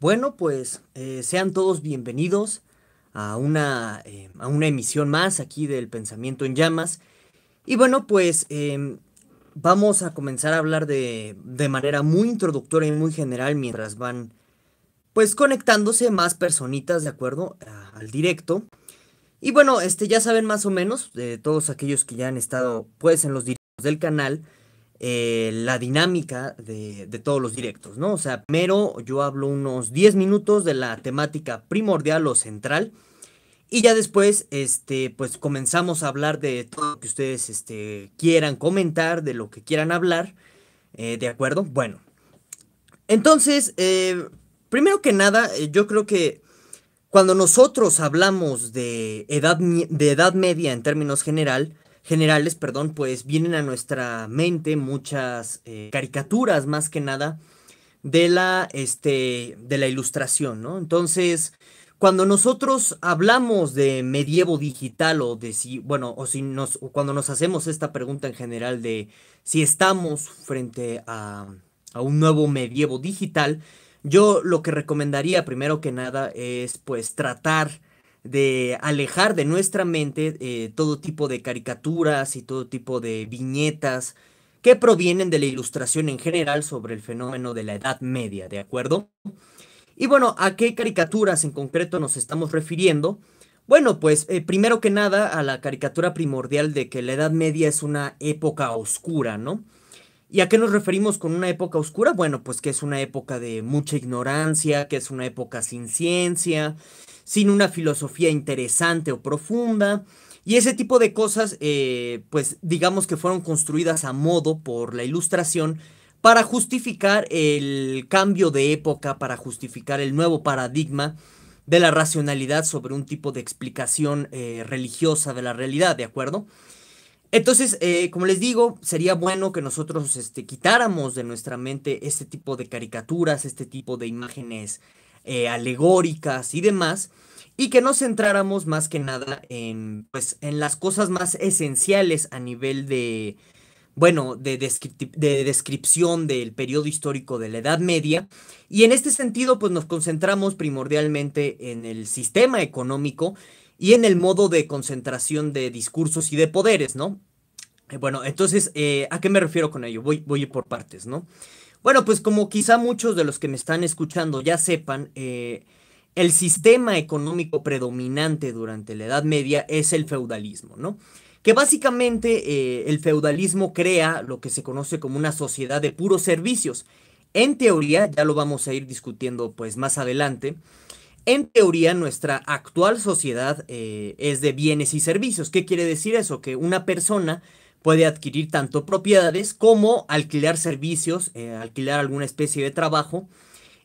Bueno, pues eh, sean todos bienvenidos eh, a una, emisión más aquí del Pensamiento en Llamas. Y bueno, pues em, vamos a comenzar a hablar de, de, manera muy introductoria y muy general mientras van pues conectándose más personitas, ¿de acuerdo? al directo. Y bueno, este ya saben más o menos, de eh, todos aquellos que ya han estado pues en los directos del canal, eh, la dinámica de, todos los directos, ¿no? O sea, primero yo hablo unos 10 minutos de la temática primordial o central y ya después, este, pues comenzamos a hablar de todo lo que ustedes este, quieran comentar, de lo que quieran hablar, eh, ¿de acuerdo? Bueno, entonces, eh, primero que nada, yo creo que cuando nosotros hablamos de edad, de edad media en términos general, generales, perdón, pues vienen a nuestra mente muchas eh, caricaturas más que nada de la, este, de la ilustración, ¿no? Entonces, cuando nosotros hablamos de medievo digital o de si, bueno, o si nos, cuando nos hacemos esta pregunta en general de si estamos frente a, a un nuevo medievo digital, yo lo que recomendaría primero que nada es pues tratar de alejar de nuestra mente eh, todo tipo de caricaturas y todo tipo de viñetas que provienen de la ilustración en general sobre el fenómeno de la Edad Media, ¿de acuerdo? Y bueno, ¿a qué caricaturas en concreto nos estamos refiriendo? Bueno, pues eh, primero que nada a la caricatura primordial de que la Edad Media es una época oscura, ¿no? ¿Y a qué nos referimos con una época oscura? Bueno, pues que es una época de mucha ignorancia, que es una época sin ciencia, sin una filosofía interesante o profunda. Y ese tipo de cosas, eh, pues digamos que fueron construidas a modo por la ilustración para justificar el cambio de época, para justificar el nuevo paradigma de la racionalidad sobre un tipo de explicación eh, religiosa de la realidad, ¿de acuerdo? Entonces, eh, como les digo, sería bueno que nosotros este, quitáramos de nuestra mente este tipo de caricaturas, este tipo de imágenes eh, alegóricas y demás, y que nos centráramos más que nada en, pues, en las cosas más esenciales a nivel de, bueno, de, de, descripción del periodo histórico de la Edad Media. Y en este sentido, pues nos concentramos primordialmente en el sistema económico y en el modo de concentración de discursos y de poderes, ¿no? Eh, bueno, entonces, eh, ¿a qué me refiero con ello? Voy, voy por partes, ¿no? Bueno, pues como quizá muchos de los que me están escuchando ya sepan, eh, el sistema económico predominante durante la Edad Media es el feudalismo, ¿no? Que básicamente eh, el feudalismo crea lo que se conoce como una sociedad de puros servicios. En teoría, ya lo vamos a ir discutiendo pues más adelante, en teoría nuestra actual sociedad eh, es de bienes y servicios. ¿Qué quiere decir eso? Que una persona puede adquirir tanto propiedades como alquilar servicios, eh, alquilar alguna especie de trabajo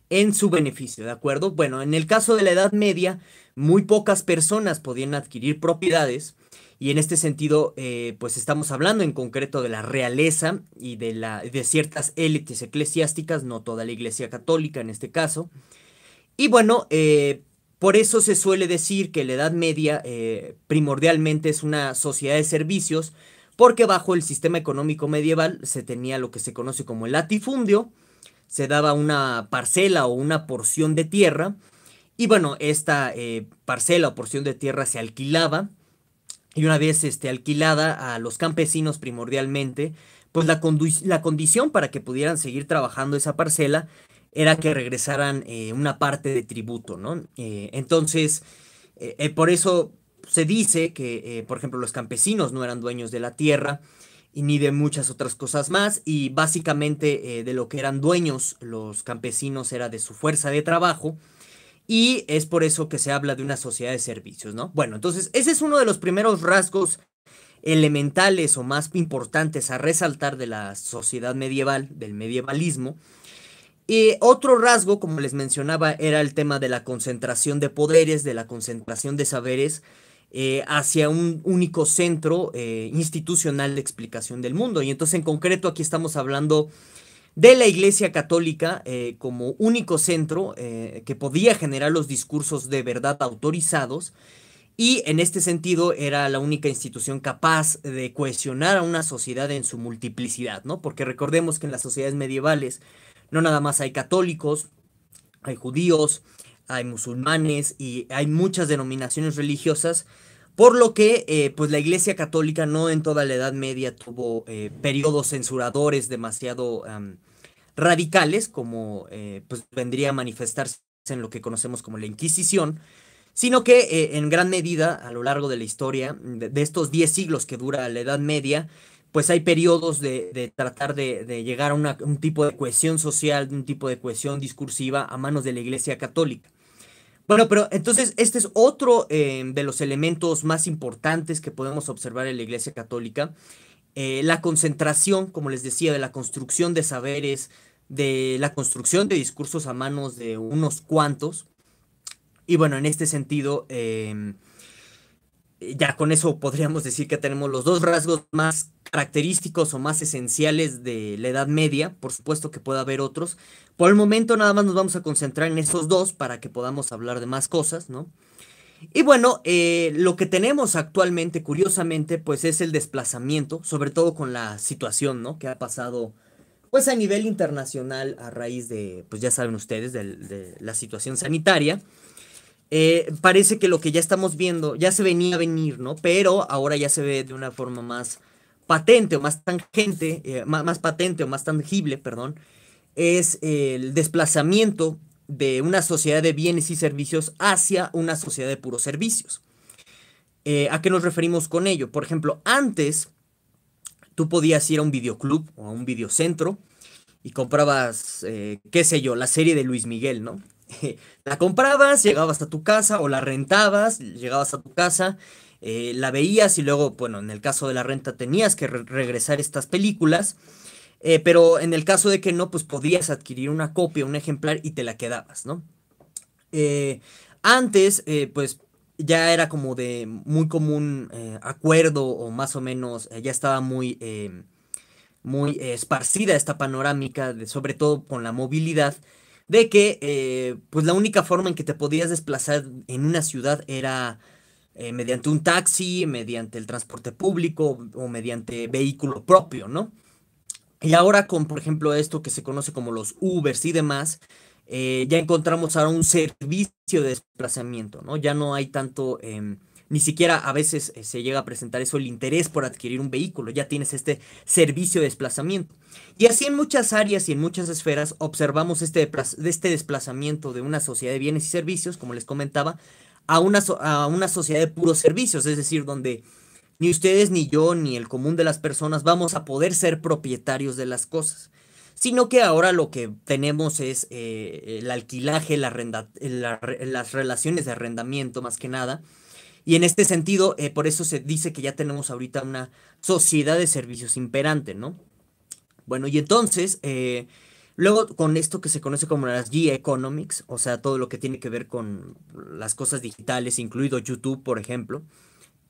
en su beneficio, ¿de acuerdo? Bueno, en el caso de la Edad Media, muy pocas personas podían adquirir propiedades y en este sentido, eh, pues estamos hablando en concreto de la realeza y de, la, de ciertas élites eclesiásticas, no toda la Iglesia Católica en este caso. Y bueno, eh, por eso se suele decir que la Edad Media primordialmente es una sociedad de servicios porque bajo el sistema económico medieval se tenía lo que se conoce como el latifundio, se daba una parcela o una porción de tierra, y bueno, esta eh, parcela o porción de tierra se alquilaba, y una vez este, alquilada a los campesinos primordialmente, pues la, condición para que pudieran seguir trabajando esa parcela era que regresaran eh, una parte de tributo, ¿no? Eh, entonces, por eso se dice que, eh, por ejemplo, los campesinos no eran dueños de la tierra y ni de muchas otras cosas más, y básicamente eh, de lo que eran dueños los campesinos era de su fuerza de trabajo, y es por eso que se habla de una sociedad de servicios, ¿no? Bueno, entonces ese es uno de los primeros rasgos elementales o más importantes a resaltar de la sociedad medieval, del medievalismo. Y otro rasgo, como les mencionaba, era el tema de la concentración de poderes, de la concentración de saberes, eh, hacia un único centro eh, institucional de explicación del mundo. Y entonces en concreto aquí estamos hablando de la Iglesia Católica eh, como único centro que podía generar los discursos de verdad autorizados. Y en este sentido era la única institución capaz de cohesionar a una sociedad en su multiplicidad, ¿no? Porque recordemos que en las sociedades medievales no nada más hay católicos, hay judíos, hay musulmanes y hay muchas denominaciones religiosas, por lo que eh, pues la Iglesia Católica no en toda la Edad Media tuvo eh, periodos censuradores demasiado radicales, como eh, pues vendría a manifestarse en lo que conocemos como la Inquisición, sino que en gran medida a lo largo de la historia, de, estos diez siglos que dura la Edad Media, pues hay periodos de, tratar de, llegar a un tipo de cohesión social, de un tipo de cohesión discursiva a manos de la Iglesia Católica. Bueno, pero entonces este es otro em, de los elementos más importantes que podemos observar en la Iglesia Católica. Eh, la concentración, como les decía, de la construcción de saberes, de la construcción de discursos a manos de unos cuantos. Y bueno, en este sentido... Em, eh, ya con eso podríamos decir que tenemos los dos rasgos más característicos o más esenciales de la Edad Media, por supuesto que puede haber otros. Por el momento nada más nos vamos a concentrar en esos dos para que podamos hablar de más cosas, ¿no? Y bueno, eh, lo que tenemos actualmente, curiosamente, pues es el desplazamiento, sobre todo con la situación, ¿no? Que ha pasado, pues a nivel internacional a raíz de, pues ya saben ustedes, de la situación sanitaria. Eh, parece que lo que ya estamos viendo ya se venía a venir, ¿no? Pero ahora ya se ve de una forma más patente o más tangente, eh, más, patente o más tangible, perdón, es el desplazamiento de una sociedad de bienes y servicios hacia una sociedad de puros servicios. Eh, ¿A qué nos referimos con ello? Por ejemplo, antes tú podías ir a un videoclub o a un videocentro y comprabas, qué sé yo, la serie de Luis Miguel, ¿no? la comprabas, llegabas a tu casa o la rentabas, llegabas a tu casa, eh, la veías y luego, bueno, en el caso de la renta tenías que regresar estas películas, eh, pero en el caso de que no, pues podías adquirir una copia, un ejemplar y te la quedabas, ¿no? Eh, antes, pues ya era como de muy común acuerdo o más o menos, ya estaba muy, muy esparcida esta panorámica, de, sobre todo con la movilidad de que eh, pues la única forma en que te podías desplazar en una ciudad era eh, mediante un taxi, mediante el transporte público o mediante vehículo propio, ¿no? Y ahora con, por ejemplo, esto que se conoce como los Ubers y demás, eh, ya encontramos ahora un servicio de desplazamiento, ¿no? Ya no hay tanto... Em, ni siquiera a veces eh, se llega a presentar eso el interés por adquirir un vehículo, ya tienes este servicio de desplazamiento. Y así en muchas áreas y en muchas esferas observamos este, este desplazamiento de una sociedad de bienes y servicios, como les comentaba, a una, a una sociedad de puros servicios, es decir, donde ni ustedes, ni yo, ni el común de las personas vamos a poder ser propietarios de las cosas sino que ahora lo que tenemos es eh, el alquilaje, las relaciones de arrendamiento más que nada, y en este sentido, eh, por eso se dice que ya tenemos ahorita una sociedad de servicios imperante, ¿no? Bueno, y entonces, eh, luego con esto que se conoce como las G-Economics, o sea, todo lo que tiene que ver con las cosas digitales, incluido YouTube, por ejemplo,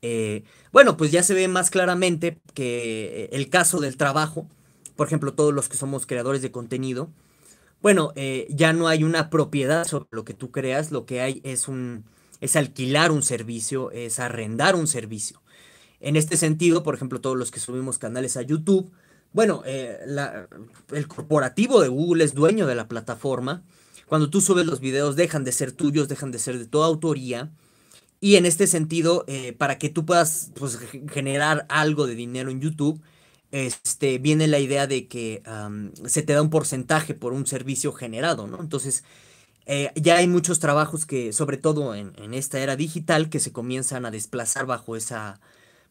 eh, bueno, pues ya se ve más claramente que el caso del trabajo, por ejemplo, todos los que somos creadores de contenido, bueno, ya no hay una propiedad sobre lo que tú creas, lo que hay es un, es alquilar un servicio, es arrendar un servicio. En este sentido, por ejemplo, todos los que subimos canales a YouTube, bueno, eh, el corporativo de Google es dueño de la plataforma. Cuando tú subes los videos, dejan de ser tuyos, dejan de ser de toda autoría. Y en este sentido, eh, para que tú puedas pues, generar algo de dinero en YouTube, este, viene la idea de que se te da un porcentaje por un servicio generado, ¿no? Entonces, eh, ya hay muchos trabajos que, sobre todo en, esta era digital, que se comienzan a desplazar bajo esa,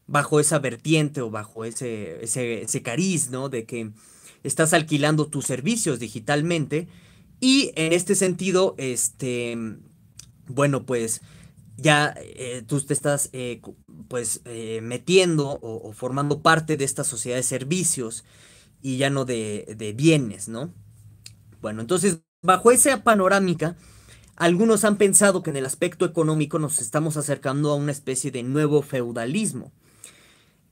bajo esa vertiente o bajo ese, ese, cariz, ¿no? De que estás alquilando tus servicios digitalmente. Y en este sentido, este, bueno, pues ya eh, tú te estás eh, pues metiendo o, formando parte de esta sociedad de servicios y ya no de, de, bienes, ¿no? Bueno, entonces Bajo esa panorámica, algunos han pensado que en el aspecto económico nos estamos acercando a una especie de nuevo feudalismo.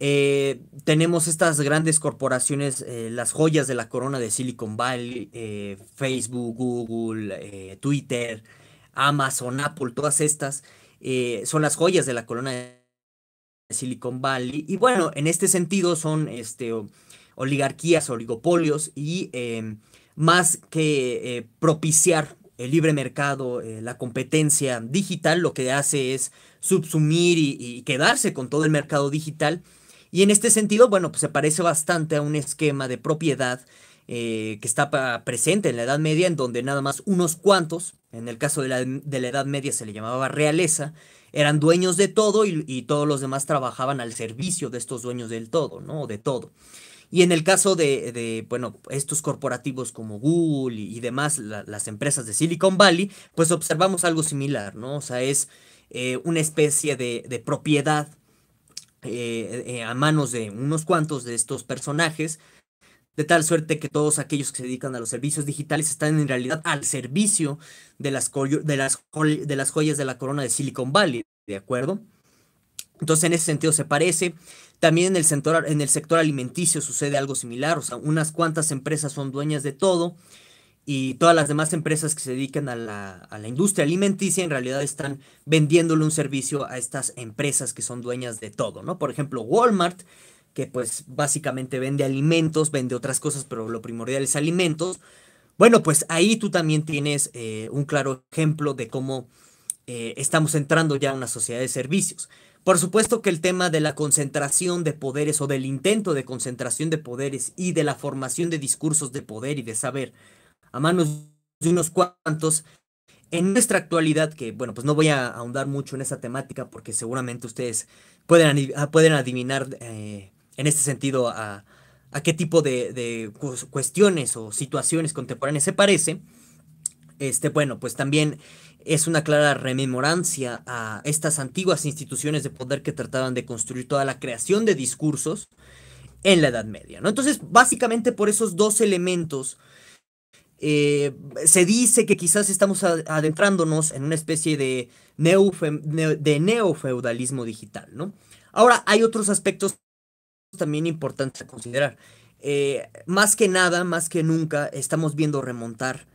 Eh, tenemos estas grandes corporaciones, eh, las joyas de la corona de Silicon Valley, eh, Facebook, Google, Twitter, Amazon, Apple, todas estas son las joyas de la corona de Silicon Valley. Y bueno, en este sentido son este, oligarquías, oligopolios y más que eh, propiciar el libre mercado, eh, la competencia digital, lo que hace es subsumir y, quedarse con todo el mercado digital. Y en este sentido, bueno, pues se parece bastante a un esquema de propiedad eh, que está presente en la Edad Media, en donde nada más unos cuantos, en el caso de la, Edad Media se le llamaba realeza, eran dueños de todo y, y, todos los demás trabajaban al servicio de estos dueños del todo, ¿no? De todo. Y en el caso de, bueno, estos corporativos como Google y, demás, las empresas de Silicon Valley, pues observamos algo similar, ¿no? O sea, es eh, una especie de, propiedad eh, eh, a manos de unos cuantos de estos personajes, de tal suerte que todos aquellos que se dedican a los servicios digitales están en realidad al servicio de las, de las, de las joyas de la corona de Silicon Valley, ¿de acuerdo? Entonces, en ese sentido se parece. También en el, sector, en el sector alimenticio sucede algo similar, o sea, unas cuantas empresas son dueñas de todo y todas las demás empresas que se dedican a la, industria alimenticia en realidad están vendiéndole un servicio a estas empresas que son dueñas de todo, ¿no? Por ejemplo, Walmart, que pues básicamente vende alimentos, vende otras cosas, pero lo primordial es alimentos. Bueno, pues ahí tú también tienes eh, un claro ejemplo de cómo eh, estamos entrando ya a una sociedad de servicios. Por supuesto que el tema de la concentración de poderes o del intento de concentración de poderes y de la formación de discursos de poder y de saber a manos de unos cuantos, en nuestra actualidad, que bueno, pues no voy a ahondar mucho en esa temática porque seguramente ustedes pueden, ah, pueden adivinar eh, en este sentido a, qué tipo de, de, cuestiones o situaciones contemporáneas se parece. Este, bueno, pues también es una clara rememorancia a estas antiguas instituciones de poder que trataban de construir toda la creación de discursos en la Edad Media. ¿no? Entonces, básicamente por esos dos elementos, eh, se dice que quizás estamos adentrándonos en una especie de, de neofeudalismo digital. ¿no? Ahora, hay otros aspectos también importantes a considerar. Eh, más que nada, más que nunca, estamos viendo remontar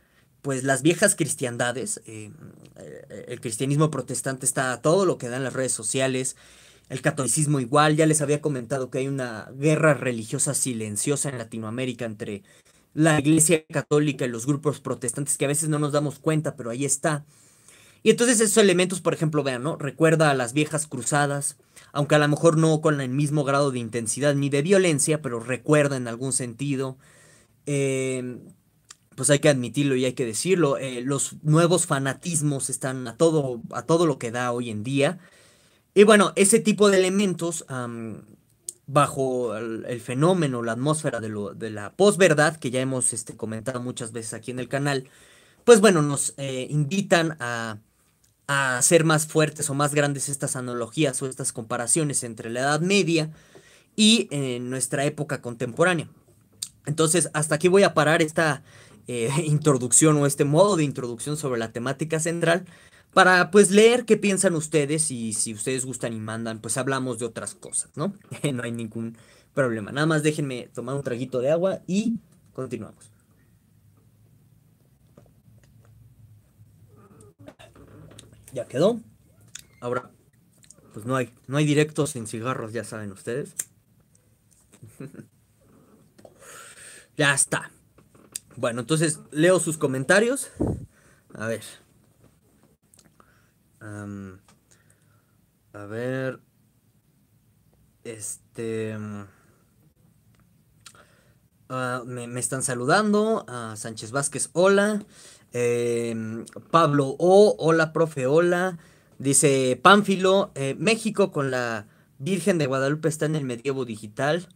pues las viejas cristiandades, eh, eh, el cristianismo protestante está a todo lo que dan las redes sociales, el catolicismo igual, ya les había comentado que hay una guerra religiosa silenciosa en Latinoamérica entre la Iglesia Católica y los grupos protestantes que a veces no nos damos cuenta, pero ahí está. Y entonces esos elementos, por ejemplo, vean, ¿no? Recuerda a las viejas cruzadas, aunque a lo mejor no con el mismo grado de intensidad ni de violencia, pero recuerda en algún sentido. Eh, pues hay que admitirlo y hay que decirlo, eh, los nuevos fanatismos están a todo, a todo lo que da hoy en día. Y bueno, ese tipo de elementos bajo el, fenómeno, la atmósfera de, la posverdad, que ya hemos este, comentado muchas veces aquí en el canal, pues bueno, nos eh, invitan a, a hacer más fuertes o más grandes estas analogías o estas comparaciones entre la Edad Media y eh, nuestra época contemporánea. Entonces, hasta aquí voy a parar esta eh, introducción o este modo de introducción sobre la temática central para pues leer qué piensan ustedes y si ustedes gustan y mandan, pues hablamos de otras cosas, ¿no? no hay ningún problema. Nada más déjenme tomar un traguito de agua y continuamos. Ya quedó. Ahora, pues no hay, no hay directos sin cigarros, ya saben ustedes. ya está. Bueno, entonces leo sus comentarios. A ver. a ver. Este. Mm, ah, me, están saludando. Ah, Sánchez Vázquez, hola. Em, Pablo O, hola, profe, hola. Dice Pánfilo, eh, México con la Virgen de Guadalupe está en el medievo digital.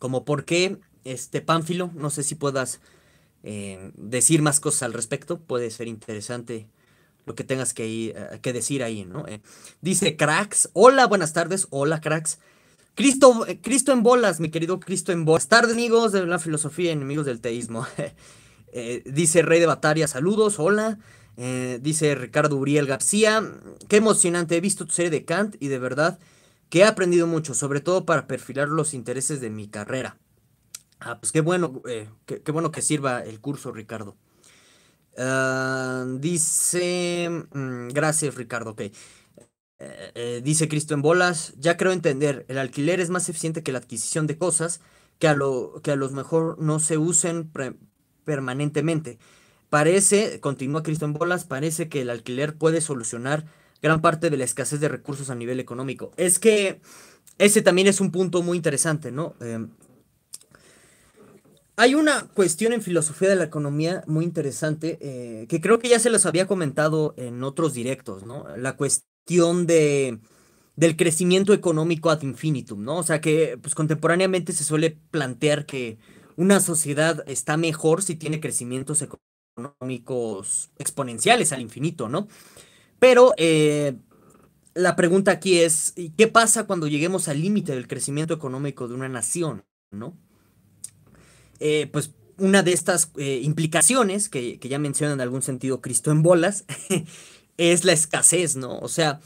Como por qué este Pánfilo, no sé si puedas eh, decir más cosas al respecto, puede ser interesante lo que tengas que, eh, decir ahí, ¿no? Eh, dice Cracks, hola, buenas tardes, hola Cracks. Cristo, Cristo en bolas, mi querido Cristo en bolas. Buenas tardes, amigos de la filosofía, enemigos del teísmo. dice Rey de Bataria, saludos, hola. dice Ricardo Uriel García, qué emocionante, he visto tu serie de Kant y de verdad que he aprendido mucho, sobre todo para perfilar los intereses de mi carrera. Ah, pues qué bueno, eh, qué, bueno que sirva el curso, Ricardo. Ah, dice, mm, gracias, Ricardo, ok. Eh, eh, dice Cristo en bolas, ya creo entender, el alquiler es más eficiente que la adquisición de cosas que a lo que a mejor no se usen permanentemente. Parece, continúa Cristo en bolas, parece que el alquiler puede solucionar gran parte de la escasez de recursos a nivel económico. Es que ese también es un punto muy interesante, ¿no? Em, hay una cuestión en filosofía de la economía muy interesante eh, que creo que ya se los había comentado en otros directos, ¿no? La cuestión de, del crecimiento económico ad infinitum, ¿no? O sea que pues, contemporáneamente se suele plantear que una sociedad está mejor si tiene crecimientos económicos exponenciales al infinito, ¿no? Pero eh, la pregunta aquí es, ¿qué pasa cuando lleguemos al límite del crecimiento económico de una nación, ¿no? Eh, pues una de estas eh, implicaciones que, ya menciona en algún sentido Cristo en bolas es la escasez, ¿no? O sea,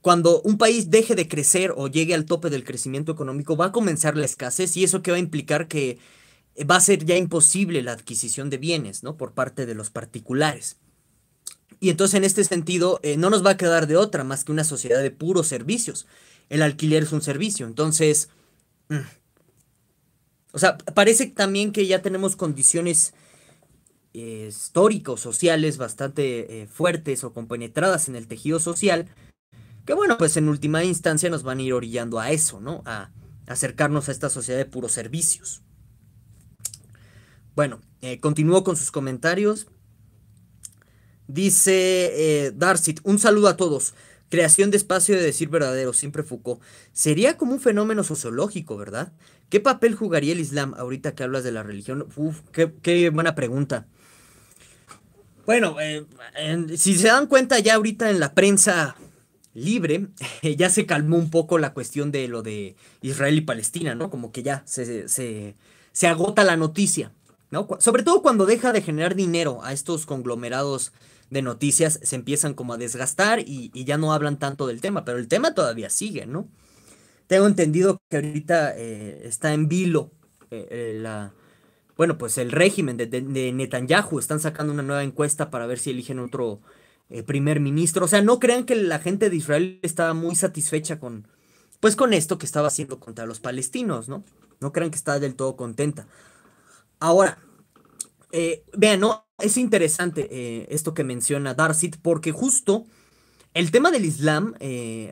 cuando un país deje de crecer o llegue al tope del crecimiento económico, va a comenzar la escasez y eso que va a implicar que eh, va a ser ya imposible la adquisición de bienes, ¿no? Por parte de los particulares. Y entonces en este sentido no nos va a quedar de otra más que una sociedad de puros servicios. El alquiler es un servicio, entonces... Mm, o sea, parece también que ya tenemos condiciones eh, históricos, sociales, bastante eh, fuertes o compenetradas en el tejido social, que bueno, pues en última instancia nos van a ir orillando a eso, ¿no? A acercarnos a esta sociedad de puros servicios. Bueno, eh, continúo con sus comentarios. Dice Darcy, un saludo a todos. Creación de espacio de decir verdadero, siempre Foucault. Sería como un fenómeno sociológico, ¿verdad? ¿Qué papel jugaría el Islam ahorita que hablas de la religión? Uf, qué, buena pregunta. Bueno, eh, si se dan cuenta ya ahorita en la prensa libre, ya se calmó un poco la cuestión de lo de Israel y Palestina, ¿no? Como que ya se, se, agota la noticia, ¿no? Sobre todo cuando deja de generar dinero a estos conglomerados de noticias, se empiezan como a desgastar y ya no hablan tanto del tema, pero el tema todavía sigue, ¿no? Tengo entendido que ahorita eh, está en vilo eh, eh, la, bueno, pues el régimen de, Netanyahu. Están sacando una nueva encuesta para ver si eligen otro primer ministro. O sea, no crean que la gente de Israel estaba muy satisfecha con, pues con esto que estaba haciendo contra los palestinos, ¿no? No crean que está del todo contenta. Ahora, vean, ¿no? es interesante esto que menciona Darsit, porque justo el tema del Islam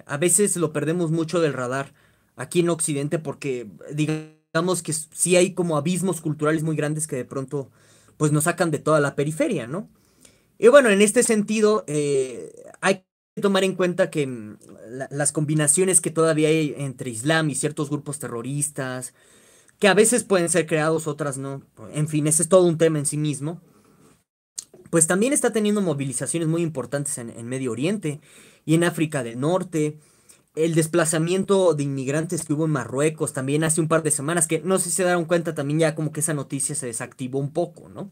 a veces lo perdemos mucho del radar aquí en Occidente, porque digamos que sí hay como abismos culturales muy grandes que de pronto pues nos sacan de toda la periferia, ¿no? Y bueno, en este sentido, eh, hay que tomar en cuenta que mm, las combinaciones que todavía hay entre Islam y ciertos grupos terroristas, que a veces pueden ser creados, otras no, en fin, ese es todo un tema en sí mismo, pues también está teniendo movilizaciones muy importantes en, en Medio Oriente y en África del Norte, el desplazamiento de inmigrantes que hubo en Marruecos también hace un par de semanas, que no sé si se dieron cuenta también ya como que esa noticia se desactivó un poco, ¿no?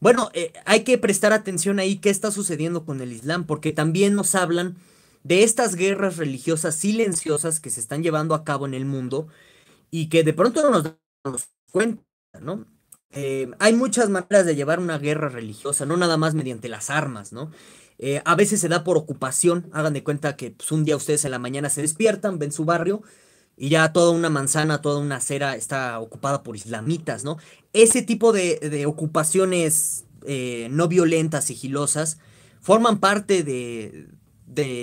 Bueno, eh, hay que prestar atención ahí qué está sucediendo con el Islam, porque también nos hablan de estas guerras religiosas silenciosas que se están llevando a cabo en el mundo y que de pronto no nos damos cuenta, ¿no? Eh, hay muchas maneras de llevar una guerra religiosa, no nada más mediante las armas, ¿no? Eh, a veces se da por ocupación, hagan de cuenta que pues, un día ustedes en la mañana se despiertan, ven su barrio y ya toda una manzana, toda una acera está ocupada por islamitas, ¿no? Ese tipo de, ocupaciones eh, no violentas, sigilosas, forman parte de,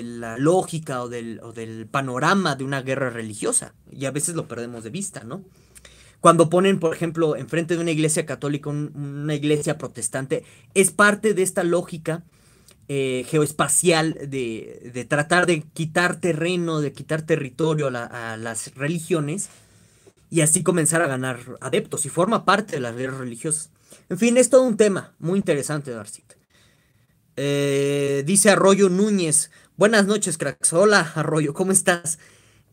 la lógica o del, panorama de una guerra religiosa y a veces lo perdemos de vista, ¿no? Cuando ponen, por ejemplo, enfrente de una iglesia católica, una iglesia protestante, es parte de esta lógica eh, geoespacial de, tratar de quitar terreno, de quitar territorio a, las religiones y así comenzar a ganar adeptos y forma parte de las guerras religiosas. En fin, es todo un tema muy interesante, Darcita. Eh, dice Arroyo Núñez, buenas noches, cracks. Hola, Arroyo, ¿cómo estás?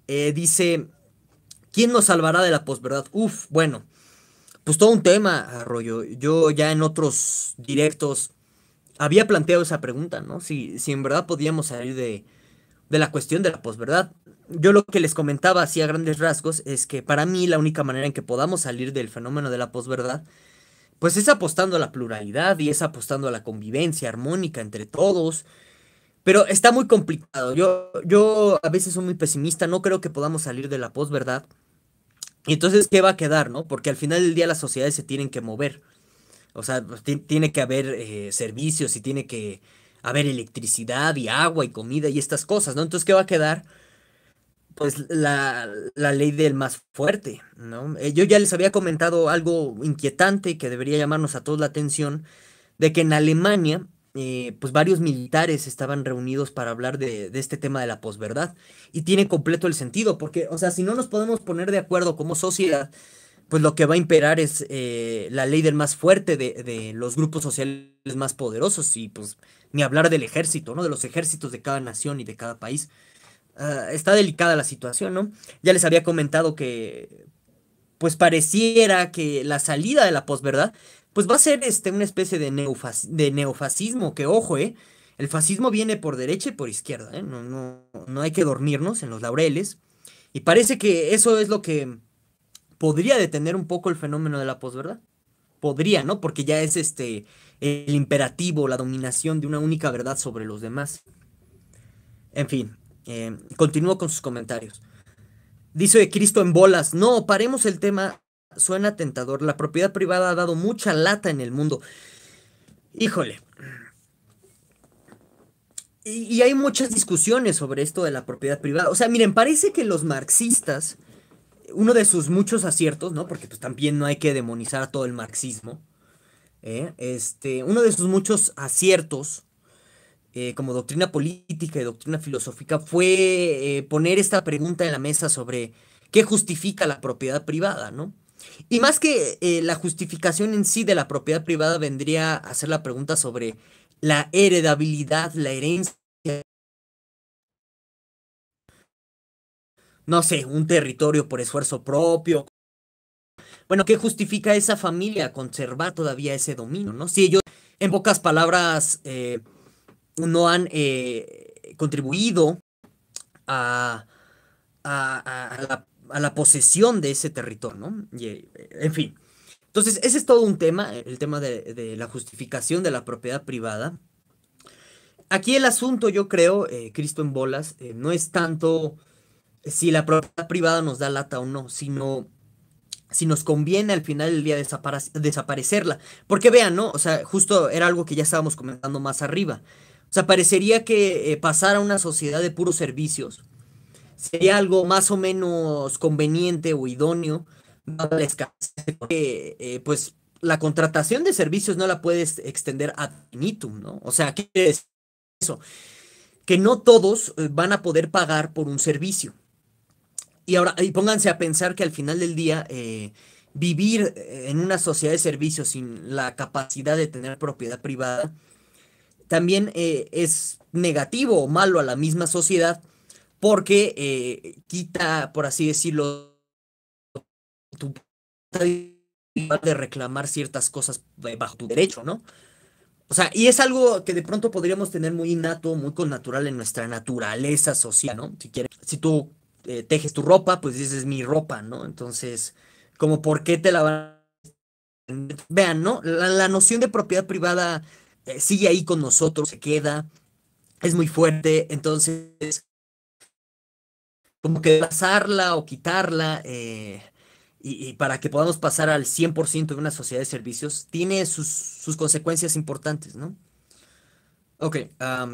Eh, dice, ¿quién nos salvará de la posverdad? Uf, bueno, pues todo un tema, Arroyo. Yo ya en otros directos había planteado esa pregunta, ¿no? Si, si en verdad podíamos salir de, de la cuestión de la posverdad. Yo lo que les comentaba así a grandes rasgos es que para mí la única manera en que podamos salir del fenómeno de la posverdad, pues es apostando a la pluralidad y es apostando a la convivencia armónica entre todos. Pero está muy complicado. Yo, yo a veces soy muy pesimista, no creo que podamos salir de la posverdad. Y entonces, ¿qué va a quedar, no? Porque al final del día las sociedades se tienen que mover. O sea, pues, tiene que haber eh, servicios y tiene que haber electricidad y agua y comida y estas cosas, ¿no? Entonces, ¿qué va a quedar? Pues la, la ley del más fuerte, ¿no? Eh, yo ya les había comentado algo inquietante que debería llamarnos a todos la atención, de que en Alemania, eh, pues varios militares estaban reunidos para hablar de, de este tema de la posverdad. Y tiene completo el sentido, porque, o sea, si no nos podemos poner de acuerdo como sociedad, pues lo que va a imperar es eh, la ley del más fuerte de, los grupos sociales más poderosos y pues ni hablar del ejército, ¿no? De los ejércitos de cada nación y de cada país. Ah, está delicada la situación, ¿no? Ya les había comentado que pues pareciera que la salida de la posverdad pues va a ser este, una especie de, de neofascismo, que ojo, ¿eh? El fascismo viene por derecha y por izquierda, ¿eh? No, no, no hay que dormirnos en los laureles. Y parece que eso es lo que podría detener un poco el fenómeno de la posverdad. Podría, ¿no? Porque ya es este el imperativo, la dominación de una única verdad sobre los demás. En fin, eh, continúo con sus comentarios. Dice de Cristo en bolas, no, paremos el tema, suena tentador, la propiedad privada ha dado mucha lata en el mundo. Híjole. y hay muchas discusiones sobre esto de la propiedad privada. O sea, miren, parece que los marxistas uno de sus muchos aciertos, ¿no? Porque pues, también no hay que demonizar todo el marxismo. ¿eh? Este, uno de sus muchos aciertos eh, como doctrina política y doctrina filosófica fue eh, poner esta pregunta en la mesa sobre qué justifica la propiedad privada, ¿no? Y más que la justificación en sí de la propiedad privada vendría a ser la pregunta sobre la heredabilidad, la herencia no sé, un territorio por esfuerzo propio. Bueno, ¿qué justifica esa familia conservar todavía ese dominio? ¿no? Si ellos, en pocas palabras, eh, no han eh, contribuido a, la, posesión de ese territorio, ¿no? Eh, en fin. Entonces, ese es todo un tema, el tema de, la justificación de la propiedad privada. Aquí el asunto, yo creo, Cristo en bolas, no es tanto si la propiedad privada nos da lata o no, sino si nos conviene al final del día desaparecerla. Porque vean, ¿no? O sea, justo era algo que ya estábamos comentando más arriba. O sea, parecería que eh, pasar a una sociedad de puros servicios sería algo más o menos conveniente o idóneo, la eh, pues la contratación de servicios no la puedes extender a infinitum, ¿no? O sea, ¿qué decir eso? Que no todos eh, van a poder pagar por un servicio. Y ahora, y pónganse a pensar que al final del día, eh, vivir eh, en una sociedad de servicios sin la capacidad de tener propiedad privada también eh, es negativo o malo a la misma sociedad porque quita, por así decirlo, tu de reclamar ciertas cosas bajo tu derecho, ¿no? O sea, y es algo que de pronto podríamos tener muy innato, muy connatural en nuestra naturaleza social, ¿no? Si quieres, si tú eh, tejes tu ropa, pues dices, mi ropa, ¿no? Entonces, como por qué te la van... Vean, ¿no? La, noción de propiedad privada eh, sigue ahí con nosotros, se queda, es muy fuerte, entonces, como que pasarla o quitarla, eh, y, para que podamos pasar al 100% de una sociedad de servicios, tiene sus, consecuencias importantes, ¿no? Ok. Ah,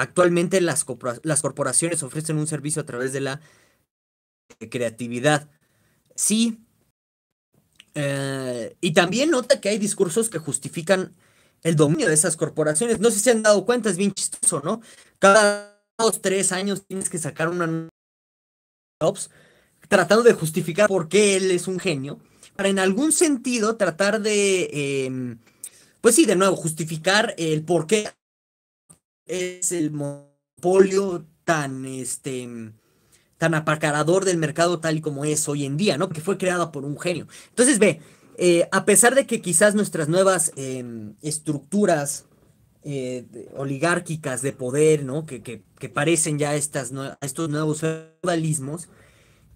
Actualmente las, las corporaciones ofrecen un servicio a través de la creatividad. Sí. Eh, y también nota que hay discursos que justifican el dominio de esas corporaciones. No sé si se han dado cuenta, es bien chistoso, ¿no? Cada dos, tres años tienes que sacar una Ops tratando de justificar por qué él es un genio, para en algún sentido tratar de, em, pues sí, de nuevo, justificar el por qué es el monopolio tan, este, tan apacarador del mercado tal y como es hoy en día, ¿no? Que fue creada por un genio. Entonces, ve, eh, a pesar de que quizás nuestras nuevas em, estructuras eh, oligárquicas de poder, ¿no? Que, parecen ya estas, estos nuevos feudalismos,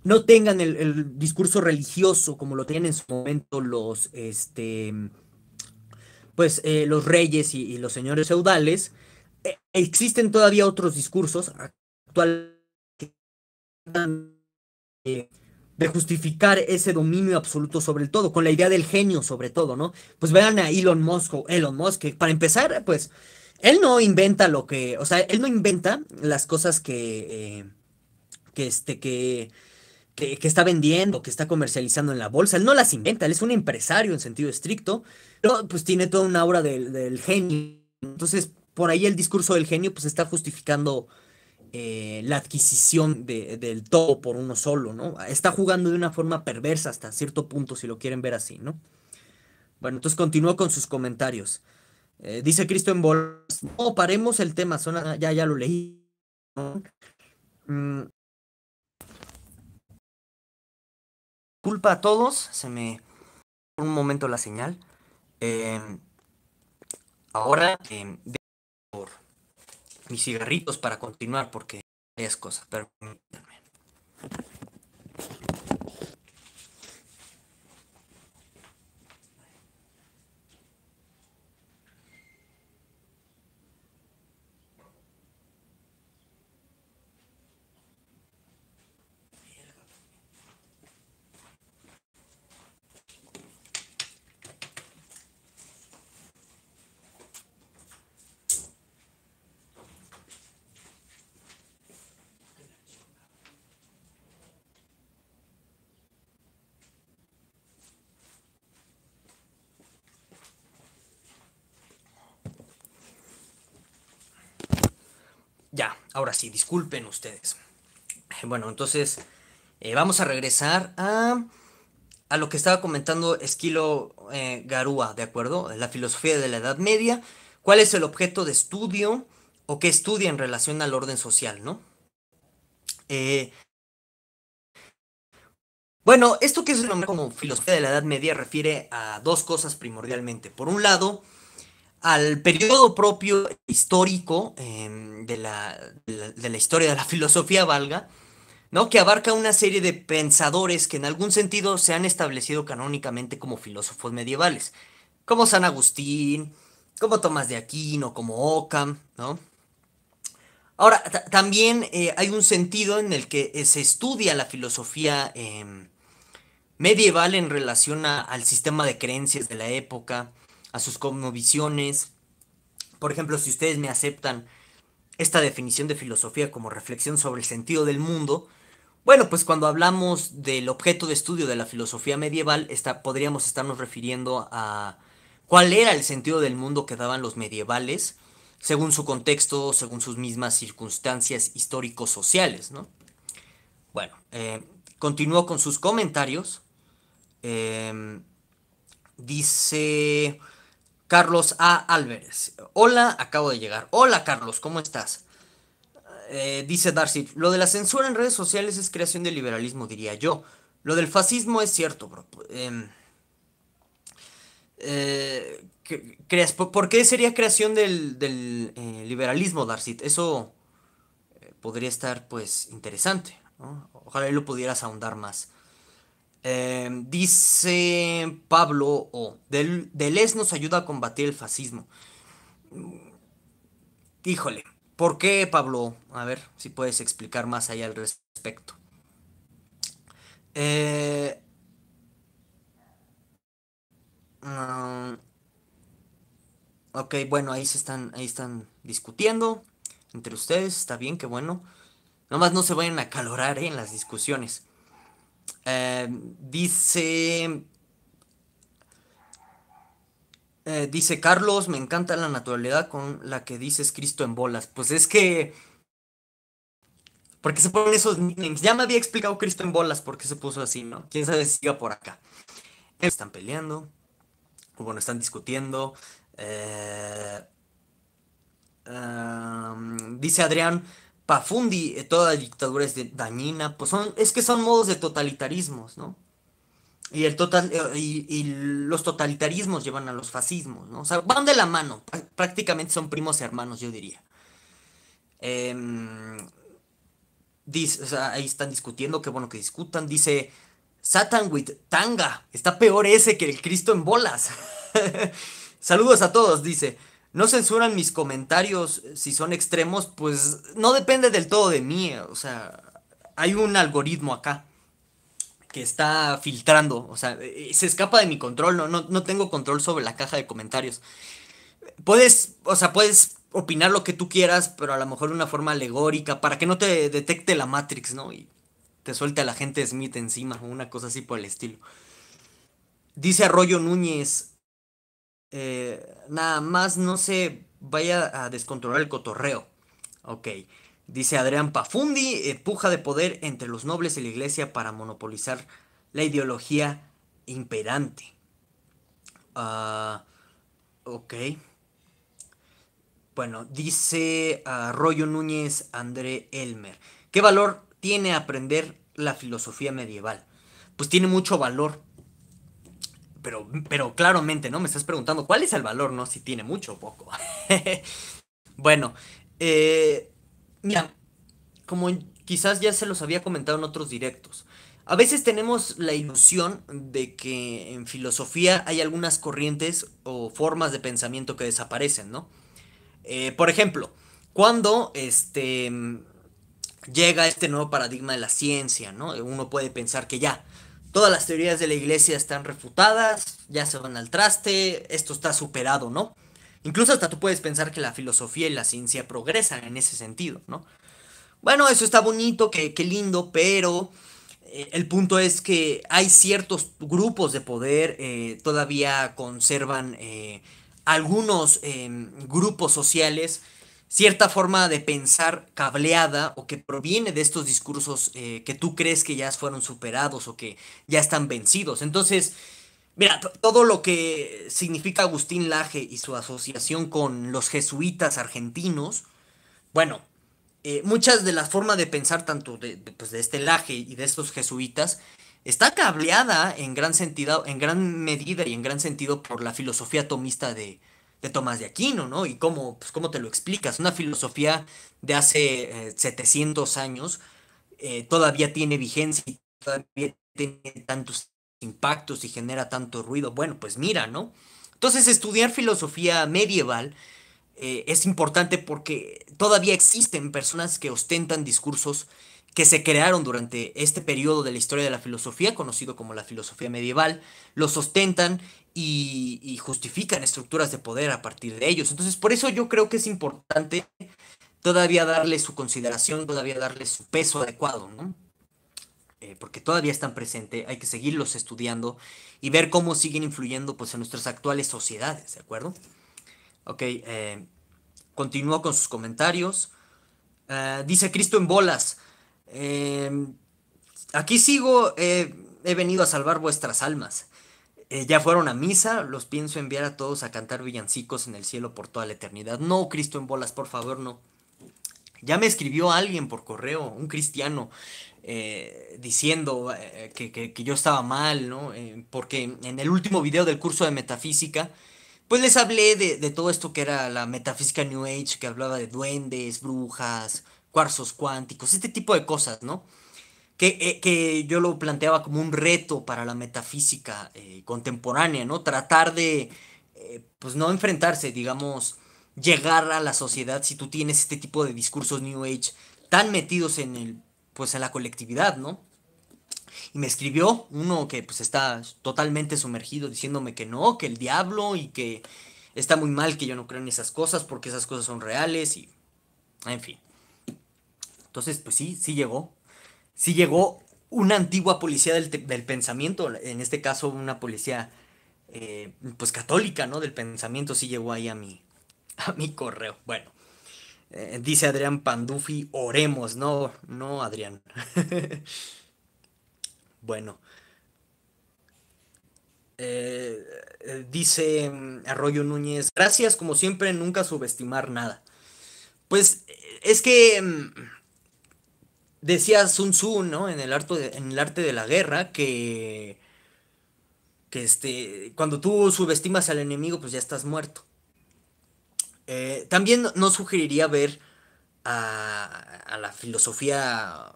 no tengan el, discurso religioso como lo tenían en su momento los, este, pues, eh, los reyes y los señores feudales, e, existen todavía otros discursos actuales que de justificar ese dominio absoluto sobre todo, con la idea del genio sobre todo, ¿no? Pues vean a Elon Musk, Elon Musk, que para empezar, pues, él no inventa lo que, o sea, él no inventa las cosas que, eh, que, este, que, que, está vendiendo, que está comercializando en la bolsa, él no las inventa, él es un empresario en sentido estricto, pero pues tiene toda una obra del, del genio. Entonces, por ahí el discurso del genio pues está justificando eh, la adquisición del todo por uno solo, ¿no? Está jugando de una forma perversa hasta cierto punto, si lo quieren ver así, ¿no? Bueno, entonces continúo con sus comentarios. Eh, dice Cristo en bolas, no, paremos el tema, ya, ya lo leí. Disculpa mm. Culpa a todos, se me... un momento la señal. Eh, ahora, mis cigarritos para continuar porque es cosa, pero Ahora sí, disculpen ustedes. Bueno, entonces eh, vamos a regresar a, a, lo que estaba comentando Esquilo eh, Garúa, ¿de acuerdo? La filosofía de la Edad Media. ¿Cuál es el objeto de estudio o qué estudia en relación al orden social, ¿no? Eh, bueno, esto que es lo como filosofía de la Edad Media refiere a dos cosas primordialmente. Por un lado, al periodo propio histórico em, de, la, historia de la filosofía valga, ¿no? que abarca una serie de pensadores que en algún sentido se han establecido canónicamente como filósofos medievales, como San Agustín, como Tomás de Aquino, como Ockham. Ahora, también eh, hay un sentido en el que eh, se estudia la filosofía em, medieval en relación al sistema de creencias de la época, a sus cosmovisiones. Por ejemplo, si ustedes me aceptan esta definición de filosofía como reflexión sobre el sentido del mundo, bueno, pues cuando hablamos del objeto de estudio de la filosofía medieval, podríamos estarnos refiriendo a cuál era el sentido del mundo que daban los medievales, según su contexto, según sus mismas circunstancias histórico-sociales, ¿no? Bueno, eh, continúo con sus comentarios. Em, dice Carlos A. Álvarez. Hola, acabo de llegar. Hola, Carlos, ¿cómo estás? Eh, dice Darcy, lo de la censura en redes sociales es creación del liberalismo, diría yo. Lo del fascismo es cierto, bro. Em, eh, ¿Por qué sería creación del, eh, liberalismo, Darcy? Eso podría estar, pues, interesante. Ojalá lo pudieras ahondar más. Em, dice Pablo O. Del, nos ayuda a combatir el fascismo. Mm, híjole, ¿por qué, Pablo? A ver si puedes explicar más allá al respecto. Eh, mm, ok, bueno, ahí se están, ahí están discutiendo entre ustedes. Está bien, qué bueno. Nomás no se vayan a calorar eh, en las discusiones. Em, dice. Eh, dice Carlos, me encanta la naturalidad con la que dices Cristo en bolas. Pues es que. ¿Por qué se ponen esos nicknames? Ya me había explicado Cristo en bolas por qué se puso así, ¿no? Quién sabe si siga por acá. Están peleando. O bueno, están discutiendo. Eh, em, dice Adrián, Pafundi, eh, toda dictadura es dañina, pues son, es que son modos de totalitarismos, ¿no? Y, el total, eh, y, los totalitarismos llevan a los fascismos, ¿no? O sea, van de la mano, prácticamente son primos hermanos, yo diría. Em, dice, ahí están discutiendo, qué bueno que discutan. Dice, Satan with tanga, está peor ese que el Cristo en bolas. Saludos a todos, dice no censuran mis comentarios eh, si son extremos, pues no depende del todo de mí. Eh, o sea, hay un algoritmo acá que está filtrando. O sea, eh, se escapa de mi control. No, no, tengo control sobre la caja de comentarios. Puedes, o sea, puedes opinar lo que tú quieras, pero a lo mejor de una forma alegórica, para que no te detecte la Matrix, ¿no? Y te suelte a la gente Smith encima, o una cosa así por el estilo. Dice Arroyo Núñez, eh, nada más no se vaya a descontrolar el cotorreo. Ok. Dice Adrián Pafundi, Empuja eh, puja de poder entre los nobles y la iglesia para monopolizar la ideología imperante. Ah, ok. Bueno, dice Arroyo Núñez André Elmer. ¿Qué valor tiene aprender la filosofía medieval? Pues tiene mucho valor pero, pero claramente, ¿no? Me estás preguntando cuál es el valor, ¿no? Si tiene mucho o poco. bueno, eh, mira, como quizás ya se los había comentado en otros directos, a veces tenemos la ilusión de que en filosofía hay algunas corrientes o formas de pensamiento que desaparecen, ¿no? Eh, por ejemplo, cuando este, llega este nuevo paradigma de la ciencia, ¿no? Uno puede pensar que ya, todas las teorías de la iglesia están refutadas, ya se van al traste, esto está superado, ¿no? Incluso hasta tú puedes pensar que la filosofía y la ciencia progresan en ese sentido, ¿no? Bueno, eso está bonito, qué lindo, pero eh, el punto es que hay ciertos grupos de poder, eh, todavía conservan eh, algunos em, grupos sociales cierta forma de pensar cableada o que proviene de estos discursos eh, que tú crees que ya fueron superados o que ya están vencidos. Entonces, mira, todo lo que significa Agustín Laje y su asociación con los jesuitas argentinos, bueno, eh, muchas de las formas de pensar tanto pues, de, este Laje y de estos jesuitas, está cableada en gran, sentido, en gran medida y en gran sentido por la filosofía tomista de, de Tomás de Aquino, ¿no? Y cómo, pues, cómo te lo explicas. Una filosofía de hace 700 eh, años eh, todavía tiene vigencia y todavía tiene tantos impactos y genera tanto ruido. Bueno, pues mira, ¿no? Entonces estudiar filosofía medieval eh, es importante porque todavía existen personas que ostentan discursos que se crearon durante este periodo de la historia de la filosofía, conocido como la filosofía medieval, los ostentan y, justifican estructuras de poder a partir de ellos. Entonces, por eso yo creo que es importante todavía darle su consideración, todavía darle su peso adecuado, ¿no? Eh, porque todavía están presentes, hay que seguirlos estudiando y ver cómo siguen influyendo pues, en nuestras actuales sociedades, ¿de acuerdo? Ok, eh, con sus comentarios. Eh, dice Cristo en bolas, eh, aquí sigo, he venido a salvar vuestras almas. Eh, ya fueron a misa, los pienso enviar a todos a cantar villancicos en el cielo por toda la eternidad. No, Cristo en bolas, por favor, no. Ya me escribió alguien por correo, un cristiano, eh, diciendo eh, que, yo estaba mal, ¿no? porque en el último video del curso de metafísica, pues les hablé de todo esto que era la metafísica New Age, que hablaba de duendes, brujas, cuarzos cuánticos, este tipo de cosas, ¿no? Eh, que, yo lo planteaba como un reto para la metafísica eh, contemporánea, ¿no? Tratar de, eh, pues no enfrentarse, digamos, llegar a la sociedad si tú tienes este tipo de discursos New Age tan metidos en el, pues en la colectividad, ¿no? Y me escribió uno que pues está totalmente sumergido diciéndome que no, que el diablo y que está muy mal que yo no creo en esas cosas porque esas cosas son reales y, en fin. Entonces, pues sí, sí llegó, si llegó una antigua policía del, pensamiento, en este caso una policía eh, pues católica, ¿no? Del pensamiento, sí llegó ahí a mi, a mi correo. Bueno, eh, dice Adrián Pandufi, oremos, no, no, Adrián. bueno. Eh, dice mm, Arroyo Núñez, gracias como siempre, nunca subestimar nada. Pues es que mm, decía Sun Tzu, ¿no? En el, arte de, en el arte de la guerra, que, que este, cuando tú subestimas al enemigo, pues ya estás muerto. Eh, también no sugeriría ver a, la filosofía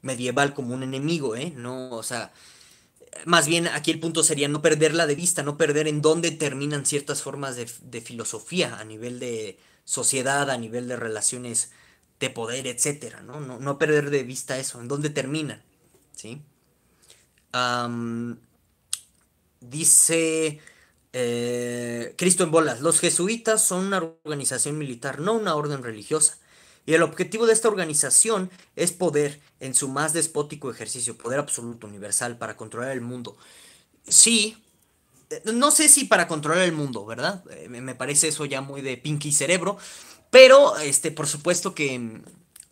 medieval como un enemigo, ¿eh? No, o sea, más bien aquí el punto sería no perderla de vista, no perder en dónde terminan ciertas formas de, de filosofía a nivel de sociedad, a nivel de relaciones de poder, etcétera, ¿no? No, no perder de vista eso, en dónde termina, ¿sí? dice eh, Cristo en bolas, los jesuitas son una organización militar, no una orden religiosa. Y el objetivo de esta organización es poder, en su más despótico ejercicio, poder absoluto, universal, para controlar el mundo. Sí, eh, no sé si para controlar el mundo, ¿verdad? Eh, me parece eso ya muy de pinky cerebro, pero, este, por supuesto que,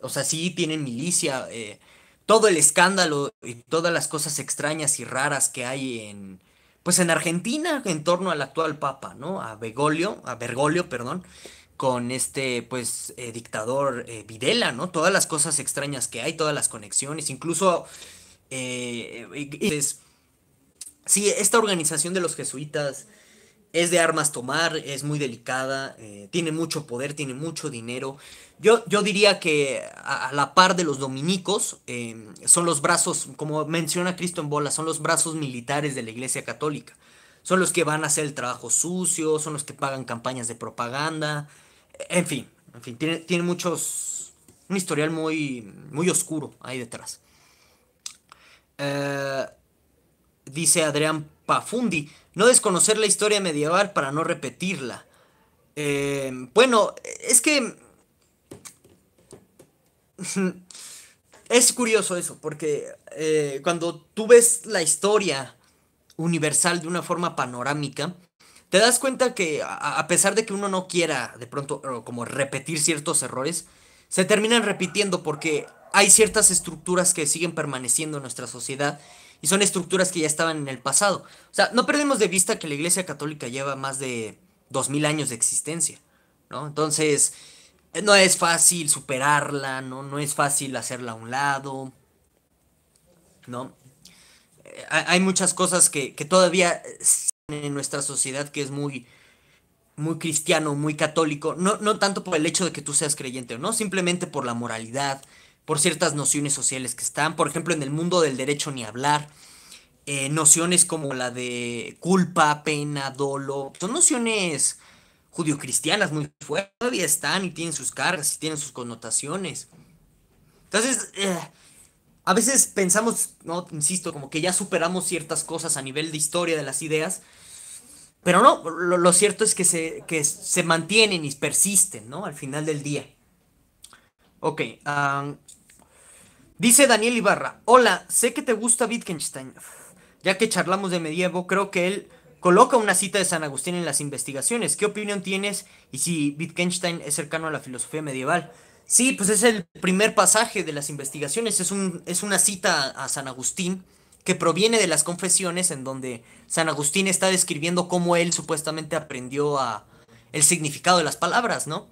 o sea, sí tienen milicia. Eh, todo el escándalo y todas las cosas extrañas y raras que hay en, pues en Argentina en torno al actual Papa, ¿no? A Bergoglio, a Bergolio perdón, con este, pues, eh, dictador eh, Videla, ¿no? Todas las cosas extrañas que hay, todas las conexiones, incluso, sí, esta organización de los jesuitas es de armas tomar, es muy delicada, eh, tiene mucho poder, tiene mucho dinero. Yo, yo diría que a, la par de los dominicos, eh, son los brazos, como menciona Cristo en Bola, son los brazos militares de la Iglesia Católica. Son los que van a hacer el trabajo sucio, son los que pagan campañas de propaganda, en fin, en fin, tiene, muchos, un historial muy, muy oscuro ahí detrás. Eh, dice Adrián Pafundi. No desconocer la historia medieval para no repetirla. Eh, bueno, es que... es curioso eso, porque eh, cuando tú ves la historia universal de una forma panorámica, te das cuenta que a, a pesar de que uno no quiera de pronto eh, como repetir ciertos errores, se terminan repitiendo porque hay ciertas estructuras que siguen permaneciendo en nuestra sociedad y son estructuras que ya estaban en el pasado. O sea, no perdemos de vista que la Iglesia Católica lleva más de 2.000 años de existencia, Entonces, no es fácil superarla, ¿no? No es fácil hacerla a un lado, ¿no? Eh, hay muchas cosas que, que todavía en nuestra sociedad que es muy, muy cristiano, muy católico, no, no tanto por el hecho de que tú seas creyente o no, simplemente por la moralidad, por ciertas nociones sociales que están, por ejemplo, en el mundo del derecho ni hablar, eh, nociones como la de culpa, pena, dolo, son nociones judio-cristianas muy fuertes, todavía están y tienen sus cargas y tienen sus connotaciones. Entonces, eh, a veces pensamos, no, insisto, como que ya superamos ciertas cosas a nivel de historia de las ideas, pero no, lo, cierto es que se, que se, mantienen y persisten, ¿no? Al final del día. Ok, ah, Dice Daniel Ibarra, hola, sé que te gusta Wittgenstein. Ya que charlamos de medievo, creo que él coloca una cita de San Agustín en las investigaciones. ¿Qué opinión tienes y si Wittgenstein es cercano a la filosofía medieval? Sí, pues es el primer pasaje de las investigaciones, es, un, es una cita a San Agustín que proviene de las confesiones en donde San Agustín está describiendo cómo él supuestamente aprendió a el significado de las palabras, ¿no?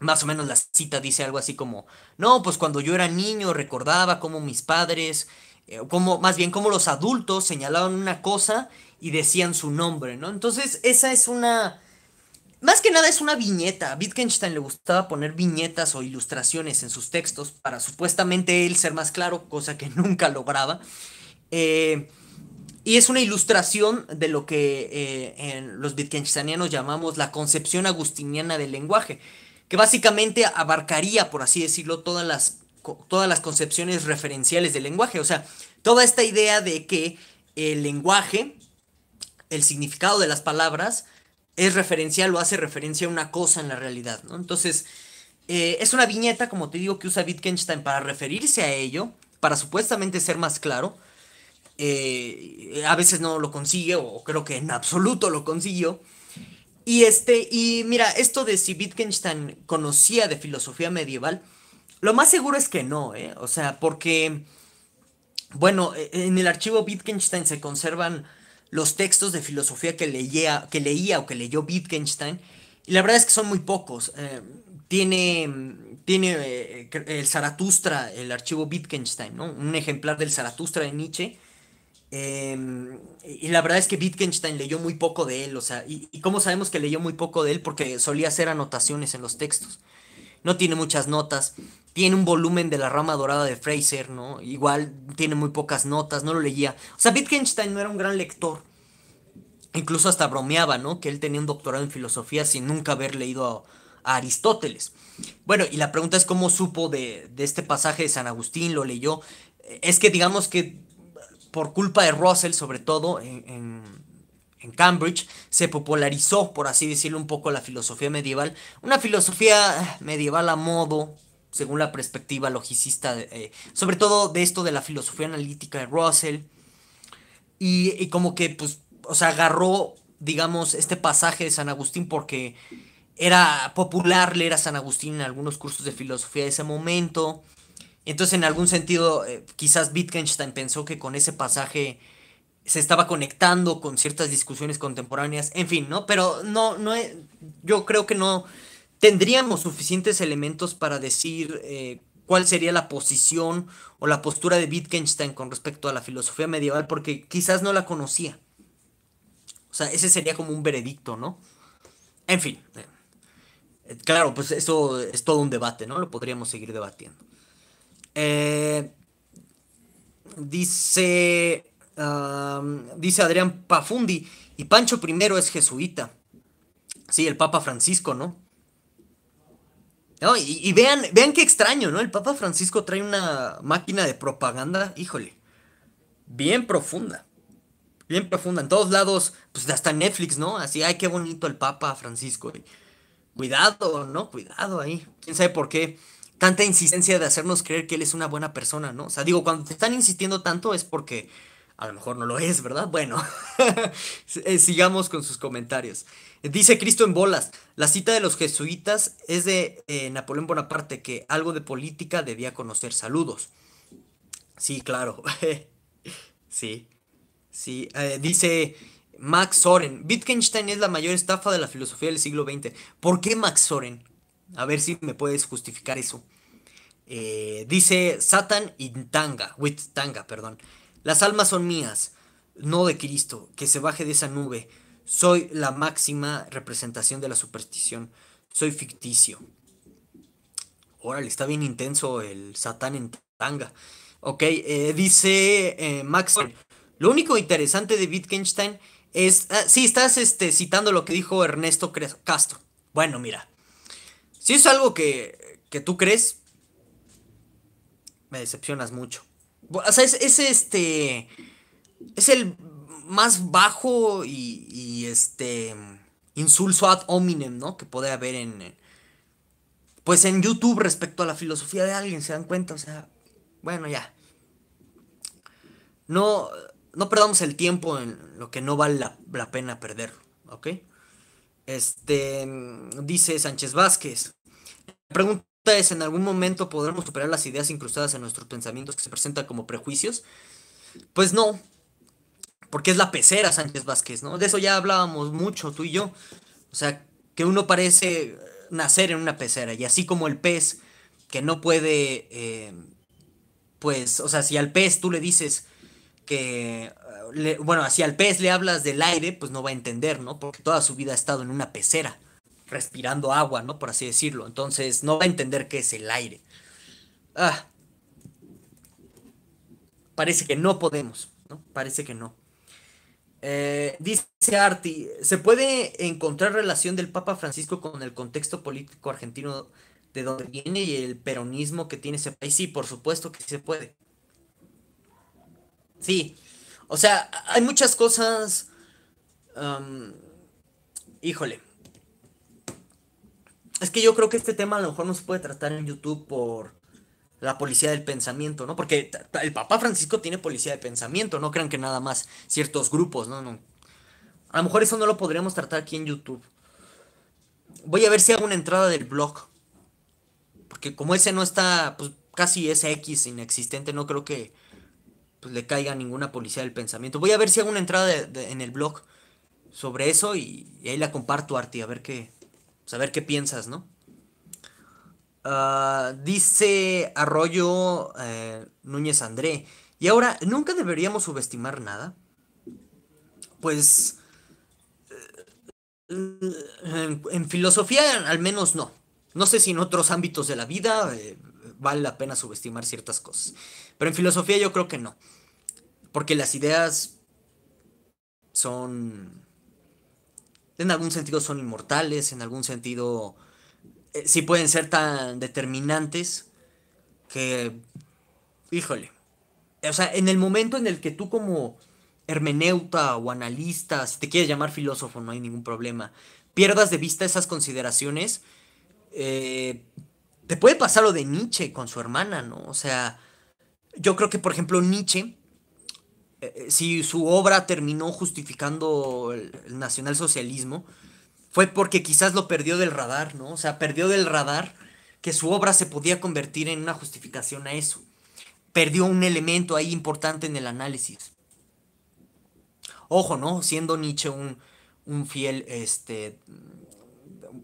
más o menos la cita dice algo así como, no, pues cuando yo era niño recordaba cómo mis padres, eh, como, más bien cómo los adultos señalaban una cosa y decían su nombre, ¿no? Entonces esa es una... Más que nada es una viñeta. A Wittgenstein le gustaba poner viñetas o ilustraciones en sus textos para supuestamente él ser más claro, cosa que nunca lograba. Eh, y es una ilustración de lo que eh, en los Wittgensteinianos llamamos la concepción agustiniana del lenguaje que básicamente abarcaría, por así decirlo, todas las, todas las concepciones referenciales del lenguaje. O sea, toda esta idea de que el lenguaje, el significado de las palabras, es referencial o hace referencia a una cosa en la realidad, ¿no? Entonces, eh, es una viñeta, como te digo, que usa Wittgenstein para referirse a ello, para supuestamente ser más claro. Eh, a veces no lo consigue, o creo que en absoluto lo consiguió. Y este, y mira, esto de si Wittgenstein conocía de filosofía medieval, lo más seguro es que no, ¿eh? O sea, porque, bueno, e, en el archivo Wittgenstein se conservan los textos de filosofía que leía, que leía o que leyó Wittgenstein, y la verdad es que son muy pocos. Eh, tiene tiene eh, el Zaratustra, el archivo Wittgenstein, ¿no? Un ejemplar del Zaratustra de Nietzsche, Em, y la verdad es que Wittgenstein leyó muy poco de él, o sea, y, cómo sabemos que leyó muy poco de él? Porque solía hacer anotaciones en los textos. No tiene muchas notas, tiene un volumen de la rama dorada de Fraser, ¿no? Igual tiene muy pocas notas, no lo leía. O sea, Wittgenstein no era un gran lector. Incluso hasta bromeaba, ¿no? Que él tenía un doctorado en filosofía sin nunca haber leído a, Aristóteles. Bueno, y la pregunta es cómo supo de este pasaje de San Agustín, lo leyó. Es que digamos que por culpa de Russell, sobre todo en, Cambridge, se popularizó, por así decirlo, un poco la filosofía medieval. Una filosofía eh, medieval a modo, según la perspectiva logicista, eh, sobre todo de esto de la filosofía analítica de Russell. Y, y como que, pues, o sea, agarró, digamos, este pasaje de San Agustín porque era popular leer a San Agustín en algunos cursos de filosofía de ese momento. Entonces, en algún sentido, eh, quizás Wittgenstein pensó que con ese pasaje se estaba conectando con ciertas discusiones contemporáneas, en fin, ¿no? Pero no, no, yo creo que no tendríamos suficientes elementos para decir eh, cuál sería la posición o la postura de Wittgenstein con respecto a la filosofía medieval, porque quizás no la conocía. O sea, ese sería como un veredicto, ¿no? En fin, eh, claro, pues eso es todo un debate, ¿no? Lo podríamos seguir debatiendo. Eh, dice, um, dice Adrián Pafundi, y Pancho I es jesuita. Sí, el Papa Francisco, ¿no? y, vean, vean qué extraño, ¿no? El Papa Francisco trae una máquina de propaganda, híjole, bien profunda. Bien profunda. En todos lados, pues hasta Netflix, ¿no? Así, ay, qué bonito el Papa Francisco. Cuidado, ¿no? Cuidado ahí. ¿Quién sabe por qué? tanta insistencia de hacernos creer que él es una buena persona, ¿no? O sea, digo, cuando te están insistiendo tanto es porque a lo mejor no lo es, ¿verdad? Bueno, eh, sigamos con sus comentarios. Dice Cristo en bolas, la cita de los jesuitas es de eh, Napoleón Bonaparte, que algo de política debía conocer. Saludos. Sí, claro. sí, sí. Eh, dice Max Soren, Wittgenstein es la mayor estafa de la filosofía del siglo XX. ¿Por qué Max Soren? A ver si me puedes justificar eso. Eh, dice Satan in Tanga, with Tanga, perdón. Las almas son mías, no de Cristo, que se baje de esa nube. Soy la máxima representación de la superstición. Soy ficticio. Órale, está bien intenso el Satán en Tanga. Ok, eh, dice eh, Max. Lo único interesante de Wittgenstein es. Ah, sí, estás este, citando lo que dijo Ernesto Castro. Bueno, mira. Si es algo que, tú crees, me decepcionas mucho. O sea, es, este. Es el más bajo y, este. Insulso ad hominem, ¿no? Que puede haber en. Pues en YouTube respecto a la filosofía de alguien, ¿se dan cuenta? O sea, bueno, ya. No, no perdamos el tiempo en lo que no vale la, pena perder, ¿ok? Este, dice Sánchez Vázquez, la pregunta es, ¿en algún momento podremos superar las ideas incrustadas en nuestros pensamientos que se presentan como prejuicios? Pues no, porque es la pecera Sánchez Vázquez, ¿no? De eso ya hablábamos mucho tú y yo. O sea, que uno parece eh, nacer en una pecera y así como el pez que no puede, eh, pues, o sea, si al pez tú le dices que, eh, bueno, si al pez le hablas del aire, pues no va a entender, ¿no? Porque toda su vida ha estado en una pecera respirando agua, ¿no? Por así decirlo. Entonces no va a entender qué es el aire. Ah. Parece que no podemos, ¿no? Parece que no. Eh, dice Arti, ¿se puede encontrar relación del Papa Francisco con el contexto político argentino de donde viene y el peronismo que tiene ese país? Sí, por supuesto que se puede. Sí, o sea, hay muchas cosas... híjole, es que yo creo que este tema a lo mejor no se puede tratar en YouTube por la policía del pensamiento, ¿no? Porque el papá Francisco tiene policía de pensamiento, no crean que nada más ciertos grupos, ¿no? A lo mejor eso no lo podríamos tratar aquí en YouTube. Voy a ver si hago una entrada del blog. Porque como ese no está, pues casi es X inexistente, no creo que pues, le caiga ninguna policía del pensamiento. Voy a ver si hago una entrada en el blog sobre eso y, y ahí la comparto, Arti, a ver qué, saber qué piensas, ¿no? Ah, dice Arroyo eh, Núñez André. Y ahora, ¿nunca deberíamos subestimar nada? Pues... Eh, en, filosofía al menos no. No sé si en otros ámbitos de la vida eh, vale la pena subestimar ciertas cosas. Pero en filosofía yo creo que no. Porque las ideas son en algún sentido son inmortales, en algún sentido eh, sí pueden ser tan determinantes que, híjole, o sea, en el momento en el que tú como hermeneuta o analista, si te quieres llamar filósofo, no hay ningún problema, pierdas de vista esas consideraciones, eh, te puede pasar lo de Nietzsche con su hermana, ¿no? O sea, yo creo que, por ejemplo, Nietzsche eh, eh, si su obra terminó justificando el, nacionalsocialismo, fue porque quizás lo perdió del radar, ¿no? O sea, perdió del radar que su obra se podía convertir en una justificación a eso. Perdió un elemento ahí importante en el análisis. Ojo, ¿no? Siendo Nietzsche un, fiel este,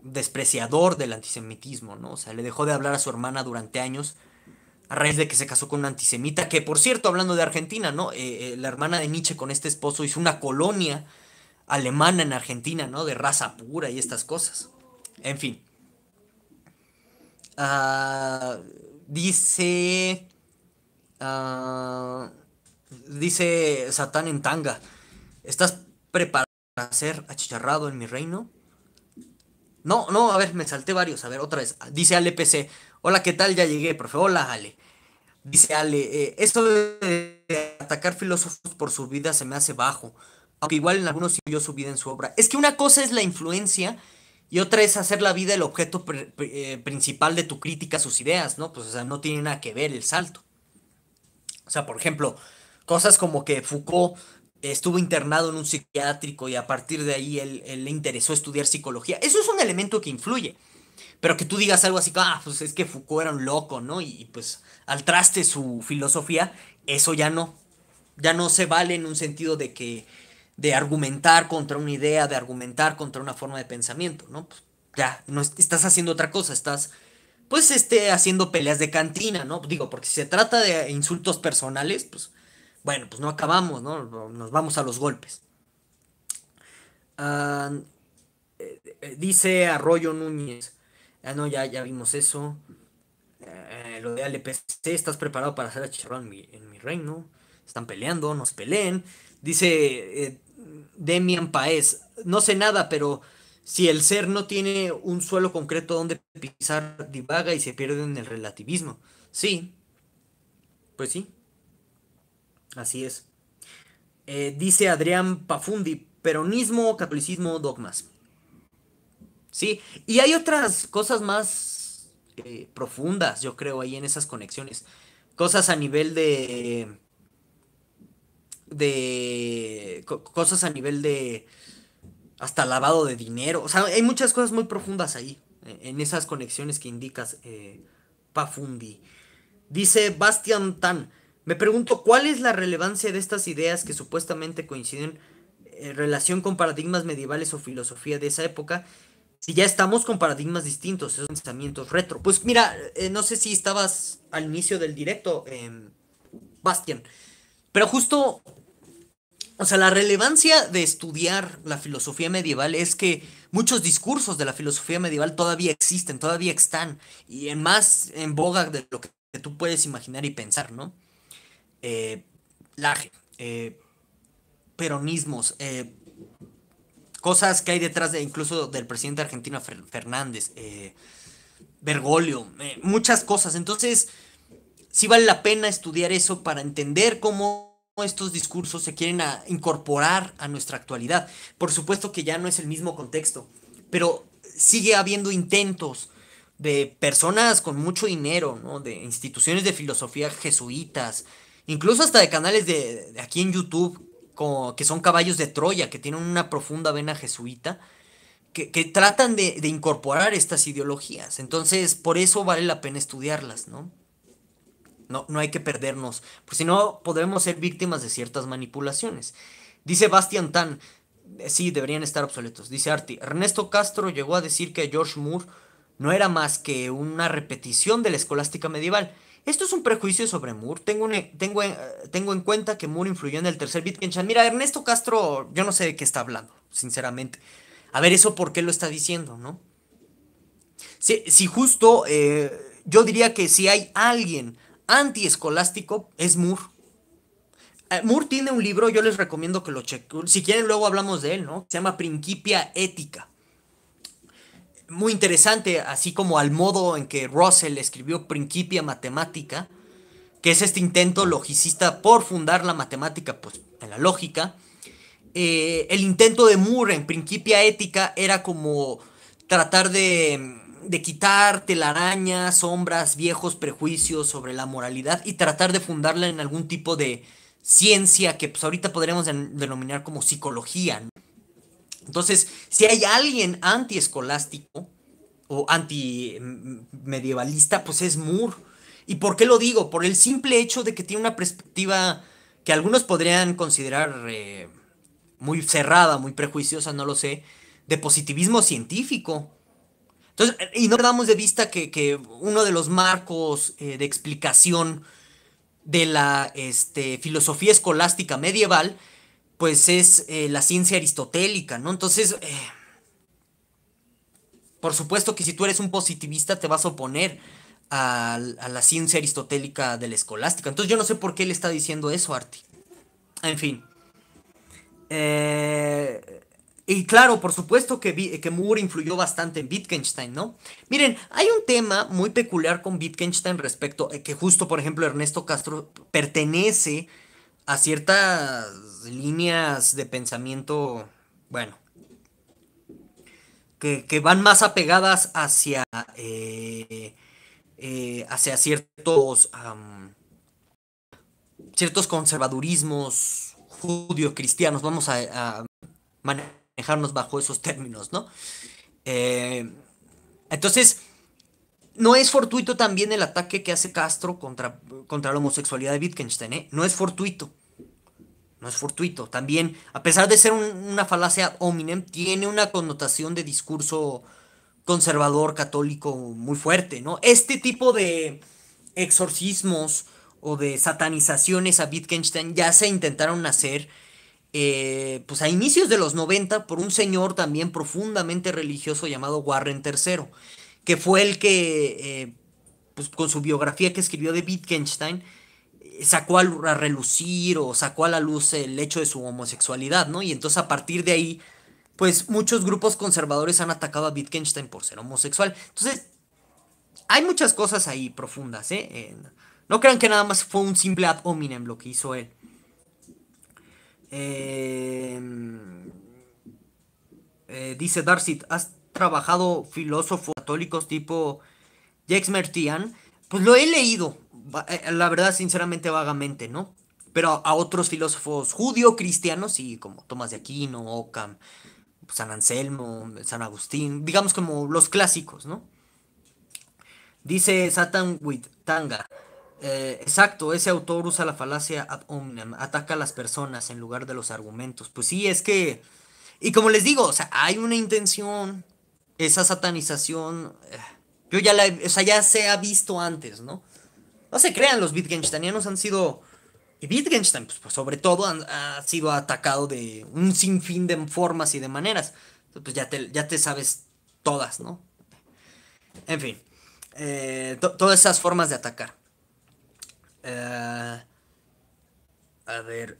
despreciador del antisemitismo, ¿no? O sea, le dejó de hablar a su hermana durante años a raíz de que se casó con un antisemita, que por cierto, hablando de Argentina, ¿no? Eh, eh, la hermana de Nietzsche con este esposo hizo una colonia alemana en Argentina, ¿no? De raza pura y estas cosas. En fin. Ah, dice... Ah, dice Satán en tanga, ¿estás preparado para ser achicharrado en mi reino? No, no, a ver, me salté varios. A ver, otra vez. Dice Ale PC. Hola, ¿qué tal? Ya llegué, profe. Hola, Ale. Dice Ale, eh, esto de atacar filósofos por su vida se me hace bajo, aunque igual en algunos vio su vida en su obra. Es que una cosa es la influencia y otra es hacer la vida el objeto eh, principal de tu crítica a sus ideas, ¿no? Pues o sea, no tiene nada que ver el salto. O sea, por ejemplo, cosas como que Foucault estuvo internado en un psiquiátrico y a partir de ahí él le interesó estudiar psicología. Eso es un elemento que influye. Pero que tú digas algo así, ah, pues es que Foucault era un loco, ¿no? Y pues al traste su filosofía, eso ya no. Ya no se vale en un sentido de que de argumentar contra una idea, de argumentar contra una forma de pensamiento, ¿no? Pues, ya, no estás haciendo otra cosa, estás pues esté haciendo peleas de cantina, ¿no? Digo, porque si se trata de insultos personales, pues bueno, pues no acabamos, ¿no? Nos vamos a los golpes. Ah, eh, eh, dice Arroyo Núñez. Ah, no, ya, ya vimos eso. Eh, lo de LPC, estás preparado para hacer a Chicharrón en mi, reino. Están peleando, nos peleen. Dice eh, Demian Paez, no sé nada, pero si el ser no tiene un suelo concreto donde pisar, divaga y se pierde en el relativismo. Sí, pues sí, así es. Eh, dice Adrián Pafundi, peronismo, catolicismo, dogmas. Sí, y hay otras cosas más eh, profundas, yo creo, ahí en esas conexiones. Cosas a nivel de... de... cosas a nivel de... hasta lavado de dinero. O sea, hay muchas cosas muy profundas ahí, eh, en esas conexiones que indicas, eh, Pafundi. Dice Bastian Tan, me pregunto cuál es la relevancia de estas ideas que supuestamente coinciden eh, en relación con paradigmas medievales o filosofía de esa época si ya estamos con paradigmas distintos, esos pensamientos retro. Pues mira, eh, no sé si estabas al inicio del directo, em, Bastian, pero justo, o sea, la relevancia de estudiar la filosofía medieval es que muchos discursos de la filosofía medieval todavía existen, todavía están, y en más en boga de lo que tú puedes imaginar y pensar, ¿no? Eh, laje, eh, peronismos, eh, cosas que hay detrás incluso del presidente argentino Fernández, eh, Bergoglio, eh, muchas cosas. Entonces, sí vale la pena estudiar eso para entender cómo estos discursos se quieren incorporar a nuestra actualidad. Por supuesto que ya no es el mismo contexto, pero sigue habiendo intentos de personas con mucho dinero, ¿no? de instituciones de filosofía jesuitas, incluso hasta de canales de aquí en YouTube que son caballos de Troya, que tienen una profunda vena jesuita, que, tratan de, incorporar estas ideologías. Entonces, por eso vale la pena estudiarlas, ¿no? No, no hay que perdernos, porque si no, podremos ser víctimas de ciertas manipulaciones. Dice Bastian Tan, eh, sí, deberían estar obsoletos. Dice Arti, Ernesto Castro llegó a decir que George Moore no era más que una repetición de la escolástica medieval. ¿Esto es un prejuicio sobre Moore? Tengo, tengo, eh, tengo en cuenta que Moore influyó en el tercer Wittgenstein. Mira, Ernesto Castro, yo no sé de qué está hablando, sinceramente. A ver, eso por qué lo está diciendo, ¿no? Si, justo, eh, yo diría que si hay alguien antiescolástico, es Moore. Eh, Moore tiene un libro, yo les recomiendo que lo chequen. Si quieren, luego hablamos de él, ¿no? Se llama Principia Ética muy interesante, así como al modo en que Russell escribió Principia Matemática, que es este intento logicista por fundar la matemática pues, en la lógica. Eh, el intento de Moore en Principia Ética era como tratar de, de quitar telarañas, sombras, viejos prejuicios sobre la moralidad y tratar de fundarla en algún tipo de ciencia que pues, ahorita podríamos denominar como psicología. ¿no? Entonces, si hay alguien antiescolástico o anti-medievalista, pues es Moore. ¿Y por qué lo digo? Por el simple hecho de que tiene una perspectiva que algunos podrían considerar eh, muy cerrada, muy prejuiciosa, no lo sé, de positivismo científico. Entonces, eh, y no damos de vista que, uno de los marcos eh, de explicación de la este, filosofía escolástica medieval pues es eh, la ciencia aristotélica, ¿no? Entonces, eh, por supuesto que si tú eres un positivista te vas a oponer a, la ciencia aristotélica de la escolástica. Entonces yo no sé por qué le está diciendo eso, Arti. En fin. Eh, y claro, por supuesto que, que Moore influyó bastante en Wittgenstein, ¿no? Miren, hay un tema muy peculiar con Wittgenstein respecto, a que justo, por ejemplo, Ernesto Castro pertenece a cierta líneas de pensamiento, bueno, que, van más apegadas hacia, eh, eh, hacia ciertos, ciertos conservadurismos judio-cristianos, vamos a, manejarnos bajo esos términos, ¿no? Eh, entonces, no es fortuito también el ataque que hace Castro contra, contra la homosexualidad de Wittgenstein, ¿eh? No es fortuito no es fortuito. También, a pesar de ser una falacia hominem, tiene una connotación de discurso conservador católico muy fuerte, ¿no? Este tipo de exorcismos o de satanizaciones a Wittgenstein ya se intentaron hacer eh, pues a inicios de los 90 por un señor también profundamente religioso llamado Warren III, que fue el que, eh, pues con su biografía que escribió de Wittgenstein, sacó a relucir o sacó a la luz el hecho de su homosexualidad, ¿no? Y entonces a partir de ahí, pues muchos grupos conservadores han atacado a Wittgenstein por ser homosexual. Entonces, hay muchas cosas ahí profundas, ¿eh? no crean que nada más fue un simple ad hominem lo que hizo él. Em, eh, dice Darcy, ¿has trabajado filósofos católicos tipo Jacques Mertian? Pues lo he leído, eh, la verdad, sinceramente, vagamente, ¿no? Pero a otros filósofos judío-cristianos, y como Tomás de Aquino, Ockham San Anselmo, San Agustín, digamos como los clásicos, ¿no? Dice Satan with Tanga. Eh, exacto, ese autor usa la falacia ad ataca a las personas en lugar de los argumentos. Pues sí, es que. Y como les digo, o sea, hay una intención, esa satanización. Eh, yo ya la. O sea, ya se ha visto antes, ¿no? No se crean, los Wittgensteinianos han sido. Y Wittgenstein, pues, pues sobre todo, ha sido atacado de un sinfín de formas y de maneras. Pues ya te, ya te sabes todas, ¿no? En fin. Eh, todas esas formas de atacar. Eh, a ver.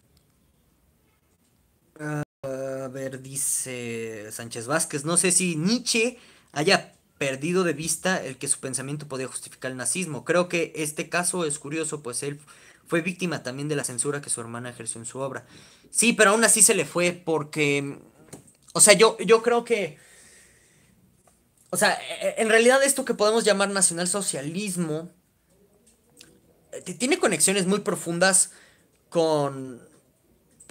Eh, a ver, dice Sánchez Vázquez. No sé si Nietzsche haya perdido de vista el que su pensamiento podía justificar el nazismo. Creo que este caso es curioso, pues él fue víctima también de la censura que su hermana ejerció en su obra. Sí, pero aún así se le fue porque, o sea, yo, yo creo que, o sea, e, e, en realidad esto que podemos llamar nacionalsocialismo eh, tiene conexiones muy profundas con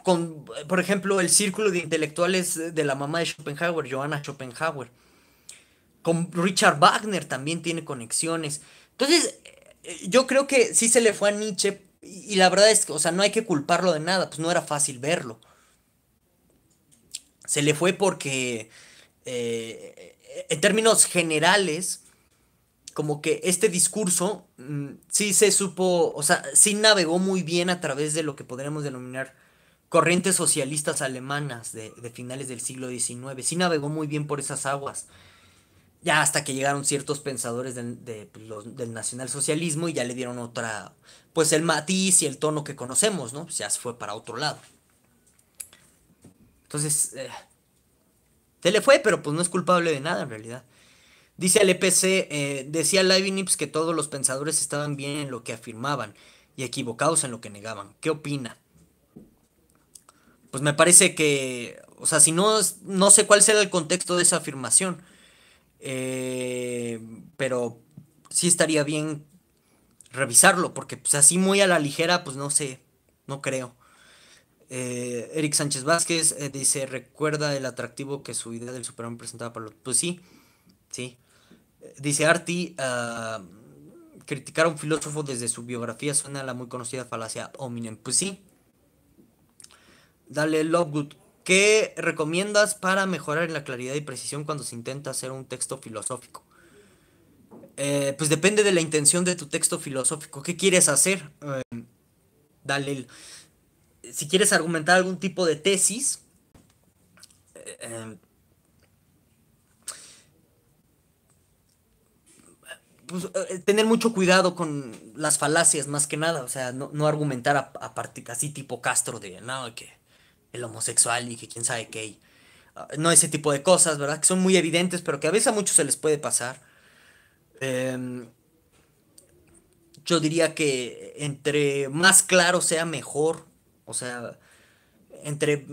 con, por ejemplo, el círculo de intelectuales de la mamá de Schopenhauer, Johanna Schopenhauer. Con Richard Wagner también tiene conexiones. Entonces, eh, yo creo que sí se le fue a Nietzsche y la verdad es que, o sea, no hay que culparlo de nada, pues no era fácil verlo. Se le fue porque, eh, en términos generales, como que este discurso mm, sí se supo, o sea, sí navegó muy bien a través de lo que podríamos denominar corrientes socialistas alemanas de, de finales del siglo XIX, sí navegó muy bien por esas aguas ya hasta que llegaron ciertos pensadores pues, del nacionalsocialismo y ya le dieron otra, pues el matiz y el tono que conocemos, ¿no? Pues, ya se fue para otro lado. Entonces, eh, se le fue, pero pues no es culpable de nada en realidad. Dice el EPC, eh, decía Leibniz que todos los pensadores estaban bien en lo que afirmaban y equivocados en lo que negaban. ¿Qué opina? Pues me parece que, o sea, si no, no sé cuál será el contexto de esa afirmación eh, pero sí estaría bien revisarlo, porque pues así muy a la ligera, pues no sé, no creo. Eh, Eric Sánchez Vázquez eh, dice, recuerda el atractivo que su idea del Superman presentaba para los... Pues sí, sí. Dice Arti, ah, criticar a un filósofo desde su biografía suena a la muy conocida falacia hominem. Pues sí. Dale Lovegood, ¿Qué recomiendas para mejorar la claridad y precisión cuando se intenta hacer un texto filosófico? Eh, pues depende de la intención de tu texto filosófico. ¿Qué quieres hacer? Em, dale. Si quieres argumentar algún tipo de tesis, eh, em, pues, eh, tener mucho cuidado con las falacias más que nada. O sea, no, argumentar a, partir así tipo Castro de nada que el homosexual y que quién sabe qué. Ah, no ese tipo de cosas, ¿verdad? Que son muy evidentes, pero que a veces a muchos se les puede pasar. Em, yo diría que entre más claro sea mejor. O sea, entre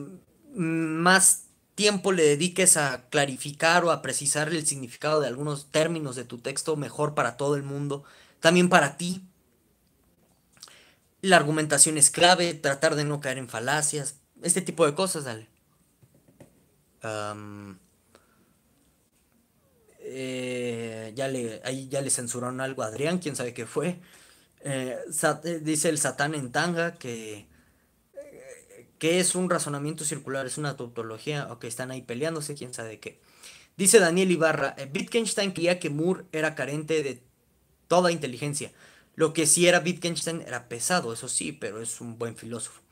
más tiempo le dediques a clarificar o a precisar el significado de algunos términos de tu texto, mejor para todo el mundo, también para ti. La argumentación es clave, tratar de no caer en falacias, este tipo de cosas, dale. Eh, ya, le, ahí ya le censuraron algo a Adrián, quién sabe qué fue. Eh, eh, dice el Satán en Tanga que, es un razonamiento circular, es una tautología, o que están ahí peleándose, quién sabe qué. Dice Daniel Ibarra, Wittgenstein creía que Moore era carente de toda inteligencia. Lo que sí era Wittgenstein era pesado, eso sí, pero es un buen filósofo.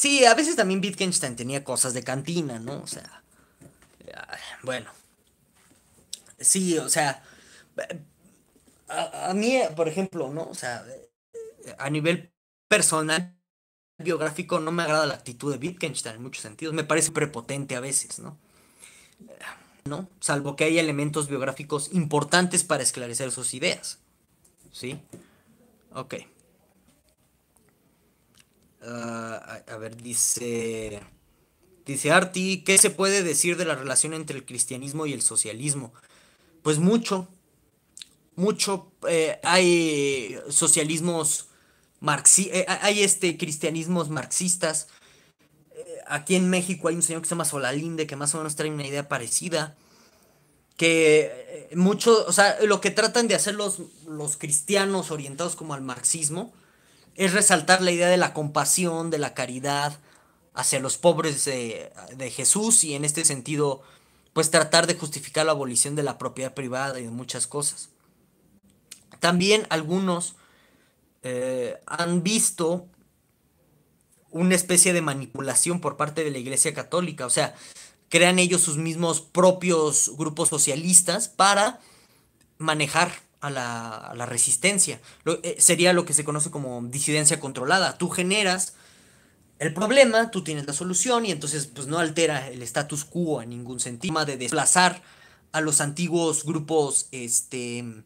Sí, a veces también Wittgenstein tenía cosas de cantina, ¿no? O sea, bueno. Sí, o sea, a, mí, por ejemplo, ¿no? O sea, a nivel personal, biográfico, no me agrada la actitud de Wittgenstein en muchos sentidos. Me parece prepotente a veces, ¿no? ¿no? Salvo que hay elementos biográficos importantes para esclarecer sus ideas. ¿Sí? Ok. Ah, a, ver, dice. Dice Arti, ¿qué se puede decir de la relación entre el cristianismo y el socialismo? Pues mucho. Mucho. Eh, hay socialismos marxistas. Eh, hay este, cristianismos marxistas. Eh, aquí en México hay un señor que se llama Solalinde, que más o menos trae una idea parecida. Que mucho. O sea, lo que tratan de hacer los cristianos orientados como al marxismo es resaltar la idea de la compasión, de la caridad hacia los pobres de, Jesús y en este sentido, pues tratar de justificar la abolición de la propiedad privada y de muchas cosas. También algunos eh, han visto una especie de manipulación por parte de la Iglesia Católica, o sea, crean ellos sus mismos propios grupos socialistas para manejar a la, resistencia. Eh, sería lo que se conoce como disidencia controlada. Tú generas el problema, tú tienes la solución y entonces pues no altera el status quo en ningún sentido. De desplazar a los antiguos grupos este,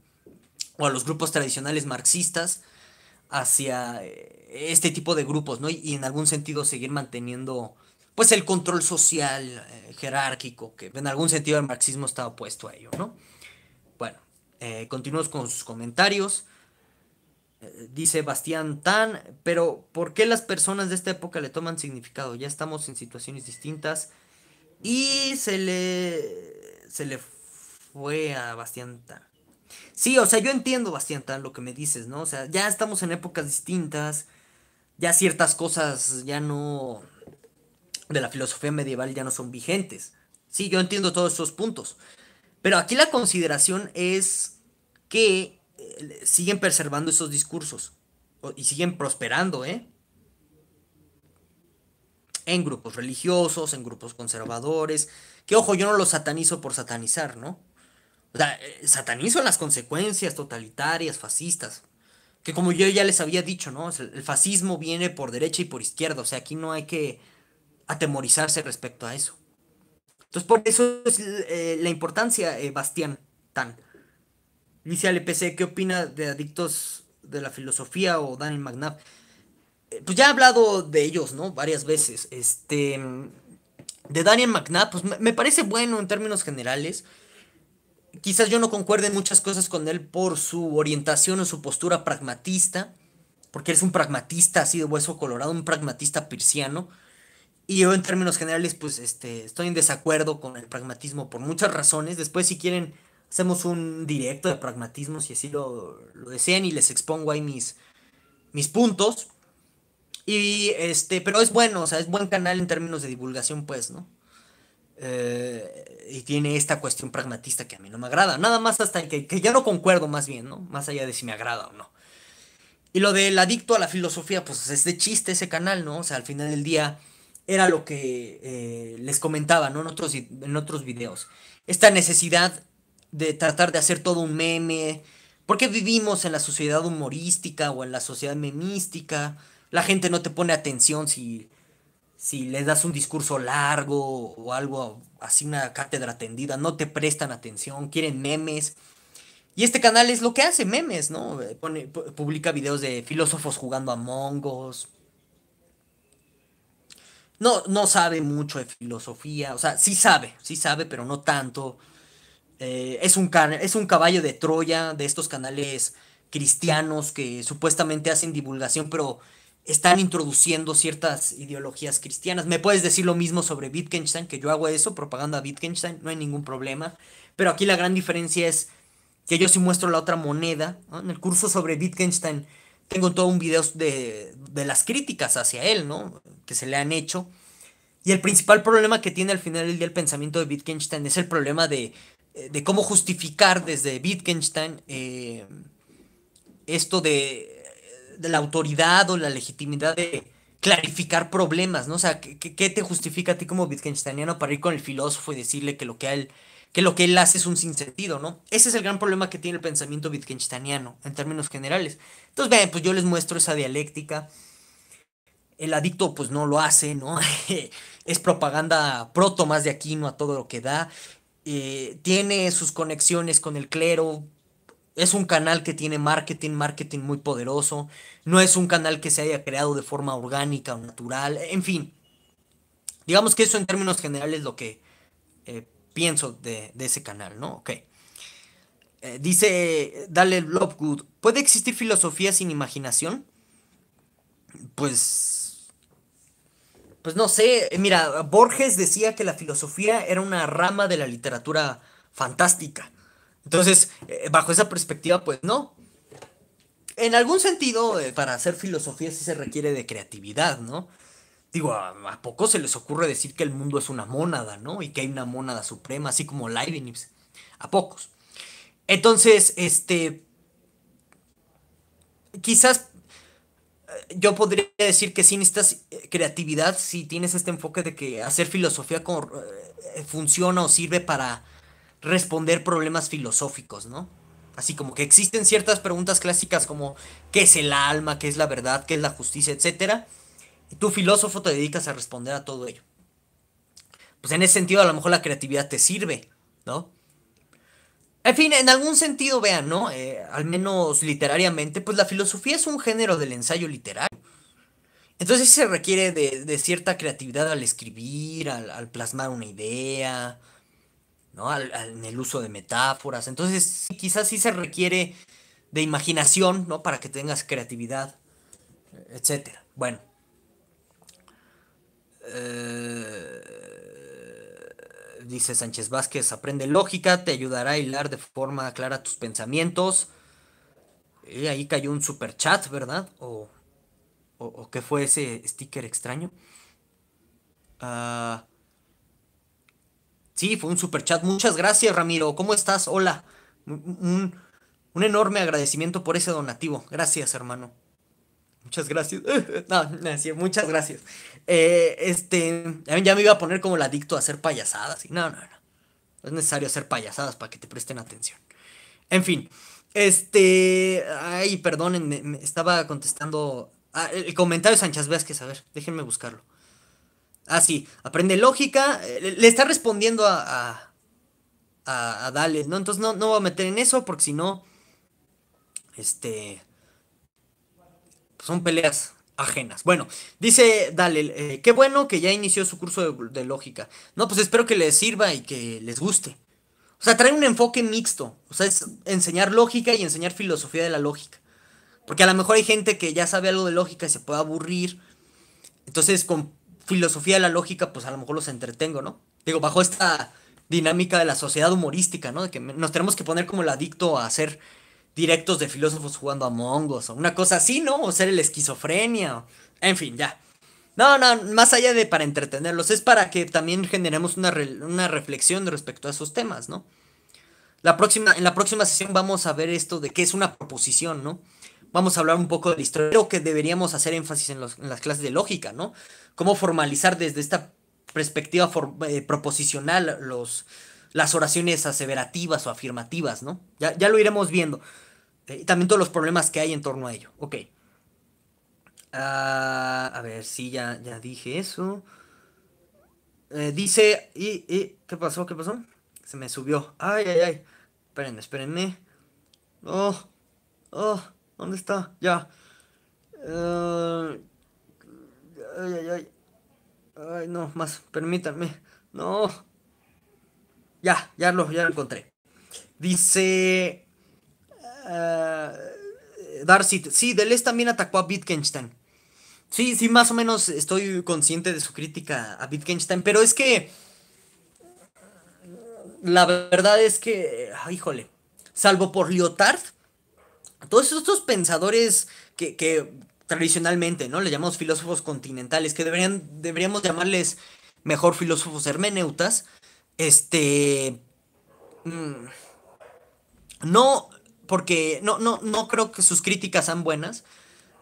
o a los grupos tradicionales marxistas hacia eh, este tipo de grupos, ¿no? Y, en algún sentido seguir manteniendo pues el control social eh, jerárquico, que en algún sentido el marxismo está opuesto a ello, ¿no? Eh, continuamos con sus comentarios. Eh, dice Bastián Tan, pero ¿por qué las personas de esta época le toman significado? Ya estamos en situaciones distintas. Y se le. Se le fue a Bastián Tan. Sí, o sea, yo entiendo, Bastián Tan, lo que me dices, ¿no? O sea, ya estamos en épocas distintas. Ya ciertas cosas ya no. de la filosofía medieval ya no son vigentes. Sí, yo entiendo todos esos puntos. Pero aquí la consideración es que eh, siguen preservando esos discursos y siguen prosperando, ¿eh? En grupos religiosos, en grupos conservadores, que ojo, yo no los satanizo por satanizar, ¿no? O sea, eh, satanizo las consecuencias totalitarias, fascistas, que como yo ya les había dicho, ¿no? El fascismo viene por derecha y por izquierda, o sea, aquí no hay que atemorizarse respecto a eso. Entonces, por eso es la importancia, Bastián, tan Dice al ¿qué opina de Adictos de la Filosofía o Daniel McNabb? Eh, pues ya he hablado de ellos, ¿no? Varias veces. Este. De Daniel McNabb, pues me parece bueno en términos generales. Quizás yo no concuerde en muchas cosas con él por su orientación o su postura pragmatista, porque él es un pragmatista así de hueso colorado, un pragmatista persiano. Y yo en términos generales, pues este, estoy en desacuerdo con el pragmatismo por muchas razones. Después, si quieren, Hacemos un directo de pragmatismo si así lo, lo desean y les expongo ahí mis, mis puntos. Y este, pero es bueno, o sea, es buen canal en términos de divulgación, pues, ¿no? Eh, y tiene esta cuestión pragmatista que a mí no me agrada. Nada más hasta que, que ya no concuerdo más bien, ¿no? Más allá de si me agrada o no. Y lo del adicto a la filosofía, pues es de chiste ese canal, ¿no? O sea, al final del día era lo que eh, les comentaba, ¿no? En otros, en otros videos. Esta necesidad de tratar de hacer todo un meme. Porque vivimos en la sociedad humorística o en la sociedad memística. La gente no te pone atención si, si le das un discurso largo o algo así, una cátedra tendida. No te prestan atención, quieren memes. Y este canal es lo que hace, memes, ¿no? Eh, publica videos de filósofos jugando a mongos. No, no sabe mucho de filosofía. O sea, sí sabe, sí sabe, pero no tanto eh, es, un es un caballo de Troya de estos canales cristianos que supuestamente hacen divulgación, pero están introduciendo ciertas ideologías cristianas. Me puedes decir lo mismo sobre Wittgenstein, que yo hago eso, propaganda a Wittgenstein, no hay ningún problema. Pero aquí la gran diferencia es que yo sí muestro la otra moneda. En el curso sobre Wittgenstein tengo todo un video de, de, las críticas hacia él, ¿no? Que se le han hecho. Y el principal problema que tiene al final del día el pensamiento de Wittgenstein es el problema de eh, de cómo justificar desde Wittgenstein eh, esto de, la autoridad o la legitimidad de clarificar problemas, ¿no? O sea, ¿qué, te justifica a ti como Wittgensteiniano para ir con el filósofo y decirle que lo que él, que lo que él hace es un sinsentido, ¿no? Ese es el gran problema que tiene el pensamiento Wittgensteiniano en términos generales. Entonces, vean, pues yo les muestro esa dialéctica. El adicto pues no lo hace, ¿no? es propaganda proto más de aquí, no a todo lo que da. Eh, tiene sus conexiones con el clero, es un canal que tiene marketing, marketing muy poderoso, no es un canal que se haya creado de forma orgánica o natural, en fin. Digamos que eso en términos generales lo que eh, pienso de, ese canal, ¿no? Ok. Eh, dice Dale Lovegood, ¿puede existir filosofía sin imaginación? Pues pues no sé, eh, mira, Borges decía que la filosofía era una rama de la literatura fantástica. Entonces, eh, bajo esa perspectiva, pues no. En algún sentido, eh, para hacer filosofía sí se requiere de creatividad, ¿no? Digo, ¿a, ¿a, poco se les ocurre decir que el mundo es una mónada, ¿no? Y que hay una mónada suprema, así como Leibniz. A pocos. Entonces, este. Quizás yo podría decir que sin esta eh, creatividad si tienes este enfoque de que hacer filosofía eh, funciona o sirve para responder problemas filosóficos, ¿no? Así como que existen ciertas preguntas clásicas como ¿qué es el alma? ¿Qué es la verdad? ¿Qué es la justicia? Etcétera. Y tú filósofo te dedicas a responder a todo ello. Pues en ese sentido a lo mejor la creatividad te sirve, ¿no? En fin, en algún sentido, vean, ¿no? Eh, al menos literariamente, pues la filosofía es un género del ensayo literario. Entonces se requiere de, cierta creatividad al escribir, al, plasmar una idea, ¿no? en el uso de metáforas. Entonces quizás sí se requiere de imaginación, ¿no? Para que tengas creatividad, etcétera. Bueno. Eh dice Sánchez Vázquez, aprende lógica, te ayudará a hilar de forma clara tus pensamientos. Y ahí cayó un super chat, ¿verdad? O, qué fue ese sticker extraño. Ah, sí, fue un super chat. Muchas gracias, Ramiro. ¿Cómo estás? Hola. Un, un enorme agradecimiento por ese donativo. Gracias, hermano. Muchas gracias. no, muchas gracias. Eh, este, ya me iba a poner como el adicto a hacer payasadas. Y no, no, no. No es necesario hacer payasadas para que te presten atención. En fin, este, ay, perdonen, me, estaba contestando ah, el comentario de Sánchez Vázquez, a ver, déjenme buscarlo. Ah, sí, aprende lógica, le, está respondiendo a, a, Dale, ¿no? Entonces no, no voy a meter en eso porque si no, este, son peleas, ajenas. Bueno, dice Dale, eh, qué bueno que ya inició su curso de, de, lógica. No, pues espero que les sirva y que les guste. O sea, trae un enfoque mixto. O sea, es enseñar lógica y enseñar filosofía de la lógica. Porque a lo mejor hay gente que ya sabe algo de lógica y se puede aburrir. Entonces, con filosofía de la lógica, pues a lo mejor los entretengo, ¿no? Digo, bajo esta dinámica de la sociedad humorística, ¿no? De que nos tenemos que poner como el adicto a hacer directos de filósofos jugando a mongos o una cosa así, ¿no? O ser el esquizofrenia. En fin, ya. No, no, más allá de para entretenerlos, es para que también generemos una, una reflexión respecto a esos temas, ¿no? La próxima, en la próxima sesión vamos a ver esto de qué es una proposición, ¿no? Vamos a hablar un poco de la historia. Creo que deberíamos hacer énfasis en, las clases de lógica, ¿no? Cómo formalizar desde esta perspectiva eh, proposicional los, las oraciones aseverativas o afirmativas, ¿no? Ya, ya lo iremos viendo. Eh, y también todos los problemas que hay en torno a ello. Ok. Ah, a ver, si ya, dije eso. Eh, dice. Y, ¿Qué pasó? ¿Qué pasó? Se me subió. Ay, ay, ay. Espérenme, espérenme. Oh, oh, ¿dónde está? Ya. Eh, ay, ay, ay. Ay, no, más, permítanme. No. Ya, ya lo, ya lo encontré. Dice. Eh, Darcy, sí, Deleuze también atacó a Wittgenstein. Sí, sí, más o menos estoy consciente de su crítica a Wittgenstein, pero es que la verdad es que, ah, híjole, salvo por Lyotard, todos estos pensadores que, tradicionalmente, ¿no? Le llamamos filósofos continentales, que deberían, deberíamos llamarles mejor filósofos hermeneutas, este... Mm, no, porque no, no, no creo que sus críticas sean buenas,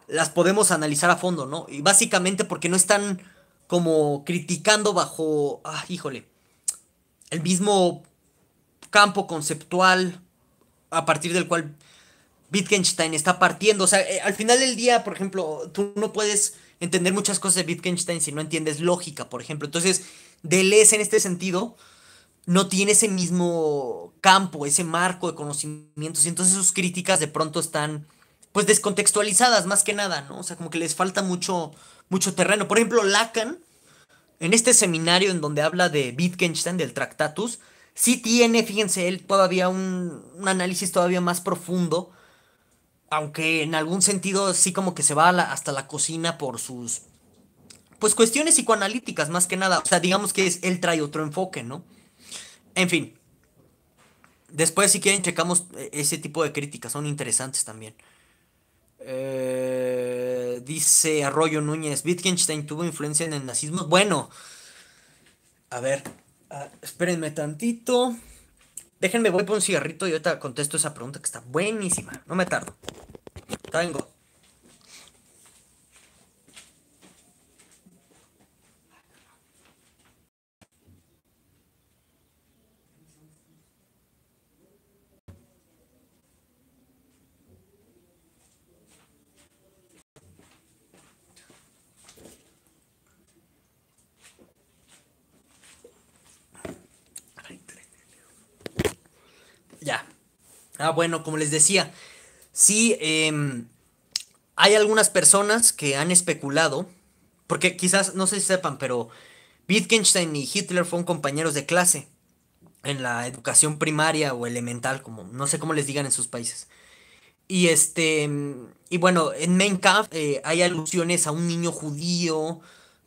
las podemos analizar a fondo, ¿no? Y básicamente porque no están como criticando bajo, ah, híjole, el mismo campo conceptual a partir del cual Wittgenstein está partiendo. O sea, eh, al final del día, por ejemplo, tú no puedes entender muchas cosas de Wittgenstein si no entiendes lógica, por ejemplo. Entonces, Deleuze en este sentido no tiene ese mismo campo, ese marco de conocimientos, y entonces sus críticas de pronto están pues descontextualizadas más que nada, ¿no? O sea, como que les falta mucho, mucho terreno. Por ejemplo, Lacan, en este seminario en donde habla de Wittgenstein, del Tractatus, sí tiene, fíjense, él todavía un, análisis todavía más profundo, aunque en algún sentido sí como que se va hasta la cocina por sus, pues cuestiones psicoanalíticas más que nada. O sea, digamos que es, él trae otro enfoque, ¿no? En fin. Después, si quieren, checamos eh, ese tipo de críticas. Son interesantes también. Eh, dice Arroyo Núñez. Wittgenstein tuvo influencia en el nazismo. Bueno. A ver. Ah, espérenme tantito. Déjenme, voy por un cigarrito y ahorita contesto esa pregunta que está buenísima. No me tardo. Tengo. Ah, bueno, como les decía, sí, em, hay algunas personas que han especulado, porque quizás, no sé si sepan, pero Wittgenstein y Hitler fueron compañeros de clase en la educación primaria o elemental, como no sé cómo les digan en sus países. Y este, em, y bueno, en Mein eh, hay alusiones a un niño judío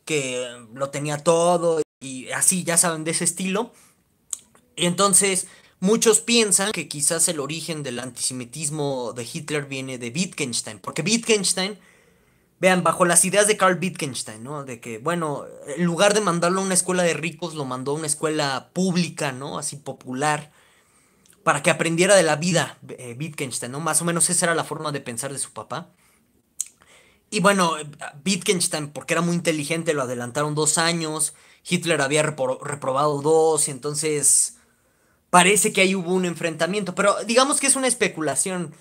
que lo tenía todo y así, ya saben, de ese estilo. Y entonces, Muchos piensan que quizás el origen del antisemitismo de Hitler viene de Wittgenstein, porque Wittgenstein, vean, bajo las ideas de Karl Wittgenstein, ¿no? De que, bueno, en lugar de mandarlo a una escuela de ricos, lo mandó a una escuela pública, ¿no? Así popular, para que aprendiera de la vida eh, Wittgenstein, ¿no? Más o menos esa era la forma de pensar de su papá. Y bueno, Wittgenstein, porque era muy inteligente, lo adelantaron dos años, Hitler había reprobado dos, y entonces parece que ahí hubo un enfrentamiento, pero digamos que es una especulación,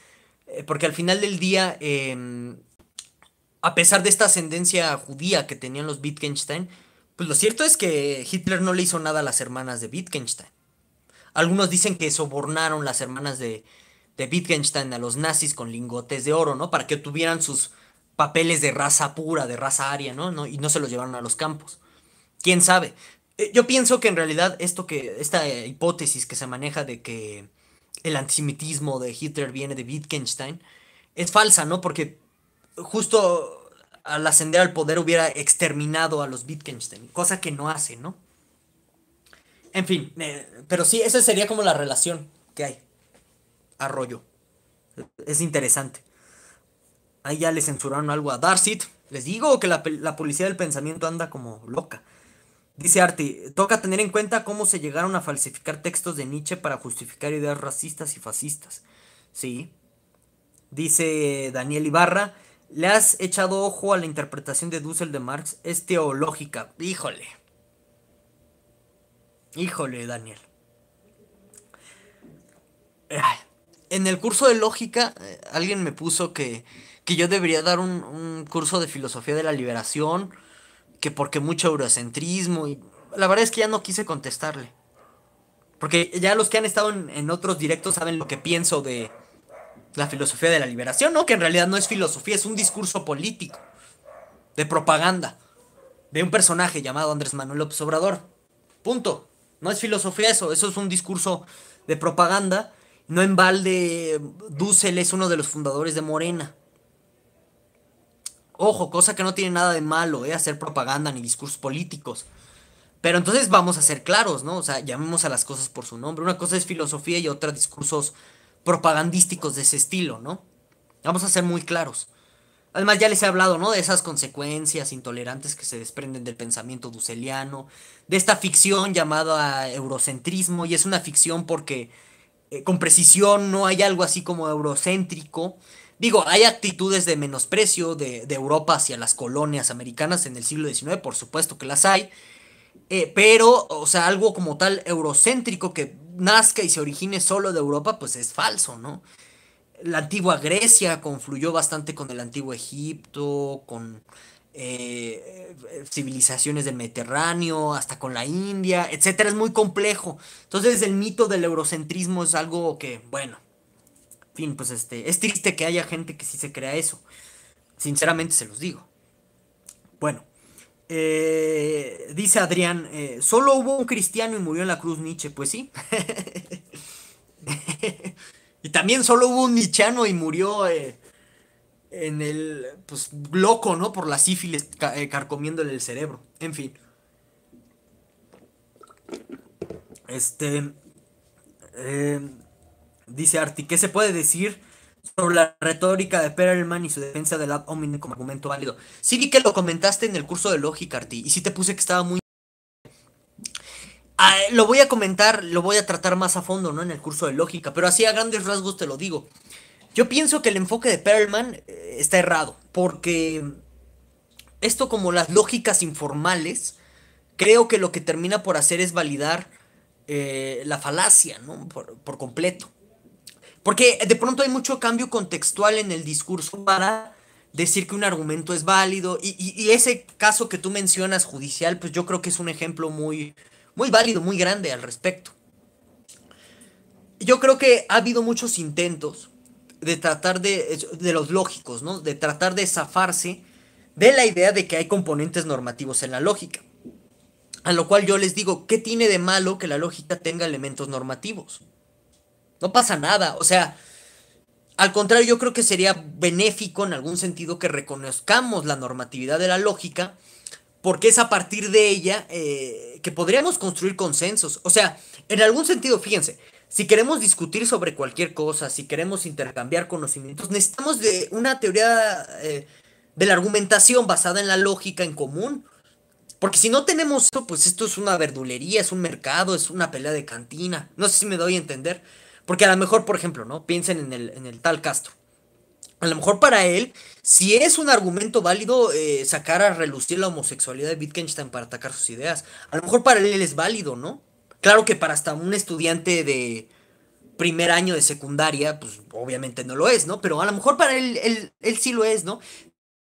eh, porque al final del día, em, a pesar de esta ascendencia judía que tenían los Wittgenstein, pues lo cierto es que Hitler no le hizo nada a las hermanas de Wittgenstein. Algunos dicen que sobornaron las hermanas de, de Wittgenstein a los nazis con lingotes de oro, ¿no? Para que tuvieran sus papeles de raza pura, de raza aria, ¿no? ¿no? Y no se los llevaron a los campos. ¿Quién sabe? Eh, yo pienso que en realidad esto que, esta eh, hipótesis que se maneja de que el antisemitismo de Hitler viene de Wittgenstein es falsa, ¿no? Porque justo al ascender al poder hubiera exterminado a los Wittgenstein, cosa que no hace, ¿no? En fin, eh, pero sí, esa sería como la relación que hay. Arroyo. Es interesante. Ahí ya le censuraron algo a Darcy. Les digo que la, la policía del pensamiento anda como loca. Dice Arti, toca tener en cuenta cómo se llegaron a falsificar textos de Nietzsche para justificar ideas racistas y fascistas. Sí. Dice Daniel Ibarra, ¿le has echado ojo a la interpretación de Dussel de Marx? Es teológica. Híjole. Híjole, Daniel. En el curso de lógica, eh, alguien me puso que, que yo debería dar un, un curso de filosofía de la liberación que porque mucho eurocentrismo y la verdad es que ya no quise contestarle. Porque ya los que han estado en, otros directos saben lo que pienso de la filosofía de la liberación, ¿no? Que en realidad no es filosofía, es un discurso político, de propaganda, de un personaje llamado Andrés Manuel López Obrador. Punto. No es filosofía eso, eso es un discurso de propaganda. No en balde, Dussel es uno de los fundadores de Morena. Ojo, cosa que no tiene nada de malo, ¿eh? hacer propaganda ni discursos políticos. Pero entonces vamos a ser claros, ¿no? O sea, llamemos a las cosas por su nombre. Una cosa es filosofía y otra discursos propagandísticos de ese estilo, ¿no? Vamos a ser muy claros. Además, ya les he hablado, ¿no? De esas consecuencias intolerantes que se desprenden del pensamiento duseliano. de esta ficción llamada eurocentrismo, y es una ficción porque eh, con precisión no hay algo así como eurocéntrico, Digo, hay actitudes de menosprecio de, Europa hacia las colonias americanas en el siglo XIX, por supuesto que las hay, eh, pero, o sea, algo como tal eurocéntrico que nazca y se origine solo de Europa, pues es falso, ¿no? La antigua Grecia confluyó bastante con el antiguo Egipto, con eh, civilizaciones del Mediterráneo, hasta con la India, etcétera, es muy complejo. Entonces el mito del eurocentrismo es algo que, bueno, fin, pues este, es triste que haya gente que sí se crea eso. Sinceramente se los digo. Bueno, eh, dice Adrián, eh, solo hubo un cristiano y murió en la cruz Nietzsche, pues sí. y también solo hubo un nichano y murió eh, en el, pues loco, ¿no? Por la sífilis carcomiéndole el cerebro. En fin. Este... Dice Arti, ¿qué se puede decir sobre la retórica de Perelman y su defensa del ad hominem como argumento válido? Sí que lo comentaste en el curso de lógica, Arti, y sí te puse que estaba muy... Ah, lo voy a comentar, lo voy a tratar más a fondo, ¿no? En el curso de lógica, pero así a grandes rasgos te lo digo. Yo pienso que el enfoque de Perelman eh, está errado, porque esto como las lógicas informales, creo que lo que termina por hacer es validar eh, la falacia, ¿no? por completo. Porque de pronto hay mucho cambio contextual en el discurso para decir que un argumento es válido. Y, ese caso que tú mencionas judicial, pues yo creo que es un ejemplo muy, muy válido, muy grande al respecto. Yo creo que ha habido muchos intentos de tratar de, de los lógicos, ¿no? De tratar de zafarse de la idea de que hay componentes normativos en la lógica. A lo cual yo les digo, ¿qué tiene de malo que la lógica tenga elementos normativos? No pasa nada. O sea, al contrario, yo creo que sería benéfico en algún sentido que reconozcamos la normatividad de la lógica, porque es a partir de ella eh, que podríamos construir consensos. O sea, en algún sentido, fíjense, si queremos discutir sobre cualquier cosa, si queremos intercambiar conocimientos, necesitamos de una teoría eh, de la argumentación basada en la lógica en común. Porque si no tenemos eso, pues esto es una verdulería, es un mercado, es una pelea de cantina. No sé si me doy a entender. Porque a lo mejor, por ejemplo, ¿no? Piensen en el, tal Castro. A lo mejor para él, si es un argumento válido eh, sacar a relucir la homosexualidad de Wittgenstein para atacar sus ideas. A lo mejor para él es válido, ¿no? Claro que para hasta un estudiante de primer año de secundaria, pues obviamente no lo es, ¿no? Pero a lo mejor para él, él, él sí lo es, ¿no?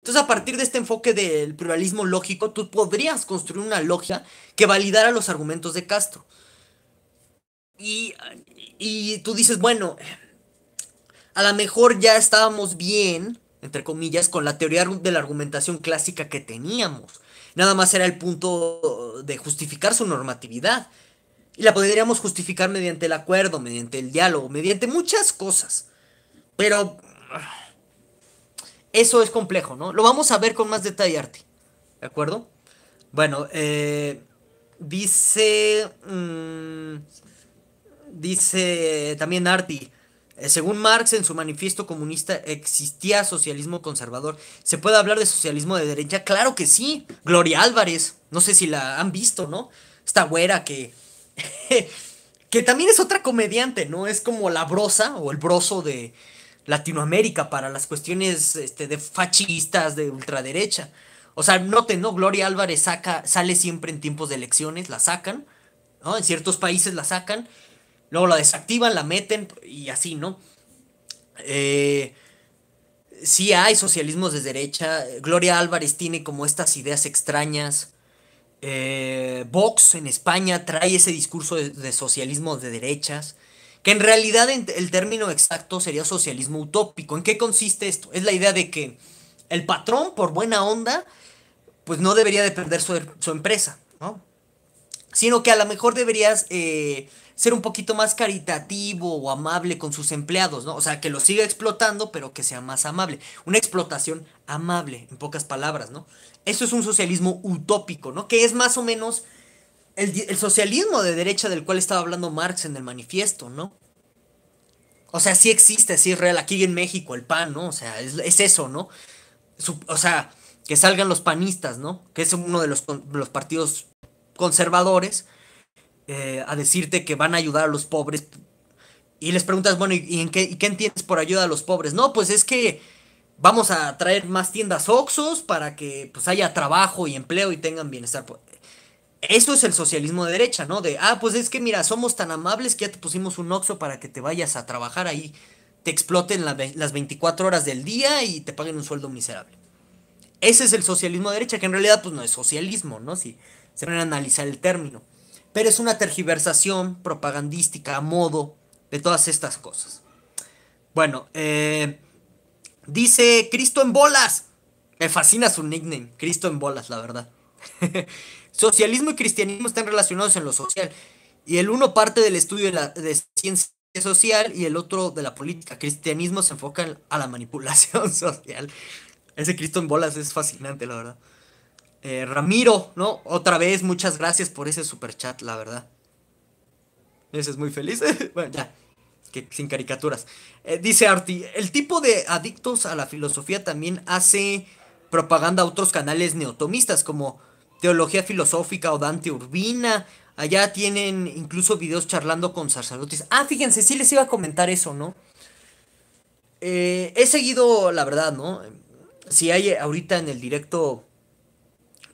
Entonces, a partir de este enfoque del pluralismo lógico, tú podrías construir una logia que validara los argumentos de Castro. Y y tú dices, bueno, a lo mejor ya estábamos bien, entre comillas, con la teoría de la argumentación clásica que teníamos. Nada más era el punto de justificar su normatividad. Y la podríamos justificar mediante el acuerdo, mediante el diálogo, mediante muchas cosas. Pero eso es complejo, ¿no? Lo vamos a ver con más detalle, Arti. ¿De acuerdo? Bueno, eh, dice... Mm, dice también Arti. Eh, según Marx, en su manifiesto comunista existía socialismo conservador. ¿Se puede hablar de socialismo de derecha? Claro que sí. Gloria Álvarez, no sé si la han visto, ¿no? Esta güera que... que también es otra comediante, ¿no? Es como la brosa o el broso de Latinoamérica para las cuestiones este, de fascistas, de ultraderecha. O sea, noten, ¿no? Gloria Álvarez saca, sale siempre en tiempos de elecciones, la sacan, ¿no? En ciertos países la sacan Luego la desactivan, la meten y así, ¿no? Eh, sí hay socialismos de derecha. Gloria Álvarez tiene como estas ideas extrañas. Eh, Vox en España trae ese discurso de, socialismo de derechas, que en realidad el término exacto sería socialismo utópico. ¿En qué consiste esto? Es la idea de que el patrón, por buena onda, pues no debería de perder su, empresa, ¿no? Sino que a lo mejor deberías eh, ser un poquito más caritativo o amable con sus empleados, ¿no? O sea, que lo siga explotando, pero que sea más amable. Una explotación amable, en pocas palabras, ¿no? Eso es un socialismo utópico, ¿no? Que es más o menos el, socialismo de derecha del cual estaba hablando Marx en el manifiesto, ¿no? O sea, sí existe, sí es real. Aquí en México, el PAN, ¿no? O sea, es, eso, ¿no? o sea, que salgan los panistas, ¿no? Que es uno de los, los partidos conservadores eh, a decirte que van a ayudar a los pobres. Y les preguntas, bueno, ¿y, en qué, qué entiendes por ayuda a los pobres? No, pues es que vamos a traer más tiendas Oxos para que pues haya trabajo y empleo y tengan bienestar. Eso es el socialismo de derecha, ¿no? De, ah, pues es que mira, somos tan amables que ya te pusimos un Oxo para que te vayas a trabajar ahí, te exploten las 24 horas del día y te paguen un sueldo miserable. Ese es el socialismo de derecha, que en realidad pues no es socialismo, ¿no? Si se van a analizar el término pero es una tergiversación propagandística a modo de todas estas cosas. Bueno, eh, dice Cristo en bolas. Me fascina su nickname, Cristo en bolas, la verdad. Socialismo y cristianismo están relacionados en lo social. Y el uno parte del estudio de, ciencia social y el otro de la política. Cristianismo se enfoca a la manipulación social. Ese Cristo en bolas es fascinante, la verdad. Eh, Ramiro, ¿no? Otra vez, muchas gracias por ese super chat, la verdad. Ese es muy feliz. bueno, ya. Que, sin caricaturas. Eh, dice Arti, el tipo de adictos a la filosofía también hace propaganda a otros canales neotomistas como Teología Filosófica o Dante Urbina. Allá tienen incluso videos charlando con sacerdotes. Ah, fíjense, sí les iba a comentar eso, ¿no? Eh, he seguido, la verdad, ¿no? Si hay ahorita en el directo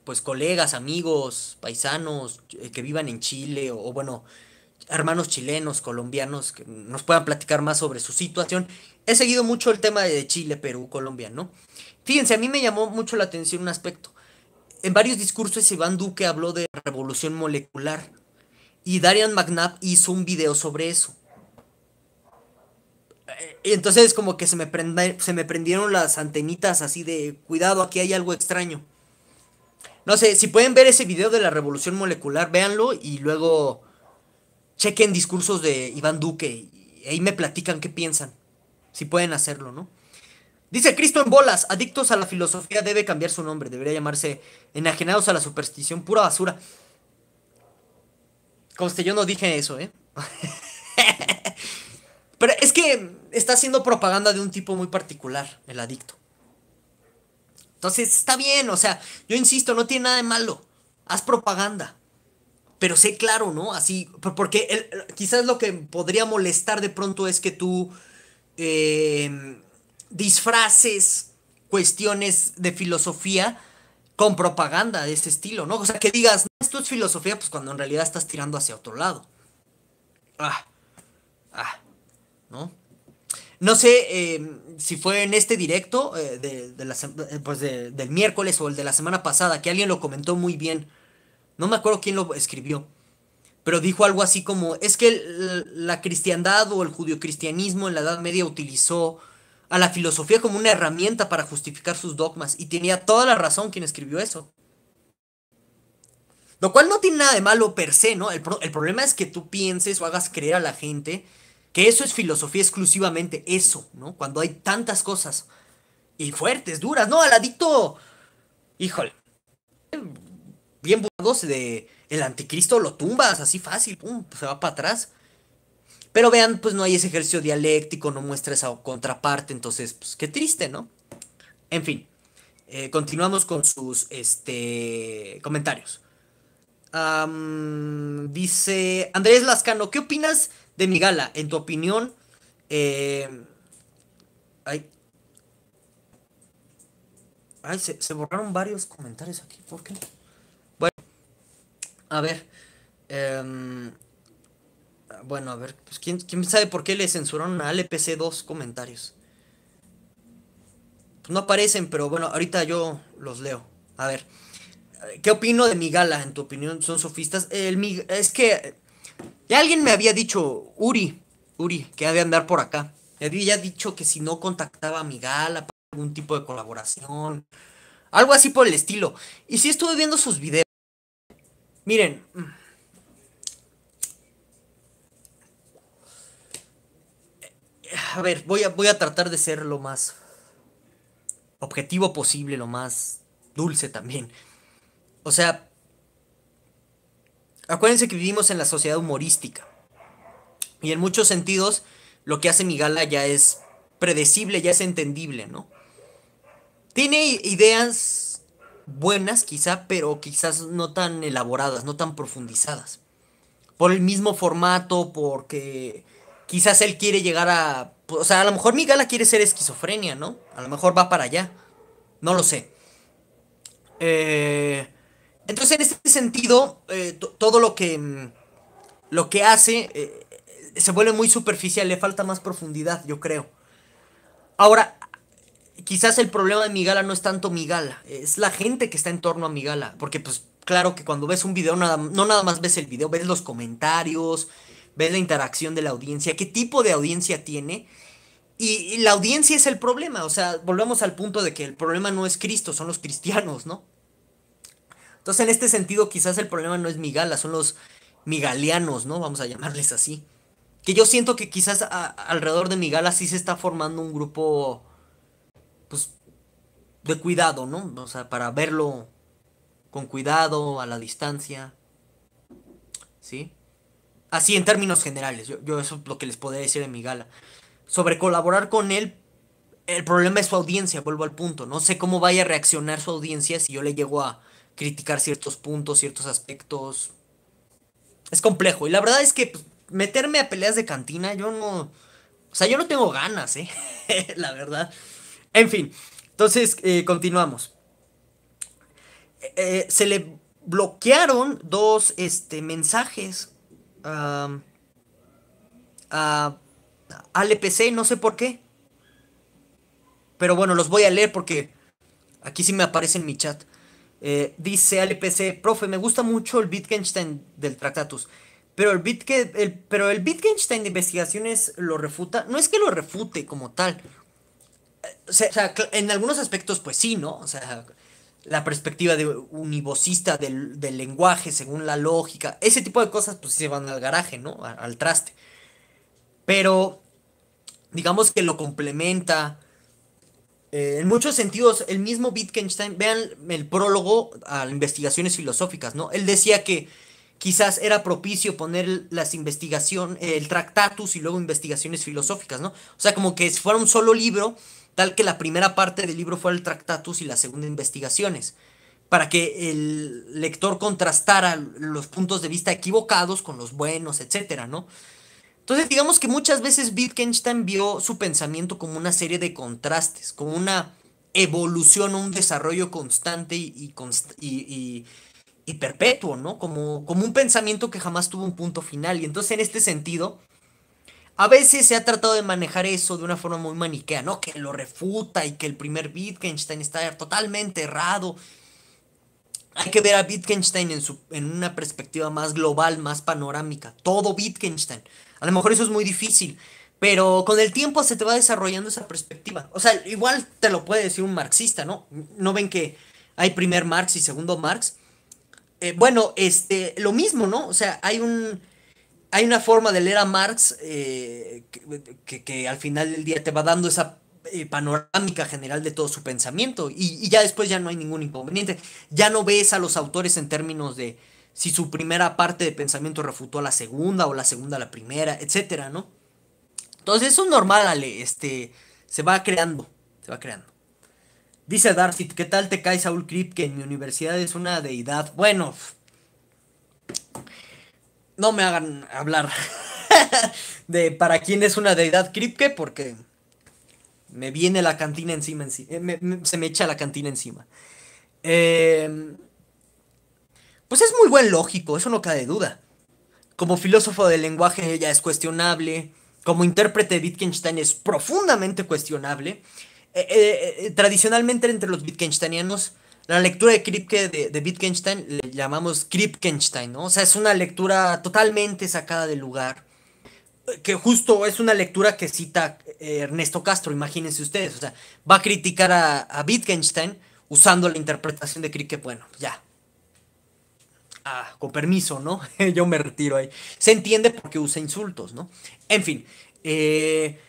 pues colegas, amigos, paisanos eh, que vivan en Chile o, bueno, hermanos chilenos, colombianos, que nos puedan platicar más sobre su situación. He seguido mucho el tema de Chile, Perú, Colombia, ¿no? Fíjense, a mí me llamó mucho la atención un aspecto. En varios discursos Iván Duque habló de revolución molecular y Darian McNabb hizo un video sobre eso. Eh, entonces como que se me, se me prendieron las antenitas así de, cuidado, aquí hay algo extraño. No sé, si pueden ver ese video de la revolución molecular, véanlo y luego chequen discursos de Iván Duque y ahí me platican qué piensan. Si pueden hacerlo, ¿no? Dice Cristo en bolas, adictos a la filosofía debe cambiar su nombre, debería llamarse enajenados a la superstición, pura basura. Conste, yo no dije eso, ¿eh? Pero es que está haciendo propaganda de un tipo muy particular, el adicto. Entonces está bien, o sea, yo insisto, no tiene nada de malo. Haz propaganda. Pero sé claro, ¿no? Así, porque quizás lo que podría molestar de pronto es que tú em, disfraces cuestiones de filosofía con propaganda de este estilo, ¿no? O sea, que digas, esto es filosofía, pues cuando en realidad estás tirando hacia otro lado. Ah, ah, ¿no? No sé em, si fue en este directo eh, eh, pues de, del miércoles o el de la semana pasada que alguien lo comentó muy bien. No me acuerdo quién lo escribió. Pero dijo algo así como, es que la cristiandad o el judio-cristianismo en la Edad Media utilizó a la filosofía como una herramienta para justificar sus dogmas. Y tenía toda la razón quien escribió eso. Lo cual no tiene nada de malo per se, ¿no? El, el problema es que tú pienses o hagas creer a la gente que eso es filosofía exclusivamente, eso, ¿no? Cuando hay tantas cosas. Y fuertes, duras, ¿no? Al adicto, híjole. Bien burlados de el anticristo lo tumbas así fácil, pum, se va para atrás. Pero vean, pues no hay ese ejercicio dialéctico, no muestra esa contraparte, entonces, pues qué triste, ¿no? En fin, eh, continuamos con sus este, comentarios. dice Andrés Lascano, ¿qué opinas de mi gala, en tu opinión, eh, ay, ay se, borraron varios comentarios aquí, ¿por qué? Bueno, a ver, em, bueno, a ver, pues, ¿quién, sabe por qué le censuraron a LPC dos comentarios. no aparecen, pero bueno, ahorita yo los leo. A ver, ¿qué opino de mi gala? En tu opinión, son sofistas. El, es que ya alguien me había dicho, Uri, Uri, que ha de andar por acá. Me había dicho que si no contactaba a mi gala para algún tipo de colaboración. Algo así por el estilo. Y si estuve viendo sus videos. Miren. Mm. A ver, voy a, voy a tratar de ser lo más objetivo posible, lo más dulce también. O sea, Acuérdense que vivimos en la sociedad humorística. Y en muchos sentidos, lo que hace mi gala ya es predecible, ya es entendible, ¿no? Tiene ideas buenas quizá, pero quizás no tan elaboradas, no tan profundizadas. Por el mismo formato, porque quizás él quiere llegar a... O sea, a lo mejor mi gala quiere ser esquizofrenia, ¿no? A lo mejor va para allá. No lo sé. Eh, entonces, en este sentido, eh, todo lo que, mm, lo que hace eh, eh, se vuelve muy superficial, le falta más profundidad, yo creo. Ahora, quizás el problema de Migala no es tanto Migala, es la gente que está en torno a Migala, porque pues claro que cuando ves un video nada, no nada más ves el video, ves los comentarios, ves la interacción de la audiencia, qué tipo de audiencia tiene. y la audiencia es el problema, o sea, volvemos al punto de que el problema no es Cristo, son los cristianos, ¿no? Entonces, en este sentido, quizás el problema no es Migala, son los migalianos, ¿no? Vamos a llamarles así. Que yo siento que quizás alrededor de Migala sí se está formando un grupo, pues, de cuidado, ¿no? O sea, para verlo con cuidado, a la distancia. ¿Sí? Así en términos generales, yo, eso es lo que les podría decir de Migala. Sobre colaborar con él, el problema es su audiencia, vuelvo al punto. No sé cómo vaya a reaccionar su audiencia si yo le llego a, criticar ciertos puntos, ciertos aspectos. Es complejo. Y la verdad es que pues, meterme a peleas de cantina, yo no... O sea, yo no tengo ganas, ¿eh? la verdad. En fin, entonces eh, continuamos. Eh, se le bloquearon dos este, mensajes a, al EPC, no sé por qué. Pero bueno, los voy a leer porque aquí sí me aparece en mi chat. Eh, dice LPC, profe, me gusta mucho el Wittgenstein del Tractatus, pero el, pero el Wittgenstein de investigaciones lo refuta. No es que lo refute como tal. Eh, o sea, en algunos aspectos, pues sí, ¿no? O sea, la perspectiva de univocista del, del lenguaje según la lógica, ese tipo de cosas, pues sí se van al garaje, ¿no? al traste. Pero digamos que lo complementa eh, en muchos sentidos, el mismo Wittgenstein, vean el prólogo a investigaciones filosóficas, ¿no? Él decía que quizás era propicio poner las investigaciones, el tractatus y luego investigaciones filosóficas, ¿no? O sea, como que si fuera un solo libro, tal que la primera parte del libro fuera el tractatus y la segunda investigaciones, para que el lector contrastara los puntos de vista equivocados con los buenos, etcétera, ¿no? Entonces, digamos que muchas veces Wittgenstein vio su pensamiento como una serie de contrastes, como una evolución, un desarrollo constante y, y, perpetuo, ¿no? Como, como un pensamiento que jamás tuvo un punto final. Y entonces, en este sentido, a veces se ha tratado de manejar eso de una forma muy maniquea, ¿no? Que lo refuta y que el primer Wittgenstein está totalmente errado. Hay que ver a Wittgenstein en, su, en una perspectiva más global, más panorámica. Todo Wittgenstein. A lo mejor eso es muy difícil, pero con el tiempo se te va desarrollando esa perspectiva. O sea, igual te lo puede decir un marxista, ¿no? No ven que hay primer Marx y segundo Marx. Eh, bueno, este, lo mismo, ¿no? O sea, hay un hay una forma de leer a Marx eh, que, al final del día te va dando esa eh, panorámica general de todo su pensamiento y, ya después ya no hay ningún inconveniente. Ya no ves a los autores en términos de si su primera parte de pensamiento refutó a la segunda o la segunda a la primera, etcétera, ¿no? Entonces eso es normal, Ale, este, se va creando, se va creando. Dice Darcy, ¿qué tal te cae Saul Kripke? en mi universidad es una deidad? Bueno, no me hagan hablar de para quién es una deidad Kripke porque me viene la cantina encima, eh, se me echa la cantina encima. Eh, pues es muy buen lógico, eso no cae duda. Como filósofo del lenguaje ya es cuestionable, como intérprete de Wittgenstein es profundamente cuestionable. Eh, eh, eh, tradicionalmente entre los Wittgensteinianos, la lectura de Kripke de, Wittgenstein le llamamos Kripkenstein, ¿no? O sea, es una lectura totalmente sacada del lugar. Que justo es una lectura que cita Ernesto Castro, imagínense ustedes. O sea, va a criticar a, a Wittgenstein usando la interpretación de Kripke. Bueno, ya, ah, con permiso, ¿no? Yo me retiro ahí. Se entiende porque usa insultos, ¿no? En fin, eh,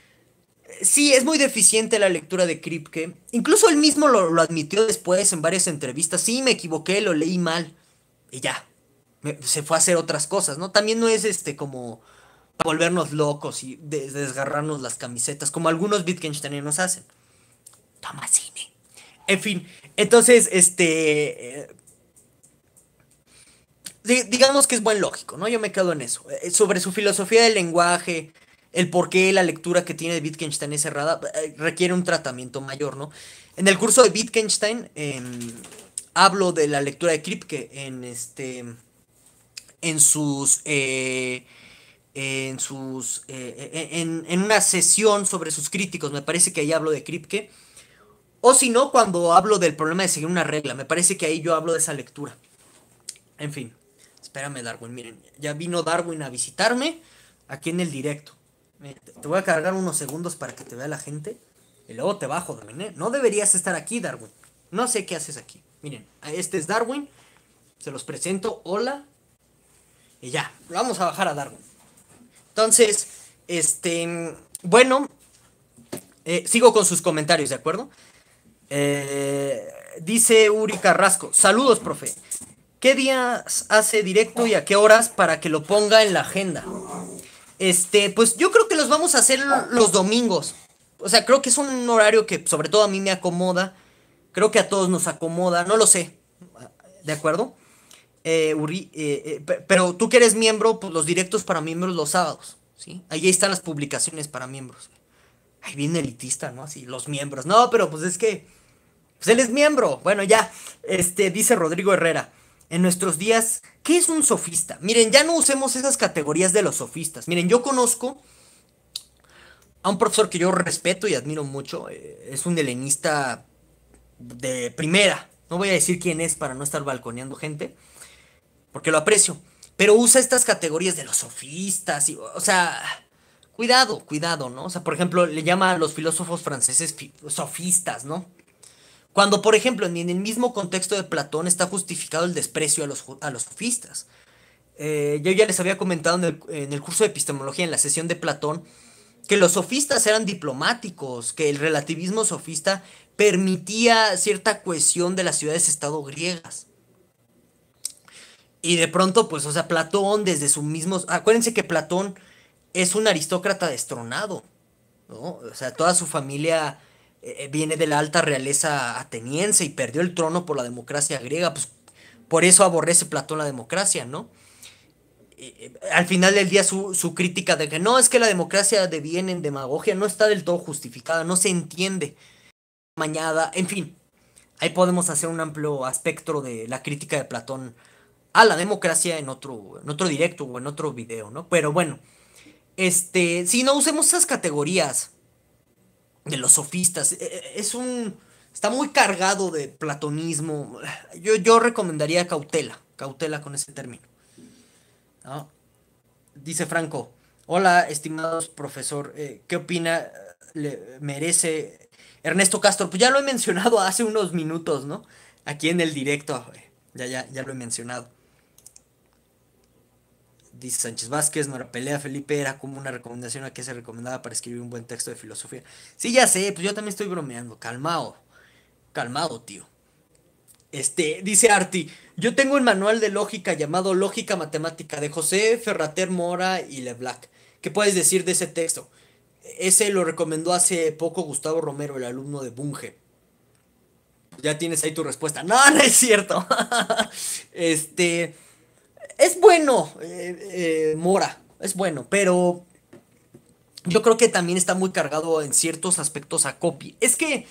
sí, es muy deficiente la lectura de Kripke. Incluso él mismo lo, admitió después en varias entrevistas. Sí, me equivoqué, lo leí mal. Y ya, se fue a hacer otras cosas, ¿no? También no es este como volvernos locos y desgarrarnos las camisetas, como algunos Wittgensteinianos hacen. Toma cine. En fin, entonces, este... Eh, digamos que es buen lógico, ¿no? Yo me quedo en eso. Eh, eh, sobre su filosofía del lenguaje, el por qué la lectura que tiene de Wittgenstein es cerrada, eh, requiere un tratamiento mayor, ¿no? En el curso de Wittgenstein em, hablo de la lectura de Kripke en este. en sus. en sus. En, en, una sesión sobre sus críticos. Me parece que ahí hablo de Kripke. O si no, cuando hablo del problema de seguir una regla. Me parece que ahí yo hablo de esa lectura. En fin espérame Darwin, miren, ya vino Darwin a visitarme aquí en el directo. Te voy a cargar unos segundos para que te vea la gente y luego te bajo, también, ¿eh? No deberías estar aquí, Darwin. No sé qué haces aquí. Miren, este es Darwin. Se los presento. Hola. Y ya, vamos a bajar a Darwin. Entonces, este, bueno, eh, sigo con sus comentarios, ¿de acuerdo? Eh, dice Uri Carrasco, saludos, profe. ¿Qué días hace directo y a qué horas para que lo ponga en la agenda? Este, pues yo creo que los vamos a hacer los domingos. O sea, creo que es un horario que sobre todo a mí me acomoda. Creo que a todos nos acomoda, no lo sé. ¿De acuerdo? Eh, eh, eh, pero tú que eres miembro, pues los directos para miembros los sábados, ¿sí? Ahí están las publicaciones para miembros. Ahí viene elitista, ¿no? Así, los miembros. No, pero pues es que... Pues él es miembro. Bueno, ya. Este, dice Rodrigo Herrera en nuestros días, ¿qué es un sofista? Miren, ya no usemos esas categorías de los sofistas. Miren, yo conozco a un profesor que yo respeto y admiro mucho. Eh, es un helenista de primera. No voy a decir quién es para no estar balconeando gente, porque lo aprecio. Pero usa estas categorías de los sofistas. o sea, cuidado, cuidado, ¿no? O sea, por ejemplo, le llama a los filósofos franceses sofistas, ¿no? Cuando, por ejemplo, ni en el mismo contexto de Platón está justificado el desprecio a los, sofistas. Eh, yo ya les había comentado en el, curso de epistemología, en la sesión de Platón, que los sofistas eran diplomáticos, que el relativismo sofista permitía cierta cohesión de las ciudades-estado griegas. Y de pronto, pues, o sea, Platón desde su mismo... Acuérdense que Platón es un aristócrata destronado, ¿no? O sea, toda su familia eh, viene de la alta realeza ateniense y perdió el trono por la democracia griega, pues por eso aborrece Platón la democracia, ¿no? Eh, al final del día su, crítica de que no, es que la democracia deviene en demagogia, no está del todo justificada, no se entiende. Mañada, en fin, ahí podemos hacer un amplio aspecto de la crítica de Platón a la democracia en otro, en otro directo o en otro video, ¿no? Pero bueno, este, si no usemos esas categorías de los sofistas. Eh, eh, es un. Está muy cargado de platonismo. Yo, yo recomendaría cautela. Cautela con ese término. Dice Franco. Hola, estimados profesor. Eh, ¿Qué opina le merece Ernesto Castro? Pues ya lo he mencionado hace unos minutos, ¿no? Aquí en el directo. Ya, ya, ya lo he mencionado dice Sánchez Vázquez, era Pelea, Felipe, era como una recomendación a que se recomendaba para escribir un buen texto de filosofía. Sí, ya sé, pues yo también estoy bromeando, calmado, calmado, tío. Este, dice Arti, yo tengo el manual de lógica llamado Lógica Matemática de José Ferrater Mora y Leblanc. ¿Qué puedes decir de ese texto? Ese lo recomendó hace poco Gustavo Romero, el alumno de Bunge. Ya tienes ahí tu respuesta. No, no es cierto. este, es bueno, eh, eh, Mora, es bueno, pero yo creo que también está muy cargado en ciertos aspectos a Copy. Es que,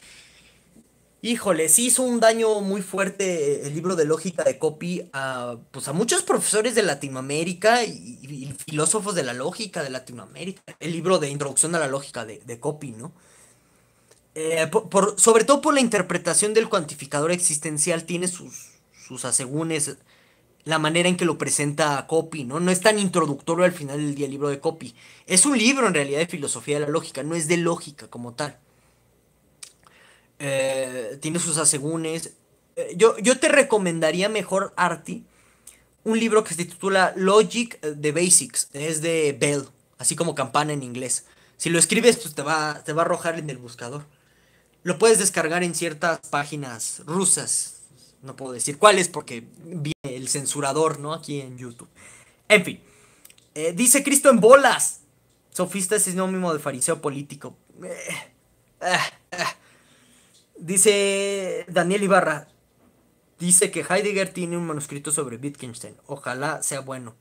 híjole, sí hizo un daño muy fuerte el libro de lógica de Copy a, pues, a muchos profesores de Latinoamérica y, filósofos de la lógica de Latinoamérica. El libro de introducción a la lógica de, de Copy, ¿no? Eh, sobre todo por la interpretación del cuantificador existencial, tiene sus, sus asegúnes la manera en que lo presenta Copy, ¿no? No es tan introductorio al final del día el libro de Copy. Es un libro en realidad de filosofía de la lógica, no es de lógica como tal. Eh, tiene sus asegúnes. Eh, yo, yo, te recomendaría mejor, Arti, un libro que se titula Logic the Basics. Es de Bell, así como campana en inglés. Si lo escribes, pues, te va, te va a arrojar en el buscador. Lo puedes descargar en ciertas páginas rusas. No puedo decir cuáles porque viene censurador, ¿no? Aquí en YouTube. En fin. Eh, dice Cristo en bolas. Sofista es sinónimo de fariseo político. Eh, eh, dice Daniel Ibarra. Dice que Heidegger tiene un manuscrito sobre Wittgenstein. Ojalá sea bueno.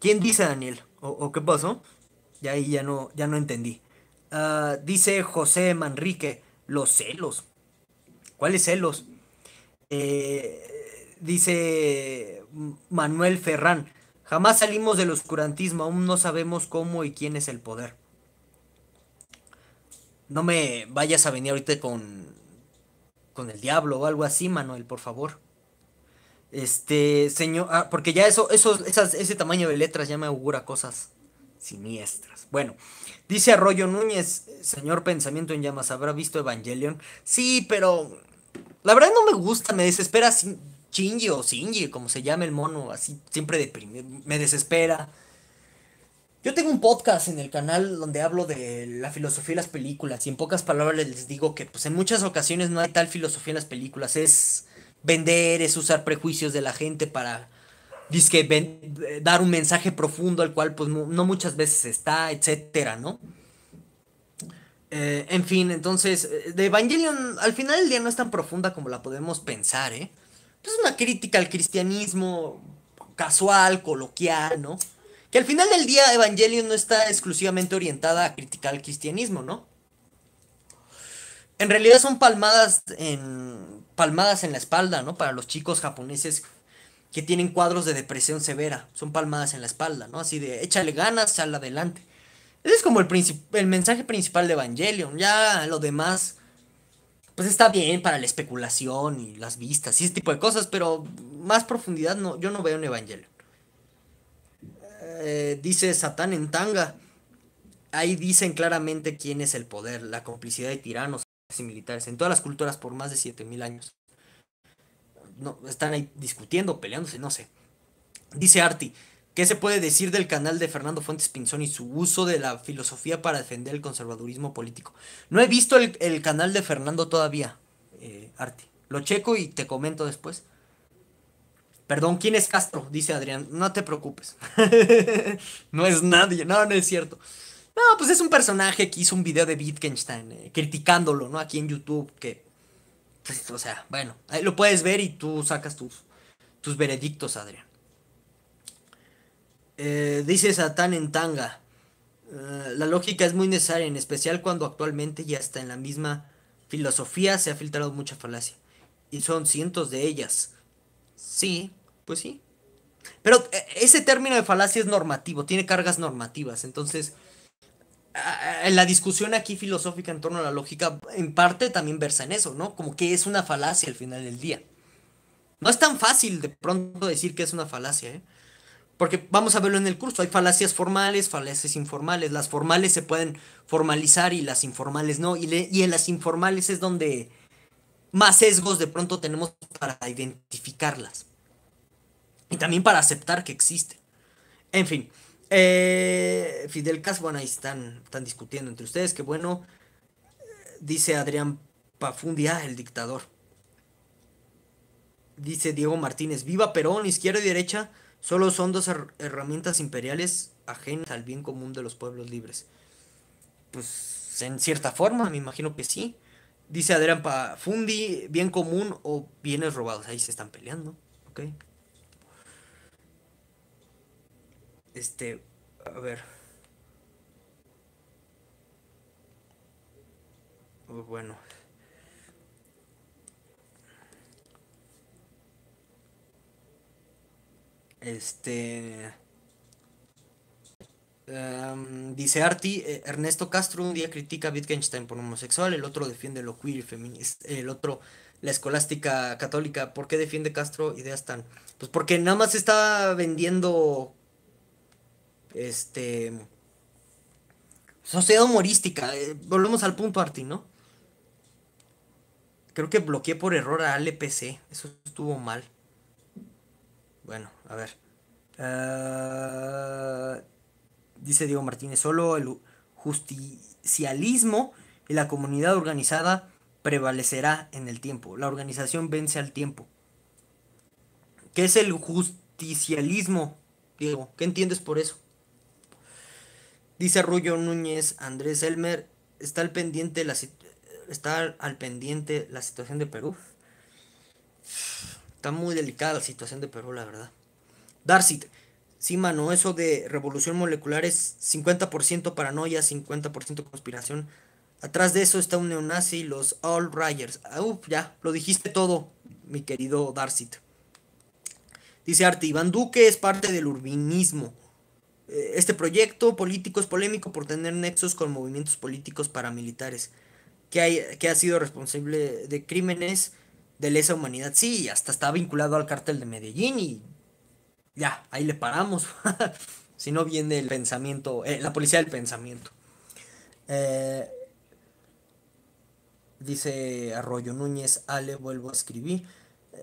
¿Quién dice Daniel? ¿O, qué pasó? Ya ahí ya no, ya no entendí. Ah, dice José Manrique. Los celos. ¿Cuáles celos? Eh, dice Manuel Ferrán, jamás salimos del oscurantismo, aún no sabemos cómo y quién es el poder. No me vayas a venir ahorita con, con el diablo o algo así, Manuel, por favor. Este, señor, ah, porque ya eso, ese tamaño de letras ya me augura cosas siniestras. Bueno, dice Arroyo Núñez, señor pensamiento en llamas, ¿habrá visto Evangelion? Sí, pero la verdad no me gusta, me desespera sin, Chingy o Shinji, como se llama el mono, así siempre me desespera. Yo tengo un podcast en el canal donde hablo de la filosofía de las películas y en pocas palabras les digo que pues en muchas ocasiones no hay tal filosofía en las películas, es vender, es usar prejuicios de la gente para eh, dar un mensaje profundo al cual pues no muchas veces está, etcétera, ¿no? Eh, en fin, entonces, eh, de Evangelion al final del día no es tan profunda como la podemos pensar, ¿eh? Es pues, una crítica al cristianismo casual, coloquial, ¿no? Que al final del día Evangelion no está exclusivamente orientada a criticar al cristianismo, ¿no? En realidad son palmadas en, palmadas en la espalda, ¿no? Para los chicos japoneses que tienen cuadros de depresión severa, son palmadas en la espalda, ¿no? Así de échale ganas, sal adelante. Ese es como el, el mensaje principal de Evangelion, ya lo demás pues está bien para la especulación y las vistas y ese tipo de cosas, pero más profundidad no, yo no veo en evangelio. Eh, dice Satán en tanga. Ahí dicen claramente quién es el poder, la complicidad de tiranos y militares en todas las culturas por más de 7000 años. No, están ahí discutiendo, peleándose, no sé. Dice Arti, ¿Qué se puede decir del canal de Fernando Fuentes Pinzón y su uso de la filosofía para defender el conservadurismo político? No he visto el, canal de Fernando todavía, eh, Arti. Lo checo y te comento después. Perdón, ¿quién es Castro? Dice Adrián. No te preocupes. no es nadie. No, no es cierto. No, pues es un personaje que hizo un video de Wittgenstein eh, criticándolo, ¿no? Aquí en YouTube, que. Pues, o sea, bueno, ahí lo puedes ver y tú sacas tus, tus veredictos, Adrián. Eh, dice Satán en tanga. Eh, la lógica es muy necesaria, en especial cuando actualmente Ya está en la misma filosofía se ha filtrado mucha falacia. Y son cientos de ellas. Sí, pues sí. Pero eh, ese término de falacia es normativo, tiene cargas normativas. Entonces, la discusión aquí filosófica en torno a la lógica, en parte también versa en eso, ¿no? Como que es una falacia al final del día. No es tan fácil de pronto decir que es una falacia, ¿eh? Porque vamos a verlo en el curso, hay falacias formales, falacias informales. Las formales se pueden formalizar y las informales no. Y, y en las informales es donde más sesgos de pronto tenemos para identificarlas. Y también para aceptar que existen. En fin, eh, Fidel Castro bueno, ahí están, están discutiendo entre ustedes, Qué bueno, dice Adrián Pafundia, el dictador. Dice Diego Martínez, viva Perón, izquierda y derecha Solo son dos herramientas imperiales ajenas al bien común de los pueblos libres. Pues en cierta forma, me imagino que sí. Dice Adrián Fundi, bien común o bienes robados. Ahí se están peleando. Ok. Este, a ver. Bueno, Este. Em, dice Arti, eh, Ernesto Castro un día critica a Wittgenstein por homosexual, el otro defiende lo queer feminista, el otro la escolástica católica. ¿Por qué defiende Castro ideas tan? Pues porque nada más está vendiendo este pues, sociedad humorística. Eh, volvemos al punto Arti, ¿no? Creo que bloqueé por error a LPC, e eso estuvo mal. Bueno, a ver. Ah, dice Diego Martínez, solo el justicialismo y la comunidad organizada prevalecerá en el tiempo. La organización vence al tiempo. ¿Qué es el justicialismo, Diego? ¿Qué entiendes por eso? Dice Rullo Núñez, Andrés Elmer, está al pendiente la, está al pendiente la situación de Perú. Está muy delicada la situación de Perú, la verdad. Darcy, sí, mano, eso de revolución molecular es 50% paranoia, 50% conspiración. Atrás de eso está un neonazi, los All Riders. Ah, uf, ya, lo dijiste todo, mi querido Darcy. Dice Arte, Iván Duque es parte del urbinismo. Eh, este proyecto político es polémico por tener nexos con movimientos políticos paramilitares, que, hay, que ha sido responsable de crímenes de lesa humanidad. Sí, hasta está vinculado al cártel de Medellín y ya, ahí le paramos. si no viene el pensamiento, eh, la policía del pensamiento. Eh, dice Arroyo Núñez, Ale, vuelvo a escribir.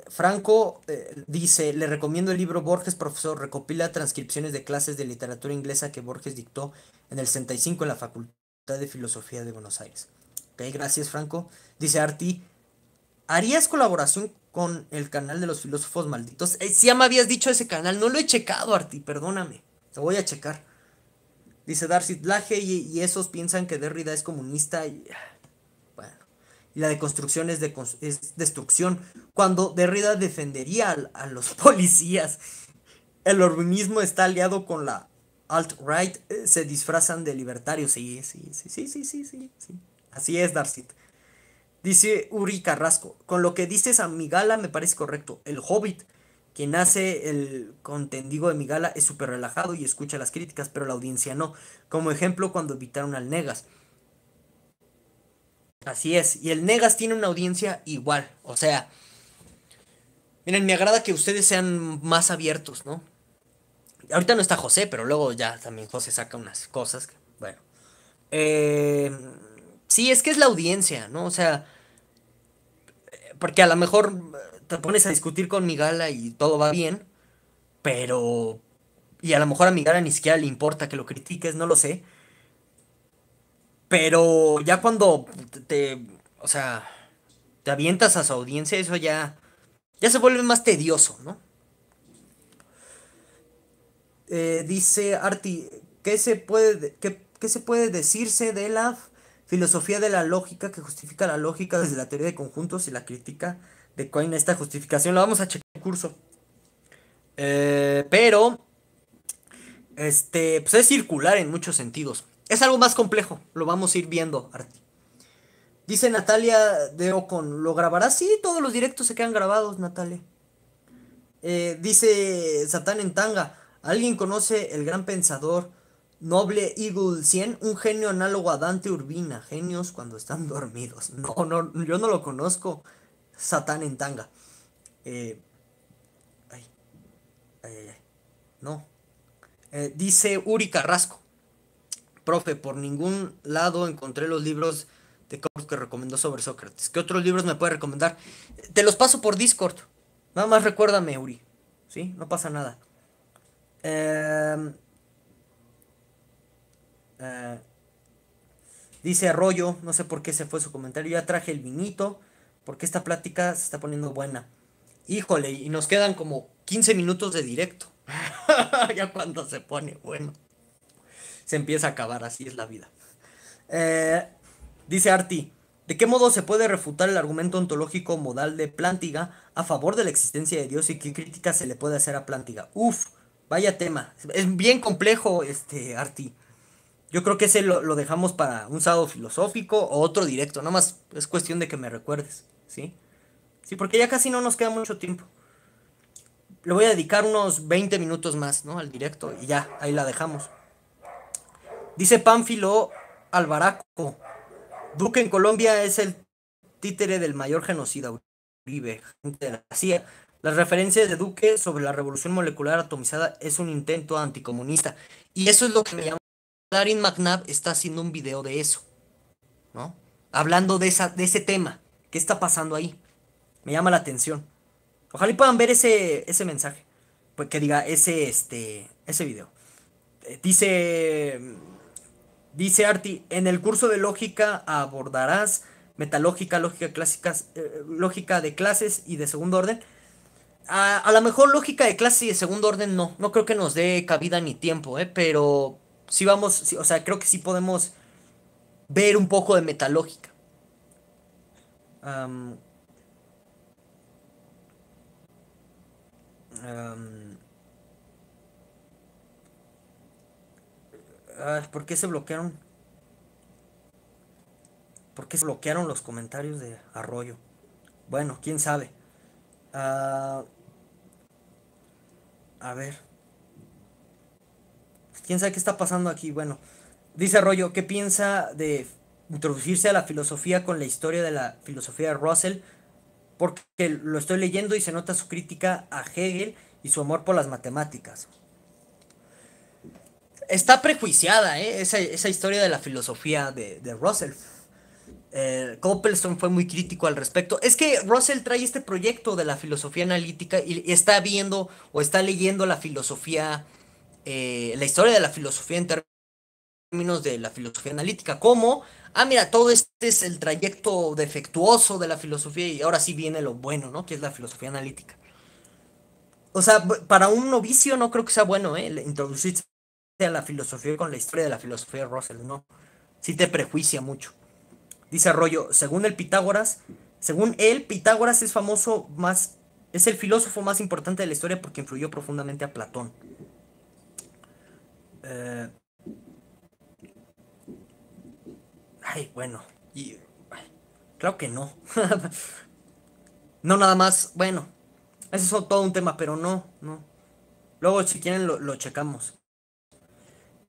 Franco eh, dice, le recomiendo el libro Borges, profesor, recopila transcripciones de clases de literatura inglesa que Borges dictó en el 65 en la Facultad de Filosofía de Buenos Aires. Ok, gracias Franco. Dice Arti, ¿Harías colaboración con el canal de los filósofos malditos? Eh, si ya me habías dicho ese canal, no lo he checado, Arti, perdóname. Te voy a checar. Dice Darcy Blaje y, esos piensan que Derrida es comunista y. Bueno. la deconstrucción es, de, destrucción. Cuando Derrida defendería a, los policías. El urbanismo está aliado con la alt-right. Eh, se disfrazan de libertarios. Sí, sí, sí, sí, sí, sí, sí. Así es, Darcy. Dice Uri Carrasco, con lo que dices a Migala me parece correcto. El hobbit, quien hace el contendigo de Migala, es súper relajado y escucha las críticas, pero la audiencia no. Como ejemplo, cuando evitaron al Negas. Así es, y el Negas tiene una audiencia igual. O sea, miren, me agrada que ustedes sean más abiertos, ¿no? Ahorita no está José, pero luego ya también José saca unas cosas. bueno. Eh Sí, es que es la audiencia, ¿no? O sea, porque a lo mejor eh, te pones a discutir con Migala y todo va bien, pero... Y a lo mejor a Migala ni siquiera le importa que lo critiques, no lo sé. Pero ya cuando te, o sea, te avientas a su audiencia, eso ya, ya se vuelve más tedioso, ¿no? Eh, dice Arti, ¿qué se puede, qué, se puede decirse de la filosofía de la lógica que justifica la lógica desde la teoría de conjuntos y la crítica de Cohen. Esta justificación la vamos a checar en curso. Eh, pero, este, pues es circular en muchos sentidos. Es algo más complejo, lo vamos a ir viendo, Dice Natalia de Ocon, ¿lo grabará Sí, todos los directos se quedan grabados, Natalia. Eh, dice Satán en tanga, ¿alguien conoce el gran pensador? Noble Eagle 100, un genio análogo a Dante Urbina, genios cuando están dormidos. No, no, yo no lo conozco. Satán en tanga. Eh, ay, ay, eh, ay, no. Eh, dice Uri Carrasco. Profe, por ningún lado encontré los libros de que recomendó sobre Sócrates. ¿Qué otros libros me puede recomendar? Te los paso por Discord. Nada más recuérdame, Uri. ¿Sí? No pasa nada. Eh, eh, dice Arroyo, no sé por qué se fue su comentario, ya traje el vinito, porque esta plática se está poniendo buena. Híjole, y nos quedan como 15 minutos de directo. ya cuando se pone bueno, se empieza a acabar, así es la vida. Eh, dice Arti, ¿de qué modo se puede refutar el argumento ontológico modal de Plántiga a favor de la existencia de Dios y qué crítica se le puede hacer a Plántiga? Uf, vaya tema. Es bien complejo, este Arti. Yo creo que ese lo, dejamos para un sábado filosófico o otro directo. Nada más es cuestión de que me recuerdes, ¿sí? Sí, porque ya casi no nos queda mucho tiempo. Le voy a dedicar unos 20 minutos más, ¿no? Al directo y ya, ahí la dejamos. Dice Pánfilo Albaraco. Duque en Colombia es el títere del mayor genocida Uribe, gente la CIA. Las referencias de Duque sobre la revolución molecular atomizada es un intento anticomunista. Y eso es lo que me llama Darin McNabb está haciendo un video de eso, ¿no? Hablando de, esa, de ese tema. ¿Qué está pasando ahí? Me llama la atención. Ojalá puedan ver ese, ese mensaje. Pues que diga, ese, este, ese video. Eh, dice. Dice Arti, en el curso de lógica abordarás metalógica, lógica clásica, eh, lógica de clases y de segundo orden. A, a lo mejor lógica de clases y de segundo orden no. No creo que nos dé cabida ni tiempo, eh, pero sí vamos, o sea, creo que sí podemos ver un poco de metalógica. Ah, ¿Por qué se bloquearon? ¿Por qué se bloquearon los comentarios de Arroyo? Bueno, quién sabe. Ah, a ver quién sabe qué está pasando aquí. Bueno, dice Rollo, ¿qué piensa de introducirse a la filosofía con la historia de la filosofía de Russell? Porque lo estoy leyendo y se nota su crítica a Hegel y su amor por las matemáticas. Está prejuiciada ¿eh? esa, historia de la filosofía de, Russell. Eh, fue muy crítico al respecto. Es que Russell trae este proyecto de la filosofía analítica y está viendo o está leyendo la filosofía eh, la historia de la filosofía en términos de la filosofía analítica, como, ah, mira, todo este es el trayecto defectuoso de la filosofía y ahora sí viene lo bueno, ¿no? Que es la filosofía analítica. O sea, para un novicio no creo que sea bueno, ¿eh? Introducirse a la filosofía con la historia de la filosofía de Russell, ¿no? Sí te prejuicia mucho. Dice Arroyo, según el Pitágoras, según él, Pitágoras es famoso más, es el filósofo más importante de la historia porque influyó profundamente a Platón. Eh, ay, bueno. Y, que no. no nada más. Bueno, eso es todo un tema, pero no, no. Luego, si quieren, lo, checamos.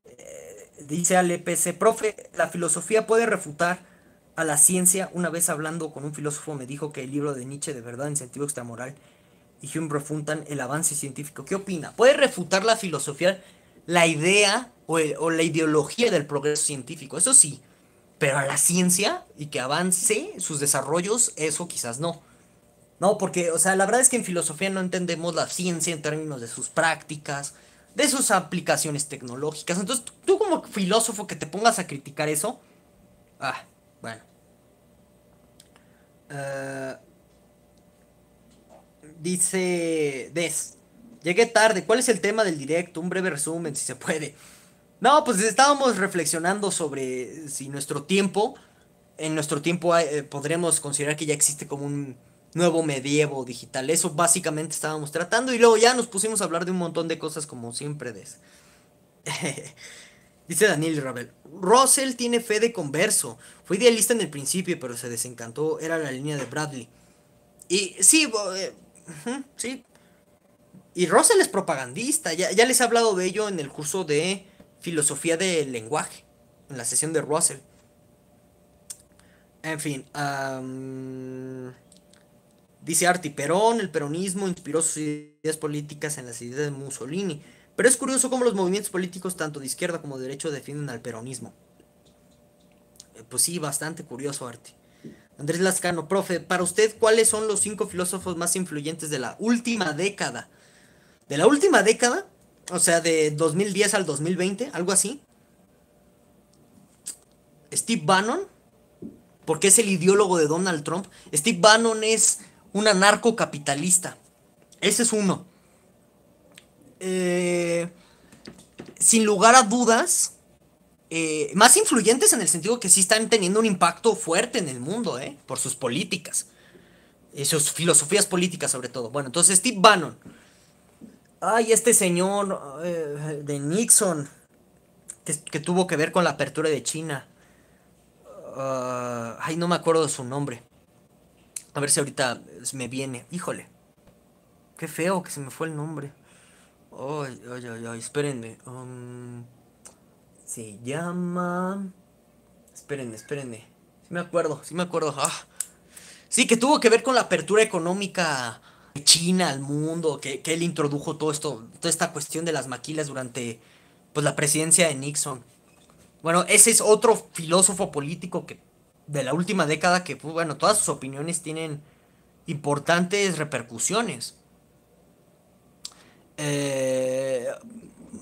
Eh, dice al EPC, profe, la filosofía puede refutar a la ciencia. Una vez hablando con un filósofo me dijo que el libro de Nietzsche de verdad en sentido extramoral y Hume refutan el avance científico. ¿Qué opina? ¿Puede refutar la filosofía la idea o, la ideología del progreso científico, eso sí, pero a la ciencia y que avance sus desarrollos, eso quizás no. No, porque, o sea, la verdad es que en filosofía no entendemos la ciencia en términos de sus prácticas, de sus aplicaciones tecnológicas. Entonces, tú como filósofo que te pongas a criticar eso, ah, bueno. Eh, dice Des, Llegué tarde. ¿Cuál es el tema del directo? Un breve resumen, si se puede. No, pues estábamos reflexionando sobre si nuestro tiempo, en nuestro tiempo eh, podremos considerar que ya existe como un nuevo medievo digital. Eso básicamente estábamos tratando y luego ya nos pusimos a hablar de un montón de cosas como siempre Dice Daniel Ravel Russell tiene fe de converso. Fue idealista en el principio, pero se desencantó. Era la línea de Bradley. Y sí, eh, sí, y Russell es propagandista, ya, les he hablado de ello en el curso de filosofía del lenguaje, en la sesión de Russell. En fin, dice Arti Perón, el peronismo inspiró sus ideas políticas en las ideas de Mussolini. Pero es curioso cómo los movimientos políticos, tanto de izquierda como de derecha, defienden al peronismo. Eh, pues sí, bastante curioso, Arti. Andrés Lascano, profe, para usted, ¿cuáles son los cinco filósofos más influyentes de la última década? de la última década, o sea, de 2010 al 2020, algo así. Steve Bannon, porque es el ideólogo de Donald Trump. Steve Bannon es un anarcocapitalista. Ese es uno. Eh, sin lugar a dudas, eh, más influyentes en el sentido que sí están teniendo un impacto fuerte en el mundo, eh, por sus políticas. Y sus filosofías políticas sobre todo. Bueno, entonces Steve Bannon ay, este señor eh, de Nixon, que, tuvo que ver con la apertura de China. Ah, ay, no me acuerdo de su nombre. A ver si ahorita me viene. Híjole. Qué feo que se me fue el nombre. Ay, ay, ay, espérenme. Um, se llama... Espérenme, espérenme. Sí me acuerdo, sí me acuerdo. Ah. Sí, que tuvo que ver con la apertura económica China al mundo, que, él introdujo todo esto, toda esta cuestión de las maquilas durante pues, la presidencia de Nixon. Bueno, ese es otro filósofo político que de la última década que, pues, bueno, todas sus opiniones tienen importantes repercusiones. Eh,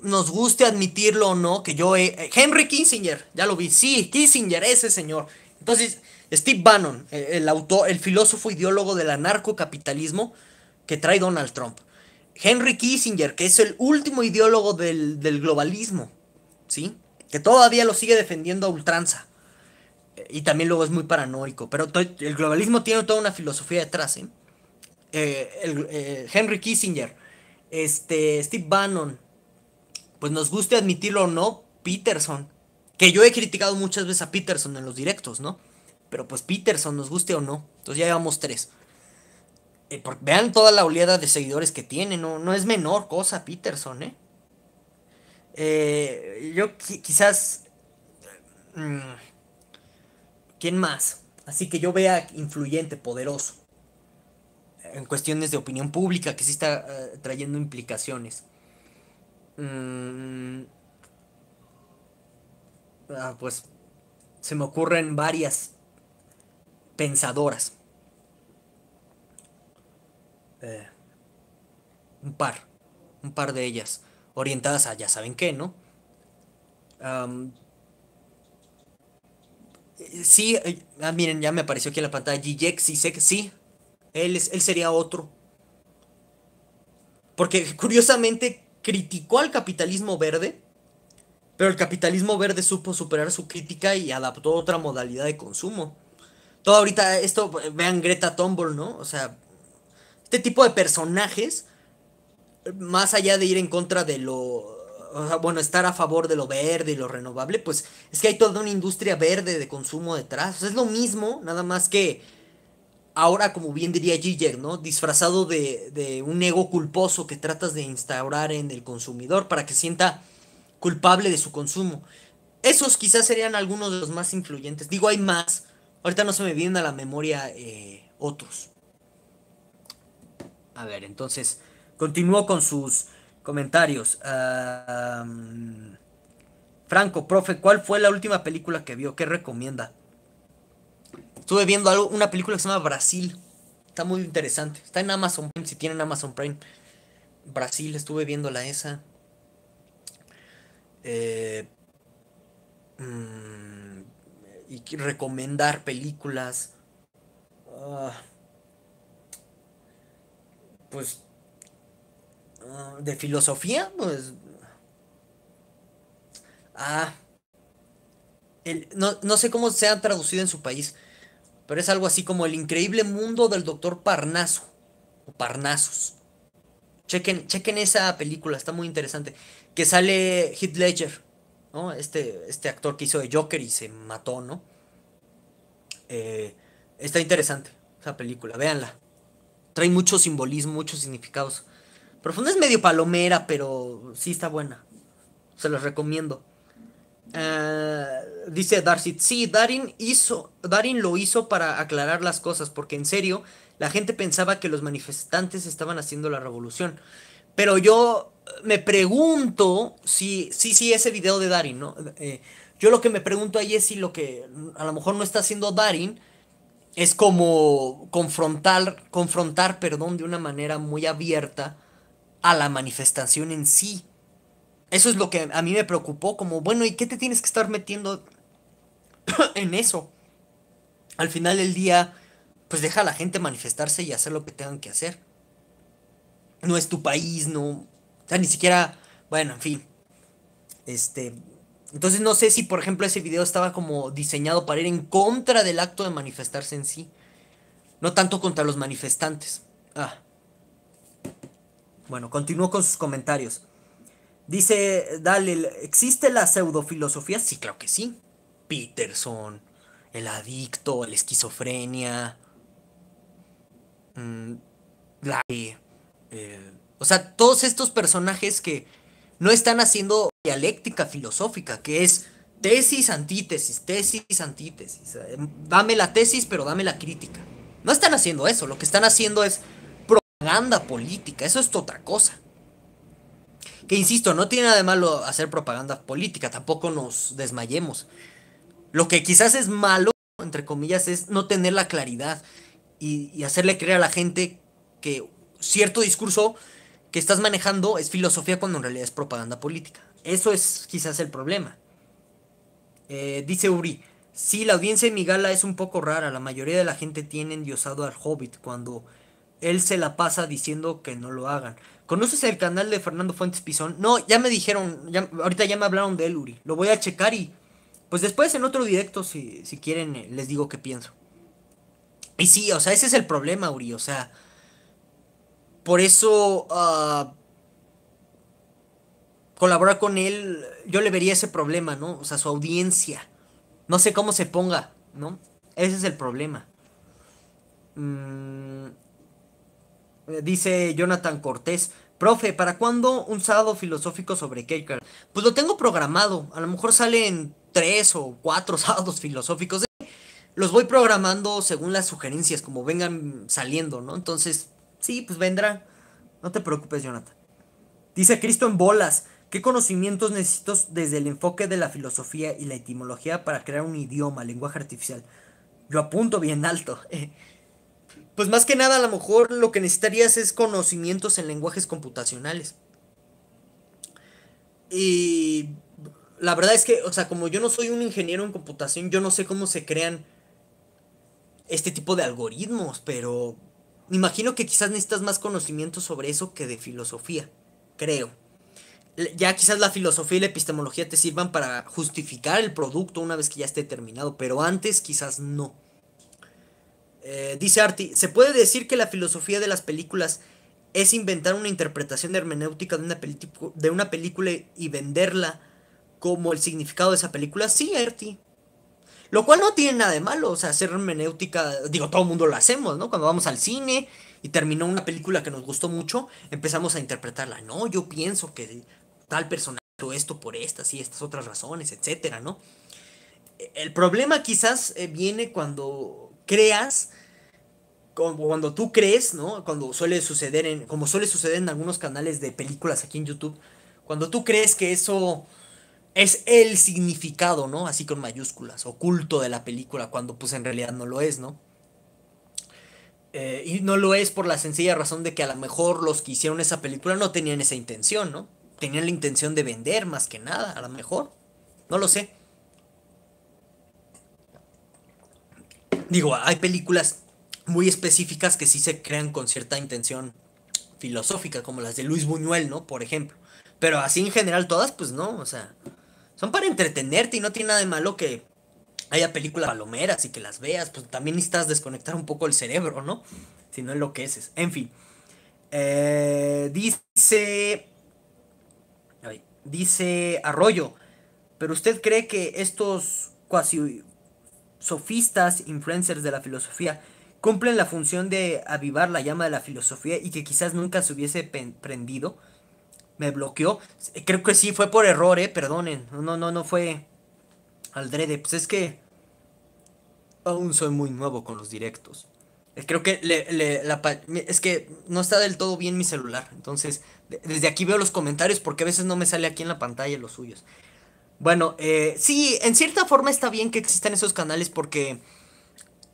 nos guste admitirlo o no, que yo he... Eh, eh, Henry Kissinger, ya lo vi, sí, Kissinger, ese señor. Entonces, Steve Bannon, el, autor, el filósofo ideólogo del anarcocapitalismo, que trae Donald Trump. Henry Kissinger, que es el último ideólogo del, globalismo, ¿sí? Que todavía lo sigue defendiendo a ultranza. Eh, y también luego es muy paranoico, pero el globalismo tiene toda una filosofía detrás, ¿eh? Eh, Henry Kissinger, este, Steve Bannon, pues nos guste admitirlo o no, Peterson, que yo he criticado muchas veces a Peterson en los directos, ¿no? Pero pues Peterson, nos guste o no, entonces ya llevamos tres. Eh, vean toda la oleada de seguidores que tiene, no, no es menor cosa Peterson, ¿eh? Eh, yo quizás... Mm, ¿Quién más? Así que yo vea influyente, poderoso, en cuestiones de opinión pública, que sí está trayendo implicaciones. Mm, ah, pues se me ocurren varias pensadoras. Eh, un par, un par de ellas, orientadas a ya saben qué, ¿no? Eh, sí, eh, ah, miren, ya me apareció aquí en la pantalla g y sé que sí, él, es, él sería otro. Porque curiosamente criticó al capitalismo verde, pero el capitalismo verde supo superar su crítica y adaptó otra modalidad de consumo. Todo ahorita, esto, vean Greta Thunberg, ¿no? O sea, este tipo de personajes, más allá de ir en contra de lo, bueno, estar a favor de lo verde y lo renovable, pues es que hay toda una industria verde de consumo detrás. es lo mismo, nada más que ahora, como bien diría Giger, ¿no? Disfrazado de, de, un ego culposo que tratas de instaurar en el consumidor para que sienta culpable de su consumo. Esos quizás serían algunos de los más influyentes. Digo, hay más. Ahorita no se me vienen a la memoria eh, otros. A ver, entonces, continúo con sus comentarios. Franco, profe, ¿cuál fue la última película que vio? ¿Qué recomienda? Estuve viendo una película que se llama Brasil. Está muy interesante. Está en Amazon Prime, si tienen Amazon Prime. Brasil, estuve viendo la esa. Eh, mm, y recomendar películas. Ah pues, mm, de filosofía, pues... Ah. no, sé cómo se ha traducido en su país, pero es algo así como el increíble mundo del doctor Parnaso, o Parnasos. Chequen, chequen esa película, está muy interesante. Que sale Heath Ledger, Este, este actor que hizo de Joker y se mató, ¿no? Eh, está interesante esa película, véanla. Trae mucho simbolismo, muchos significados. Profunda es medio palomera, pero sí está buena. Se los recomiendo. Eh, dice Darcy, sí, Darin, hizo, Darin lo hizo para aclarar las cosas, porque en serio, la gente pensaba que los manifestantes estaban haciendo la revolución. Pero yo me pregunto si, sí, sí, ese video de Darin, ¿no? Eh, yo lo que me pregunto ahí es si lo que a lo mejor no está haciendo Darin es como confrontar, confrontar, perdón, de una manera muy abierta a la manifestación en sí. Eso es lo que a mí me preocupó, como, bueno, ¿y qué te tienes que estar metiendo en eso? Al final del día, pues deja a la gente manifestarse y hacer lo que tengan que hacer. No es tu país, no. O sea, ni siquiera. Bueno, en fin. Este. Entonces no sé si, por ejemplo, ese video estaba como diseñado para ir en contra del acto de manifestarse en sí. No tanto contra los manifestantes. Ah. Bueno, continúo con sus comentarios. Dice, dale, ¿existe la pseudofilosofía? Sí, claro que sí. Peterson, el adicto, la esquizofrenia. Mm, la... Eh, eh, o sea, todos estos personajes que no están haciendo dialéctica filosófica, que es tesis, antítesis, tesis, antítesis. Eh, dame la tesis, pero dame la crítica. No están haciendo eso, lo que están haciendo es propaganda política, eso es otra cosa. Que insisto, no tiene nada de malo hacer propaganda política, tampoco nos desmayemos. Lo que quizás es malo, entre comillas, es no tener la claridad y, hacerle creer a la gente que cierto discurso que estás manejando es filosofía cuando en realidad es propaganda política. Eso es quizás el problema. Eh, dice Uri, sí, la audiencia de mi gala es un poco rara. La mayoría de la gente tiene endiosado al hobbit cuando él se la pasa diciendo que no lo hagan. ¿Conoces el canal de Fernando Fuentes Pizón? No, ya me dijeron, ahorita ya me hablaron de él, Uri. Lo voy a checar y pues después en otro directo, si, si quieren, eh, les digo qué pienso. Y sí, o sea, ese es el problema, Uri. O sea, por eso ah, colaborar con él, yo le vería ese problema, ¿no? O sea, su audiencia. No sé cómo se ponga, ¿no? Ese es el problema. Mm, eh, dice Jonathan Cortés, Profe, ¿para cuándo un sábado filosófico sobre Kierkegaard? Pues lo tengo programado. A lo mejor salen tres o cuatro sábados filosóficos. Los voy programando según las sugerencias, como vengan saliendo, ¿no? Entonces, Sí, pues vendrá. No te preocupes, Jonathan. Dice Cristo en bolas. ¿Qué conocimientos necesito desde el enfoque de la filosofía y la etimología para crear un idioma, lenguaje artificial? Yo apunto bien alto. Pues más que nada, a lo mejor lo que necesitarías es conocimientos en lenguajes computacionales. Y la verdad es que, o sea, como yo no soy un ingeniero en computación, yo no sé cómo se crean este tipo de algoritmos, pero me imagino que quizás necesitas más conocimiento sobre eso que de filosofía, creo. Ya quizás la filosofía y la epistemología te sirvan para justificar el producto una vez que ya esté terminado, pero antes quizás no. Eh, dice Arti, ¿se puede decir que la filosofía de las películas es inventar una interpretación hermenéutica de una, de una película y venderla como el significado de esa película? Sí, Arti, lo cual no tiene nada de malo, o sea, hacer hermenéutica, digo, todo el mundo lo hacemos, ¿no? Cuando vamos al cine y terminó una película que nos gustó mucho, empezamos a interpretarla. No, yo pienso que tal personaje esto por estas y estas otras razones, etcétera, ¿no? E, el problema quizás eh, viene cuando creas, cuando tú crees, ¿no? Cuando suele suceder en, como suele suceder en algunos canales de películas aquí en YouTube, cuando tú crees que eso es el significado, ¿no? Así con mayúsculas, oculto de la película, cuando pues en realidad no lo es, ¿no? Eh, y no lo es por la sencilla razón de que a lo mejor los que hicieron esa película no tenían esa intención, ¿no? Tenían la intención de vender más que nada, a lo mejor. No lo sé. Digo, hay películas muy específicas que sí se crean con cierta intención filosófica, como las de Luis Buñuel, ¿no? Por ejemplo. Pero así en general todas, pues no, o sea, son para entretenerte y no tiene nada de malo que haya películas palomeras y que las veas. Pues también necesitas desconectar un poco el cerebro, ¿no? Si no enloqueces. En fin. Eh, dice. dice Arroyo. Pero usted cree que estos cuasi sofistas, influencers de la filosofía, cumplen la función de avivar la llama de la filosofía y que quizás nunca se hubiese prendido me bloqueó. Creo que sí, fue por error, eh, perdonen. No, no, no fue al drede. Pues es que aún soy muy nuevo con los directos. Eh, creo que es que no está del todo bien mi celular. Entonces, desde aquí veo los comentarios porque a veces no me sale aquí en la pantalla los suyos. Bueno, eh, sí, en cierta forma está bien que existan esos canales porque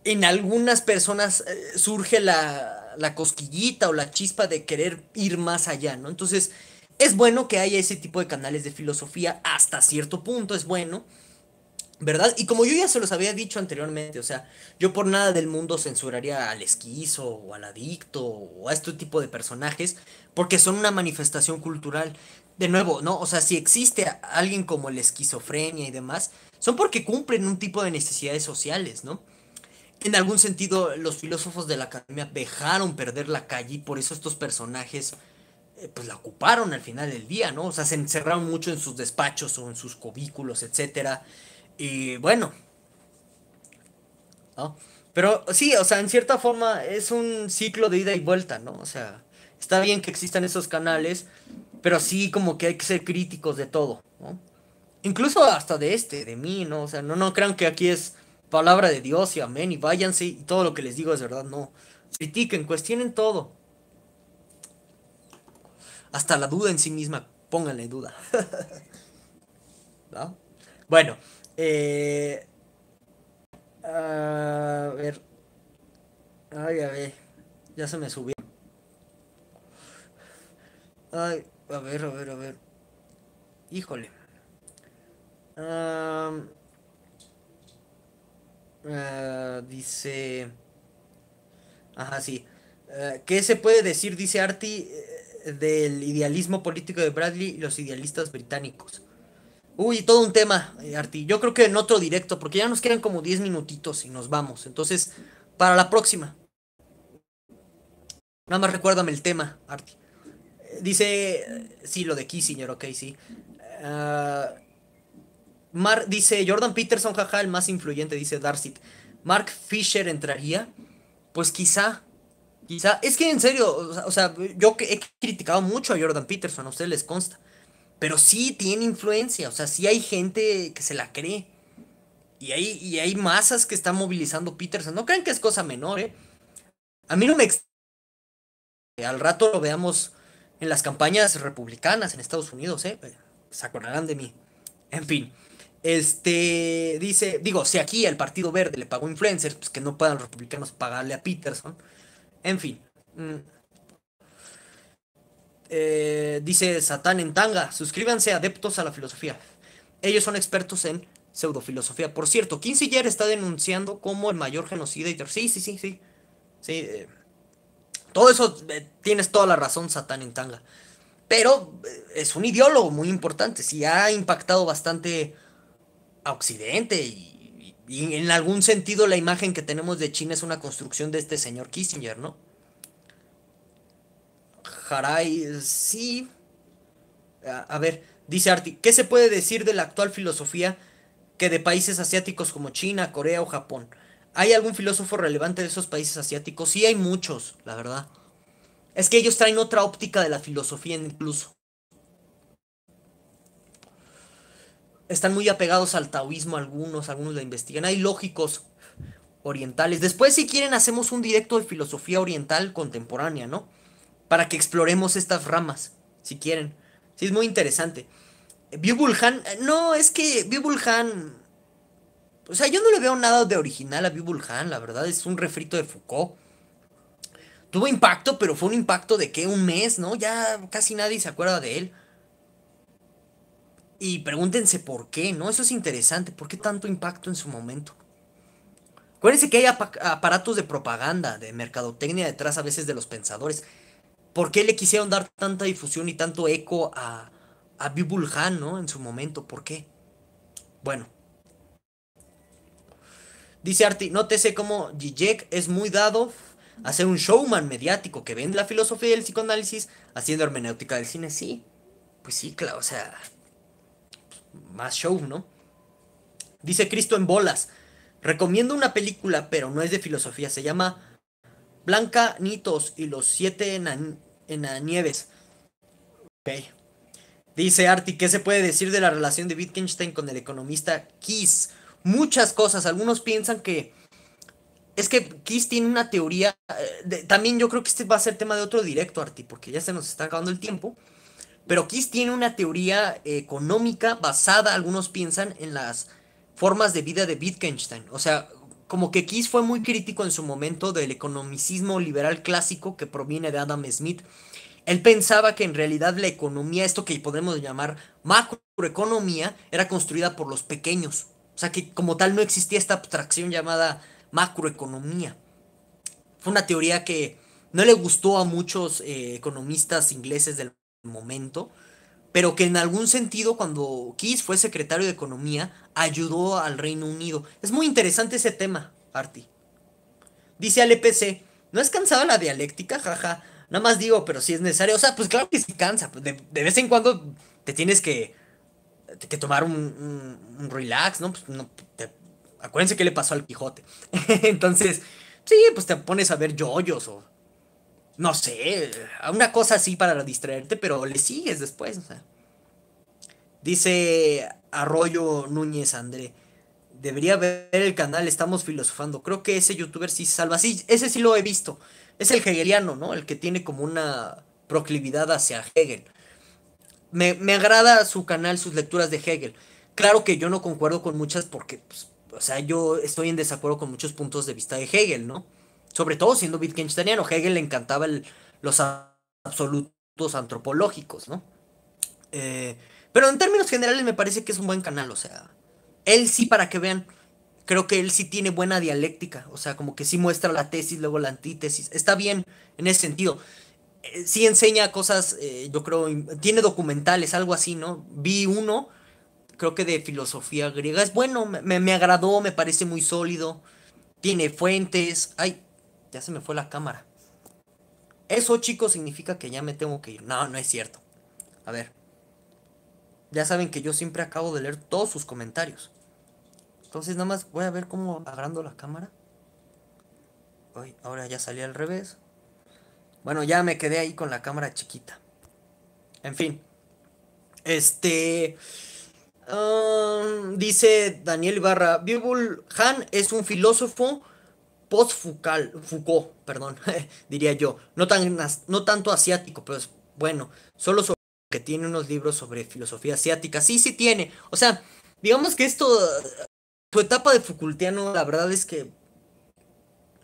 en algunas personas eh, surge la, la cosquillita o la chispa de querer ir más allá, ¿no? Entonces, es bueno que haya ese tipo de canales de filosofía hasta cierto punto, es bueno. ¿Verdad? Y como yo ya se los había dicho anteriormente, o sea, yo por nada del mundo censuraría al esquizo o al adicto o a este tipo de personajes, porque son una manifestación cultural. De nuevo, ¿no? O sea, si existe alguien como la esquizofrenia y demás, son porque cumplen un tipo de necesidades sociales, ¿no? En algún sentido, los filósofos de la academia dejaron perder la calle y por eso estos personajes eh, pues la ocuparon al final del día, ¿no? O sea, se encerraron mucho en sus despachos o en sus cubículos, etcétera. Y bueno, ¿no? Pero sí, o sea, en cierta forma es un ciclo de ida y vuelta, ¿no? O sea, está bien que existan esos canales, pero sí como que hay que ser críticos de todo, ¿no? Incluso hasta de este, de mí, ¿no? O sea, no, no crean que aquí es palabra de Dios y amén y váyanse y todo lo que les digo es verdad, no. Critiquen, cuestionen todo. Hasta la duda en sí misma, pónganle duda. Bueno, eh, a ver. Ay, a ver. Ya se me subió. Ay, a ver, a ver, a ver. Híjole. Ah, dice. Ajá, sí. Ah, ¿Qué se puede decir? Dice Arti. Eh, del idealismo político de Bradley y los idealistas británicos. Uy, todo un tema, eh, Arti. Yo creo que en otro directo, porque ya nos quedan como 10 minutitos y nos vamos. Entonces, para la próxima. Nada más recuérdame el tema, Arti. Eh, dice, eh, sí, lo de Kissinger, ok, sí. dice Jordan Peterson, jaja, el más influyente, dice Darcy. ¿Mark Fisher entraría? Pues quizá, Quizá, es que en serio, o sea, yo he criticado mucho a Jordan Peterson, a ustedes les consta. Pero sí tiene influencia, o sea, sí hay gente que se la cree. Y hay, y hay masas que están movilizando Peterson. No crean que es cosa menor, ¿eh? A mí no me extraña al rato lo veamos en las campañas republicanas en Estados Unidos, ¿eh? Se acordarán de mí. En fin. Este dice, digo, si aquí el Partido Verde le pagó influencers, pues que no puedan los republicanos pagarle a Peterson. En fin. Mm. Eh, dice Satán en tanga, suscríbanse adeptos a la filosofía. Ellos son expertos en pseudofilosofía. Por cierto, Quinciller está denunciando como el mayor genocida Sí, sí, sí, sí. sí eh, todo eso eh, tienes toda la razón, Satán en tanga. Pero es un ideólogo muy importante. Sí, ha impactado bastante a Occidente y y en algún sentido la imagen que tenemos de China es una construcción de este señor Kissinger, ¿no? Haray, sí. A, a ver, dice Arti, ¿qué se puede decir de la actual filosofía que de países asiáticos como China, Corea o Japón? ¿Hay algún filósofo relevante de esos países asiáticos? Sí, hay muchos, la verdad. Es que ellos traen otra óptica de la filosofía incluso. están muy apegados al taoísmo algunos, algunos la investigan. Hay lógicos orientales. Después, si quieren, hacemos un directo de filosofía oriental contemporánea, ¿no? Para que exploremos estas ramas, si quieren. Sí, es muy interesante. Bibul Han, no, es que Bibul Han, o sea, yo no le veo nada de original a Bibul Han, la verdad, es un refrito de Foucault. Tuvo impacto, pero fue un impacto de ¿qué? un mes, ¿no? Ya casi nadie se acuerda de él. Y pregúntense por qué, ¿no? Eso es interesante. ¿Por qué tanto impacto en su momento? Acuérdense que hay aparatos de propaganda, de mercadotecnia detrás a veces de los pensadores. ¿Por qué le quisieron dar tanta difusión y tanto eco a, a Bibul ¿no? En su momento, ¿por qué? Bueno. Dice Arti, nótese cómo Gijek es muy dado a ser un showman mediático que vende la filosofía del psicoanálisis haciendo hermenéutica del cine. Sí, pues sí, claro, o sea, más show, ¿no? Dice Cristo en bolas. Recomiendo una película, pero no es de filosofía. Se llama Blanca Nitos y los siete la nieves Ok. Dice Arti, ¿qué se puede decir de la relación de Wittgenstein con el economista Kiss? Muchas cosas. Algunos piensan que. Es que Kiss tiene una teoría. Eh, también yo creo que este va a ser tema de otro directo, Arti, porque ya se nos está acabando el tiempo. Pero Kiss tiene una teoría económica basada, algunos piensan, en las formas de vida de Wittgenstein. O sea, como que Kiss fue muy crítico en su momento del economicismo liberal clásico que proviene de Adam Smith. Él pensaba que en realidad la economía, esto que podemos llamar macroeconomía, era construida por los pequeños. O sea que como tal no existía esta abstracción llamada macroeconomía. Fue una teoría que no le gustó a muchos eh, economistas ingleses del momento, pero que en algún sentido cuando Kiss fue secretario de Economía ayudó al Reino Unido. Es muy interesante ese tema, Arti. Dice al EPC, ¿no es cansada la dialéctica? Jaja, nada más digo, pero si es necesario, o sea, pues claro que sí cansa, de, vez en cuando te tienes que, tomar un, relax, ¿no? Pues no acuérdense qué le pasó al Quijote. Entonces, sí, pues te pones a ver yoyos o no sé, una cosa así para distraerte, pero le sigues después. Dice Arroyo Núñez André. Debería ver el canal, estamos filosofando. Creo que ese youtuber sí salva. Sí, ese sí lo he visto. Es el hegeliano, ¿no? El que tiene como una proclividad hacia Hegel. Me, agrada su canal, sus lecturas de Hegel. Claro que yo no concuerdo con muchas porque, pues, o sea, yo estoy en desacuerdo con muchos puntos de vista de Hegel, ¿no? sobre todo siendo Wittgensteiniano. Hegel le encantaba los absolutos antropológicos, ¿no? Eh, pero en términos generales me parece que es un buen canal, o sea, él sí para que vean, creo que él sí tiene buena dialéctica, o sea, como que sí muestra la tesis, luego la antítesis, está bien en ese sentido. Eh, sí enseña cosas, eh, yo creo, tiene documentales, algo así, ¿no? Vi uno, creo que de filosofía griega, es bueno, me, me agradó, me parece muy sólido, tiene fuentes, hay, ya se me fue la cámara. Eso, chicos, significa que ya me tengo que ir. No, no es cierto. A ver. Ya saben que yo siempre acabo de leer todos sus comentarios. Entonces nada más voy a ver cómo agrando la cámara. Uy, ahora ya salí al revés. Bueno, ya me quedé ahí con la cámara chiquita. En fin. Este... Ah, dice Daniel Barra Bibul Han es un filósofo Post Foucault, perdón, diría yo, no, tan, no tanto asiático, pero es, bueno, solo sobre que tiene unos libros sobre filosofía asiática, sí, sí tiene, o sea, digamos que esto, su etapa de Foucaultiano, la verdad es que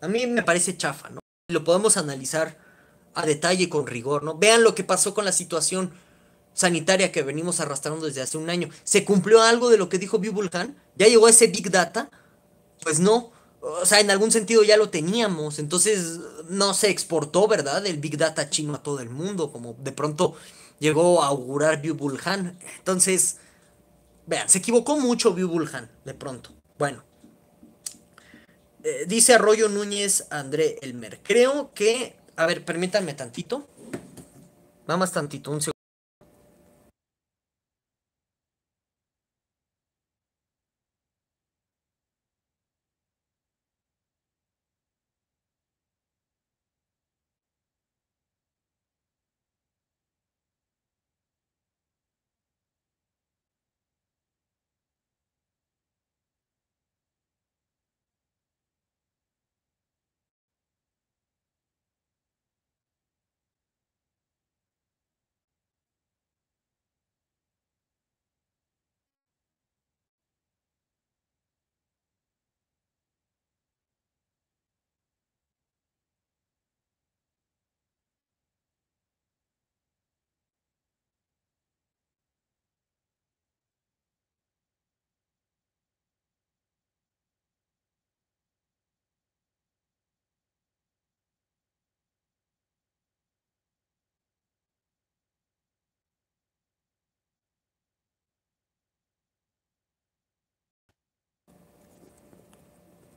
a mí me parece chafa, ¿no? Lo podemos analizar a detalle y con rigor, ¿no? Vean lo que pasó con la situación sanitaria que venimos arrastrando desde hace un año. ¿Se cumplió algo de lo que dijo Khan? ¿Ya llegó ese Big Data? Pues no, o sea, en algún sentido ya lo teníamos, entonces no se exportó, ¿verdad? El Big Data chino a todo el mundo, como de pronto llegó a augurar view Bulhan. Entonces, vean, se equivocó mucho Biu de pronto. Bueno. Eh, dice Arroyo Núñez André Elmer. Creo que. A ver, permítanme tantito. Nada más tantito, un segundo.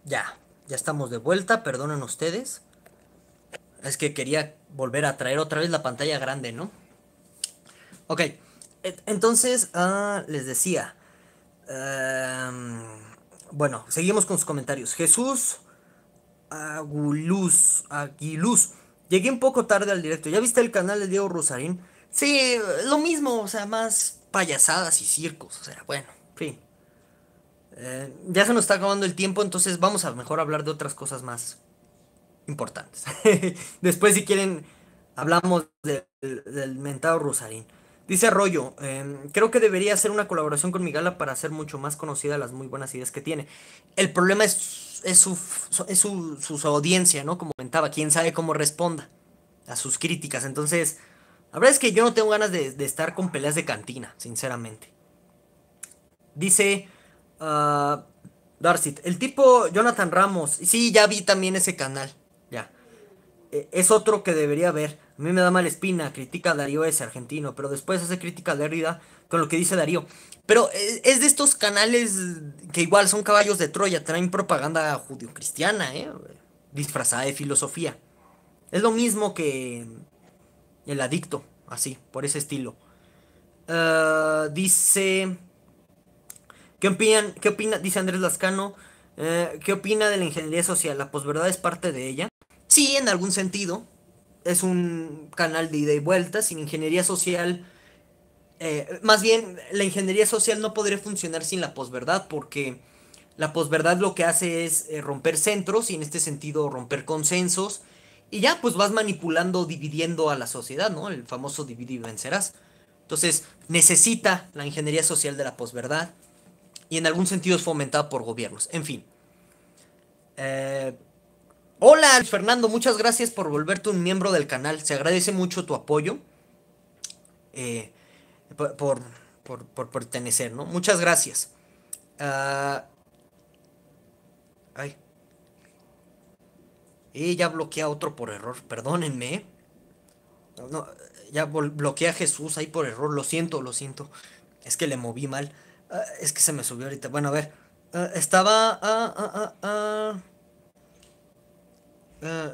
Ya, ya estamos de vuelta, perdonen ustedes. Es que quería volver a traer otra vez la pantalla grande, ¿no? Ok, entonces ah, les decía, em, bueno, seguimos con sus comentarios. Jesús Aguiluz, llegué un poco tarde al directo. ¿Ya viste el canal de Diego Rosarín? Sí, lo mismo, o sea, más payasadas y circos, o sea, bueno, fin. Eh, ya se nos está acabando el tiempo, entonces vamos a mejor hablar de otras cosas más importantes. Después, si quieren, hablamos del mentado Rosarín. Dice Arroyo, em, creo que debería hacer una colaboración con Migala para hacer mucho más conocida las muy buenas ideas que tiene. El problema es, es, su, audiencia, ¿no? Como comentaba, quién sabe cómo responda a sus críticas. Entonces, la verdad es que yo no tengo ganas de, de estar con peleas de cantina, sinceramente. Dice Uh, Darcy, el tipo Jonathan Ramos. Sí, ya vi también ese canal. Ya. E, es otro que debería ver. A mí me da mala espina. Critica a Darío ese argentino. Pero después hace crítica de Derrida con lo que dice Darío. Pero e, es, de estos canales que igual son caballos de Troya. Traen propaganda judio-cristiana, ¿eh? Disfrazada de filosofía. Es lo mismo que el adicto. Así, por ese estilo. Ah, dice. ¿Qué opinan? ¿Qué opina? Dice Andrés Lascano. Eh, ¿Qué opina de la ingeniería social? ¿La posverdad es parte de ella? Sí, en algún sentido. Es un canal de ida y vuelta. Sin ingeniería social. Eh, más bien, la ingeniería social no podría funcionar sin la posverdad, porque la posverdad lo que hace es eh, romper centros y en este sentido romper consensos. Y ya, pues vas manipulando, dividiendo a la sociedad, ¿no? El famoso divide y vencerás. Entonces, necesita la ingeniería social de la posverdad y en algún sentido es fomentada por gobiernos. En fin. Eh, hola Fernando, muchas gracias por volverte un miembro del canal. Se agradece mucho tu apoyo eh, por, pertenecer, ¿no? Muchas gracias. Ah, y eh, ya bloquea a otro por error, perdónenme. ya bloquea a Jesús ahí por error, lo siento, lo siento. Es que le moví mal. Ah, es que se me subió ahorita. Bueno, a ver. Ah, estaba. a ah,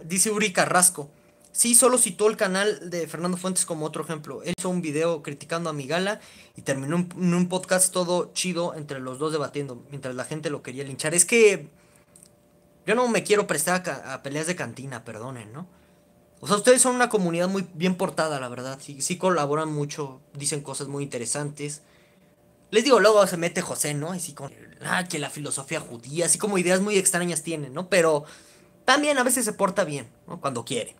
dice Uri Carrasco. Sí, solo citó el canal de Fernando Fuentes como otro ejemplo. hizo un video criticando a mi gala y terminó en un, podcast todo chido entre los dos debatiendo, mientras la gente lo quería linchar. Es que yo no me quiero prestar a, peleas de cantina, perdonen, ¿no? O sea, ustedes son una comunidad muy bien portada, la verdad. Sí, sí colaboran mucho, dicen cosas muy interesantes. Les digo, luego se mete José, ¿no? Así con, ah, que la filosofía judía, así como ideas muy extrañas tiene, ¿no? Pero también a veces se porta bien, ¿no? Cuando quiere.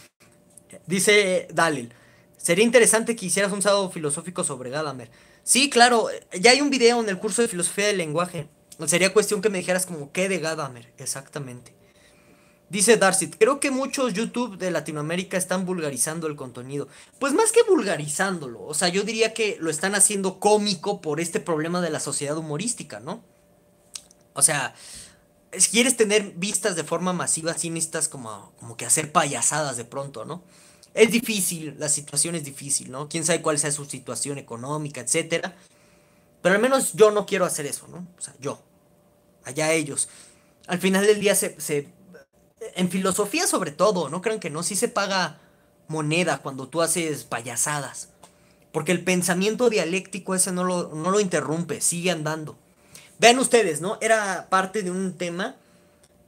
Dice Dalil, sería interesante que hicieras un sábado filosófico sobre Gadamer. Sí, claro, ya hay un video en el curso de filosofía del lenguaje. Sería cuestión que me dijeras como qué de Gadamer, exactamente. Dice Darcy, creo que muchos YouTube de Latinoamérica están vulgarizando el contenido. Pues más que vulgarizándolo, o sea, yo diría que lo están haciendo cómico por este problema de la sociedad humorística, ¿no? O sea, si quieres tener vistas de forma masiva, sí necesitas como, como que hacer payasadas de pronto, ¿no? Es difícil, la situación es difícil, ¿no? Quién sabe cuál sea su situación económica, etcétera. Pero al menos yo no quiero hacer eso, ¿no? O sea, yo. Allá ellos. Al final del día se en filosofía sobre todo, no crean que no, sí se paga moneda cuando tú haces payasadas. Porque el pensamiento dialéctico ese no lo, no lo interrumpe, sigue andando. Vean ustedes, ¿no? Era parte de un tema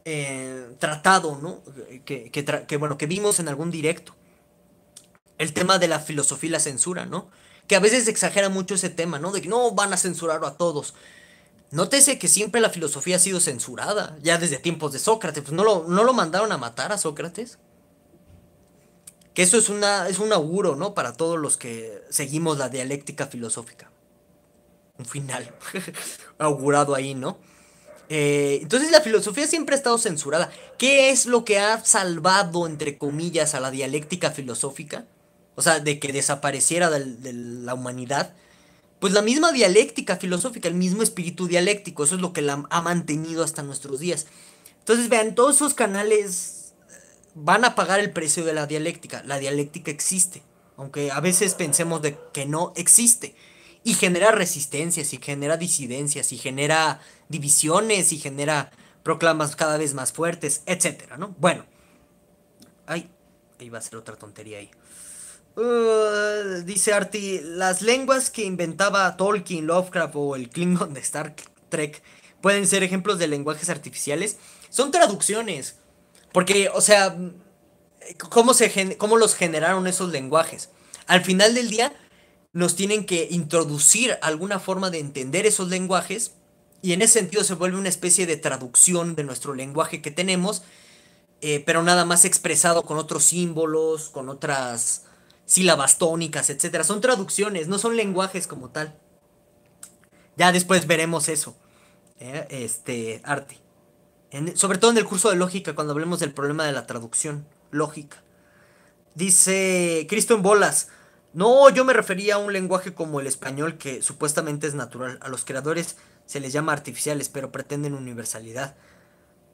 eh, tratado, ¿no? Que, bueno, que vimos en algún directo. El tema de la filosofía y la censura, ¿no? Que a veces exagera mucho ese tema, ¿no? De que no van a censurar a todos. Nótese que siempre la filosofía ha sido censurada, ya desde tiempos de Sócrates, pues no lo, no lo mandaron a matar a Sócrates. Que eso es, una, es un auguro, ¿no? Para todos los que seguimos la dialéctica filosófica. Un final augurado ahí, ¿no? Eh, entonces la filosofía siempre ha estado censurada. ¿Qué es lo que ha salvado, entre comillas, a la dialéctica filosófica? O sea, de que desapareciera de la humanidad pues la misma dialéctica filosófica, el mismo espíritu dialéctico, eso es lo que la ha mantenido hasta nuestros días. Entonces, vean, todos esos canales eh, van a pagar el precio de la dialéctica. La dialéctica existe, aunque a veces pensemos de que no existe. Y genera resistencias, y genera disidencias, y genera divisiones, y genera proclamas cada vez más fuertes, etcétera, ¿no? Bueno. ahí va a ser otra tontería ahí. Uh, dice Arti, las lenguas que inventaba Tolkien, Lovecraft o el Klingon de Star Trek pueden ser ejemplos de lenguajes artificiales. Son traducciones. Porque, o sea, ¿cómo, se cómo los generaron esos lenguajes? Al final del día, nos tienen que introducir alguna forma de entender esos lenguajes. Y en ese sentido se vuelve una especie de traducción de nuestro lenguaje que tenemos, eh, pero nada más expresado con otros símbolos, con otras sílabas tónicas, etcétera. Son traducciones, no son lenguajes como tal. Ya después veremos eso. ¿eh? Este arte. sobre todo en el curso de lógica, cuando hablemos del problema de la traducción lógica. Dice Cristo en bolas. No, yo me refería a un lenguaje como el español que supuestamente es natural. A los creadores se les llama artificiales, pero pretenden universalidad.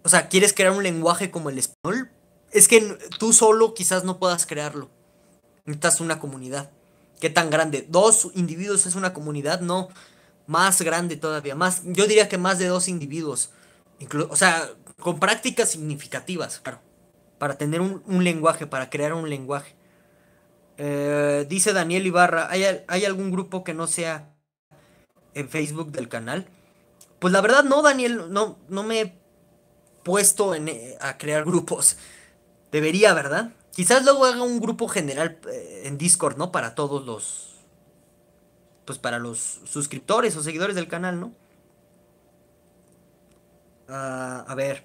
O sea, ¿quieres crear un lenguaje como el español? Es que tú solo quizás no puedas crearlo necesitas una comunidad. ¿Qué tan grande? Dos individuos es una comunidad, no. Más grande todavía. Más, yo diría que más de dos individuos. o sea, con prácticas significativas, claro. Para tener un, lenguaje, para crear un lenguaje. Eh, dice Daniel Ibarra, ¿hay, algún grupo que no sea en Facebook del canal? Pues la verdad no, Daniel, no, no me he puesto en, eh, a crear grupos. Debería, ¿verdad? Quizás luego haga un grupo general eh, en Discord, ¿no? Para todos los. Pues para los suscriptores o seguidores del canal, ¿no? Ah, a ver.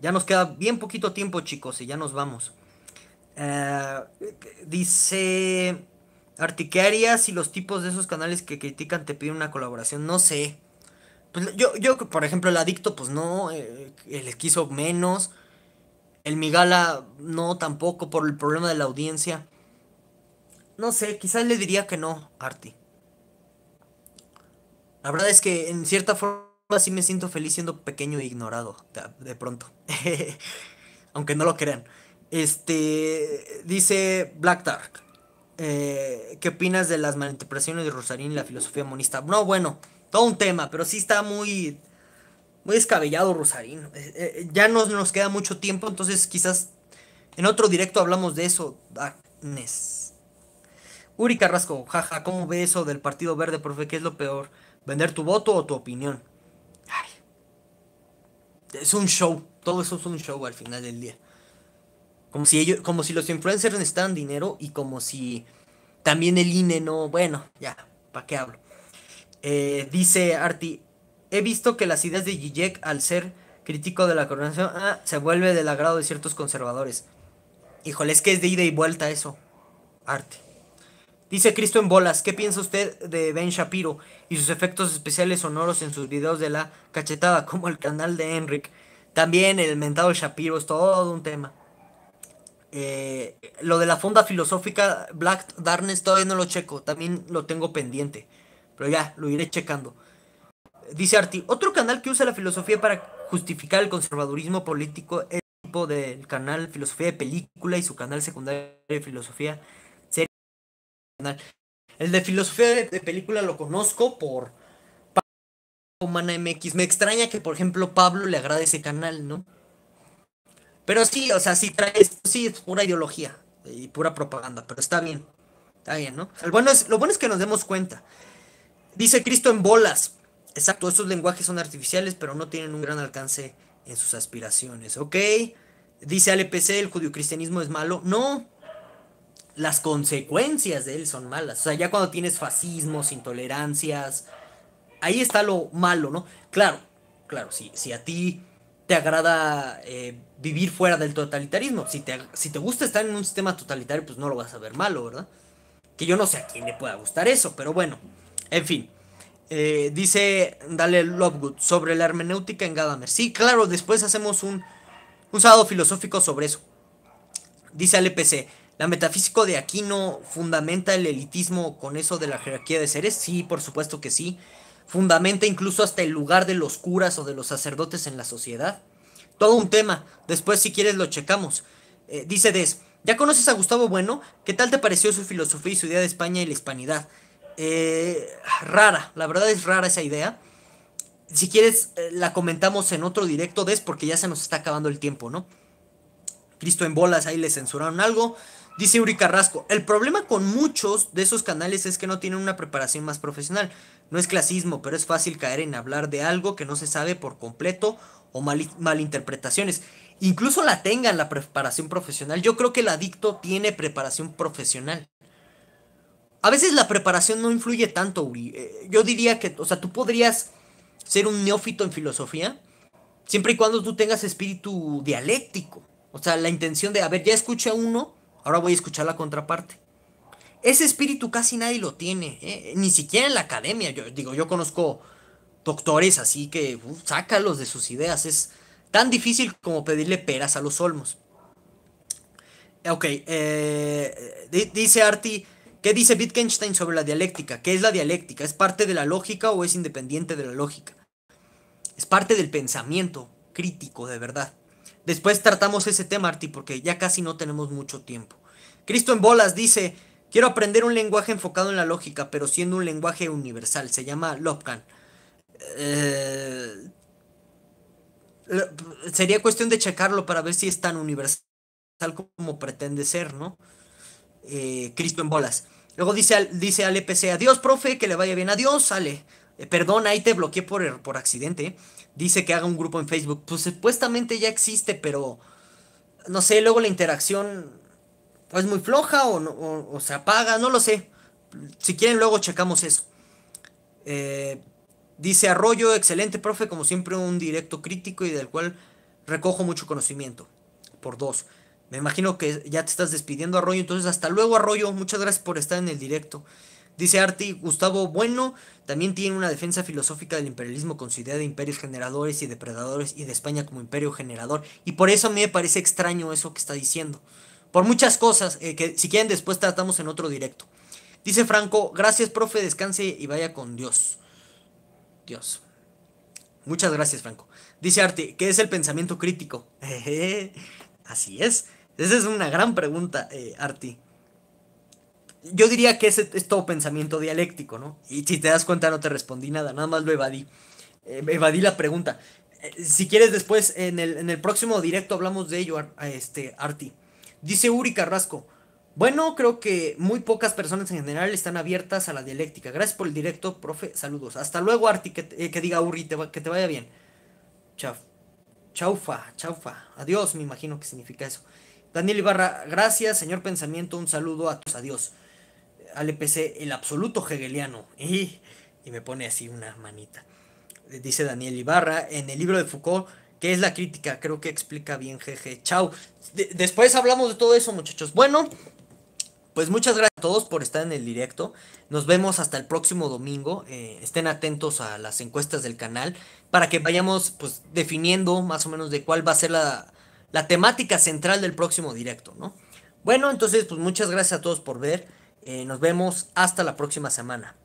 Ya nos queda bien poquito tiempo, chicos, y ya nos vamos. Eh, dice. Artiquearia, si los tipos de esos canales que critican te piden una colaboración? No sé. Pues yo, yo por ejemplo, el adicto, pues no. Eh, el les quiso menos. El Migala no tampoco por el problema de la audiencia. No sé, quizás le diría que no, Arti. La verdad es que en cierta forma sí me siento feliz siendo pequeño e ignorado, de, pronto. Aunque no lo crean. Este, dice Black Dark. Eh, ¿Qué opinas de las malinterpretaciones de Rosarín y la filosofía monista? No, bueno, todo un tema, pero sí está muy muy descabellado rosarino eh, eh, ya no nos queda mucho tiempo, entonces quizás en otro directo hablamos de eso, Agnes. Uri Carrasco, jaja, ¿cómo ve eso del Partido Verde, profe? ¿Qué es lo peor? ¿Vender tu voto o tu opinión? Ay, es un show, todo eso es un show al final del día. Como si, ellos, como si los influencers necesitan dinero y como si también el INE no... Bueno, ya, ¿para qué hablo? Eh, dice Arti, He visto que las ideas de G.J.K. al ser crítico de la coronación, ah, se vuelve del agrado de ciertos conservadores. Híjole, es que es de ida y vuelta eso. Arte. Dice Cristo en bolas, ¿qué piensa usted de Ben Shapiro y sus efectos especiales sonoros en sus videos de la cachetada, como el canal de Enric? También el mentado Shapiro es todo un tema. Eh, lo de la funda filosófica Black Darkness todavía no lo checo, también lo tengo pendiente, pero ya lo iré checando. Dice Arti, otro canal que usa la filosofía para justificar el conservadurismo político es el tipo del canal Filosofía de Película y su canal secundario de Filosofía canal El de Filosofía de Película lo conozco por Humana MX. Me extraña que, por ejemplo, Pablo le agrade ese canal, ¿no? Pero sí, o sea, sí trae, sí es pura ideología y pura propaganda, pero está bien. Está bien, ¿no? bueno es, lo bueno es que nos demos cuenta. Dice Cristo en bolas, Exacto, esos lenguajes son artificiales, pero no tienen un gran alcance en sus aspiraciones, ¿ok? Dice E.P.C. el judio-cristianismo es malo. No, las consecuencias de él son malas. O sea, ya cuando tienes fascismos, intolerancias, ahí está lo malo, ¿no? Claro, claro, si, si a ti te agrada eh, vivir fuera del totalitarismo, si te, si te gusta estar en un sistema totalitario, pues no lo vas a ver malo, ¿verdad? Que yo no sé a quién le pueda gustar eso, pero bueno, en fin. Eh, dice, dale Lovegood, sobre la hermenéutica en Gadamer. Sí, claro, después hacemos un, un sábado filosófico sobre eso. Dice LPC, ¿la metafísico de Aquino fundamenta el elitismo con eso de la jerarquía de seres? Sí, por supuesto que sí. Fundamenta incluso hasta el lugar de los curas o de los sacerdotes en la sociedad. Todo un tema, después si quieres lo checamos. Eh, dice Des, ¿ya conoces a Gustavo Bueno? ¿Qué tal te pareció su filosofía y su idea de España y la hispanidad? Eh, rara, la verdad es rara esa idea. Si quieres, eh, la comentamos en otro directo es porque ya se nos está acabando el tiempo, ¿no? Cristo en bolas, ahí le censuraron algo. Dice Uri Carrasco, el problema con muchos de esos canales es que no tienen una preparación más profesional. No es clasismo, pero es fácil caer en hablar de algo que no se sabe por completo o mal, malinterpretaciones. Incluso la tengan la preparación profesional. Yo creo que el adicto tiene preparación profesional. A veces la preparación no influye tanto, Uri. Eh, yo diría que, o sea, tú podrías ser un neófito en filosofía siempre y cuando tú tengas espíritu dialéctico. O sea, la intención de, a ver, ya escuché uno, ahora voy a escuchar la contraparte. Ese espíritu casi nadie lo tiene, eh, ni siquiera en la academia. Yo digo, yo conozco doctores así que sácalos de sus ideas. Es tan difícil como pedirle peras a los olmos. Ok, eh, dice Arti, ¿Qué dice Wittgenstein sobre la dialéctica? ¿Qué es la dialéctica? ¿Es parte de la lógica o es independiente de la lógica? Es parte del pensamiento crítico, de verdad. Después tratamos ese tema, Arti, porque ya casi no tenemos mucho tiempo. Cristo en Bolas dice, quiero aprender un lenguaje enfocado en la lógica, pero siendo un lenguaje universal. Se llama Lopkan. Eh, sería cuestión de checarlo para ver si es tan universal como pretende ser, ¿no? Eh, Cristo en Bolas. Luego dice al, dice al EPC, adiós, profe, que le vaya bien, adiós, sale. perdona eh, perdón, ahí te bloqueé por, er, por accidente. Dice que haga un grupo en Facebook. Pues supuestamente ya existe, pero no sé, luego la interacción es pues, muy floja o, o, se apaga, no lo sé. Si quieren, luego checamos eso. Eh, dice Arroyo, excelente profe, como siempre un directo crítico y del cual recojo mucho conocimiento. Por dos. Me imagino que ya te estás despidiendo, Arroyo. Entonces, hasta luego, Arroyo. Muchas gracias por estar en el directo. Dice Arti, Gustavo Bueno también tiene una defensa filosófica del imperialismo con su idea de imperios generadores y depredadores y de España como imperio generador. Y por eso a mí me parece extraño eso que está diciendo. Por muchas cosas eh, que si quieren después tratamos en otro directo. Dice Franco, gracias profe, descanse y vaya con Dios. Dios. Muchas gracias Franco. Dice Arti, ¿qué es el pensamiento crítico? Así es. Esa es una gran pregunta, eh, Arti. Yo diría que es, todo pensamiento dialéctico, ¿no? Y si te das cuenta no te respondí nada, nada más lo evadí. Eh, evadí la pregunta. Eh, si quieres después, en el, próximo directo hablamos de ello, este, Arti. Dice Uri Carrasco, bueno, creo que muy pocas personas en general están abiertas a la dialéctica. Gracias por el directo, profe. Saludos. Hasta luego, Arti. Que, que diga Uri, que te vaya bien. Chau. Chaufa, chaufa. Adiós, me imagino que significa eso. Daniel Ibarra, gracias, señor Pensamiento, un saludo a tus adiós. Al EPC, el absoluto hegeliano. Y, me pone así una manita. Eh, dice Daniel Ibarra, en el libro de Foucault, que es la crítica, creo que explica bien, jeje. Chao. después hablamos de todo eso, muchachos. Bueno, pues muchas gracias a todos por estar en el directo. Nos vemos hasta el próximo domingo. Eh, estén atentos a las encuestas del canal para que vayamos pues definiendo más o menos de cuál va a ser la, la temática central del próximo directo, ¿no? Bueno, entonces, pues muchas gracias a todos por ver. Eh, nos vemos hasta la próxima semana.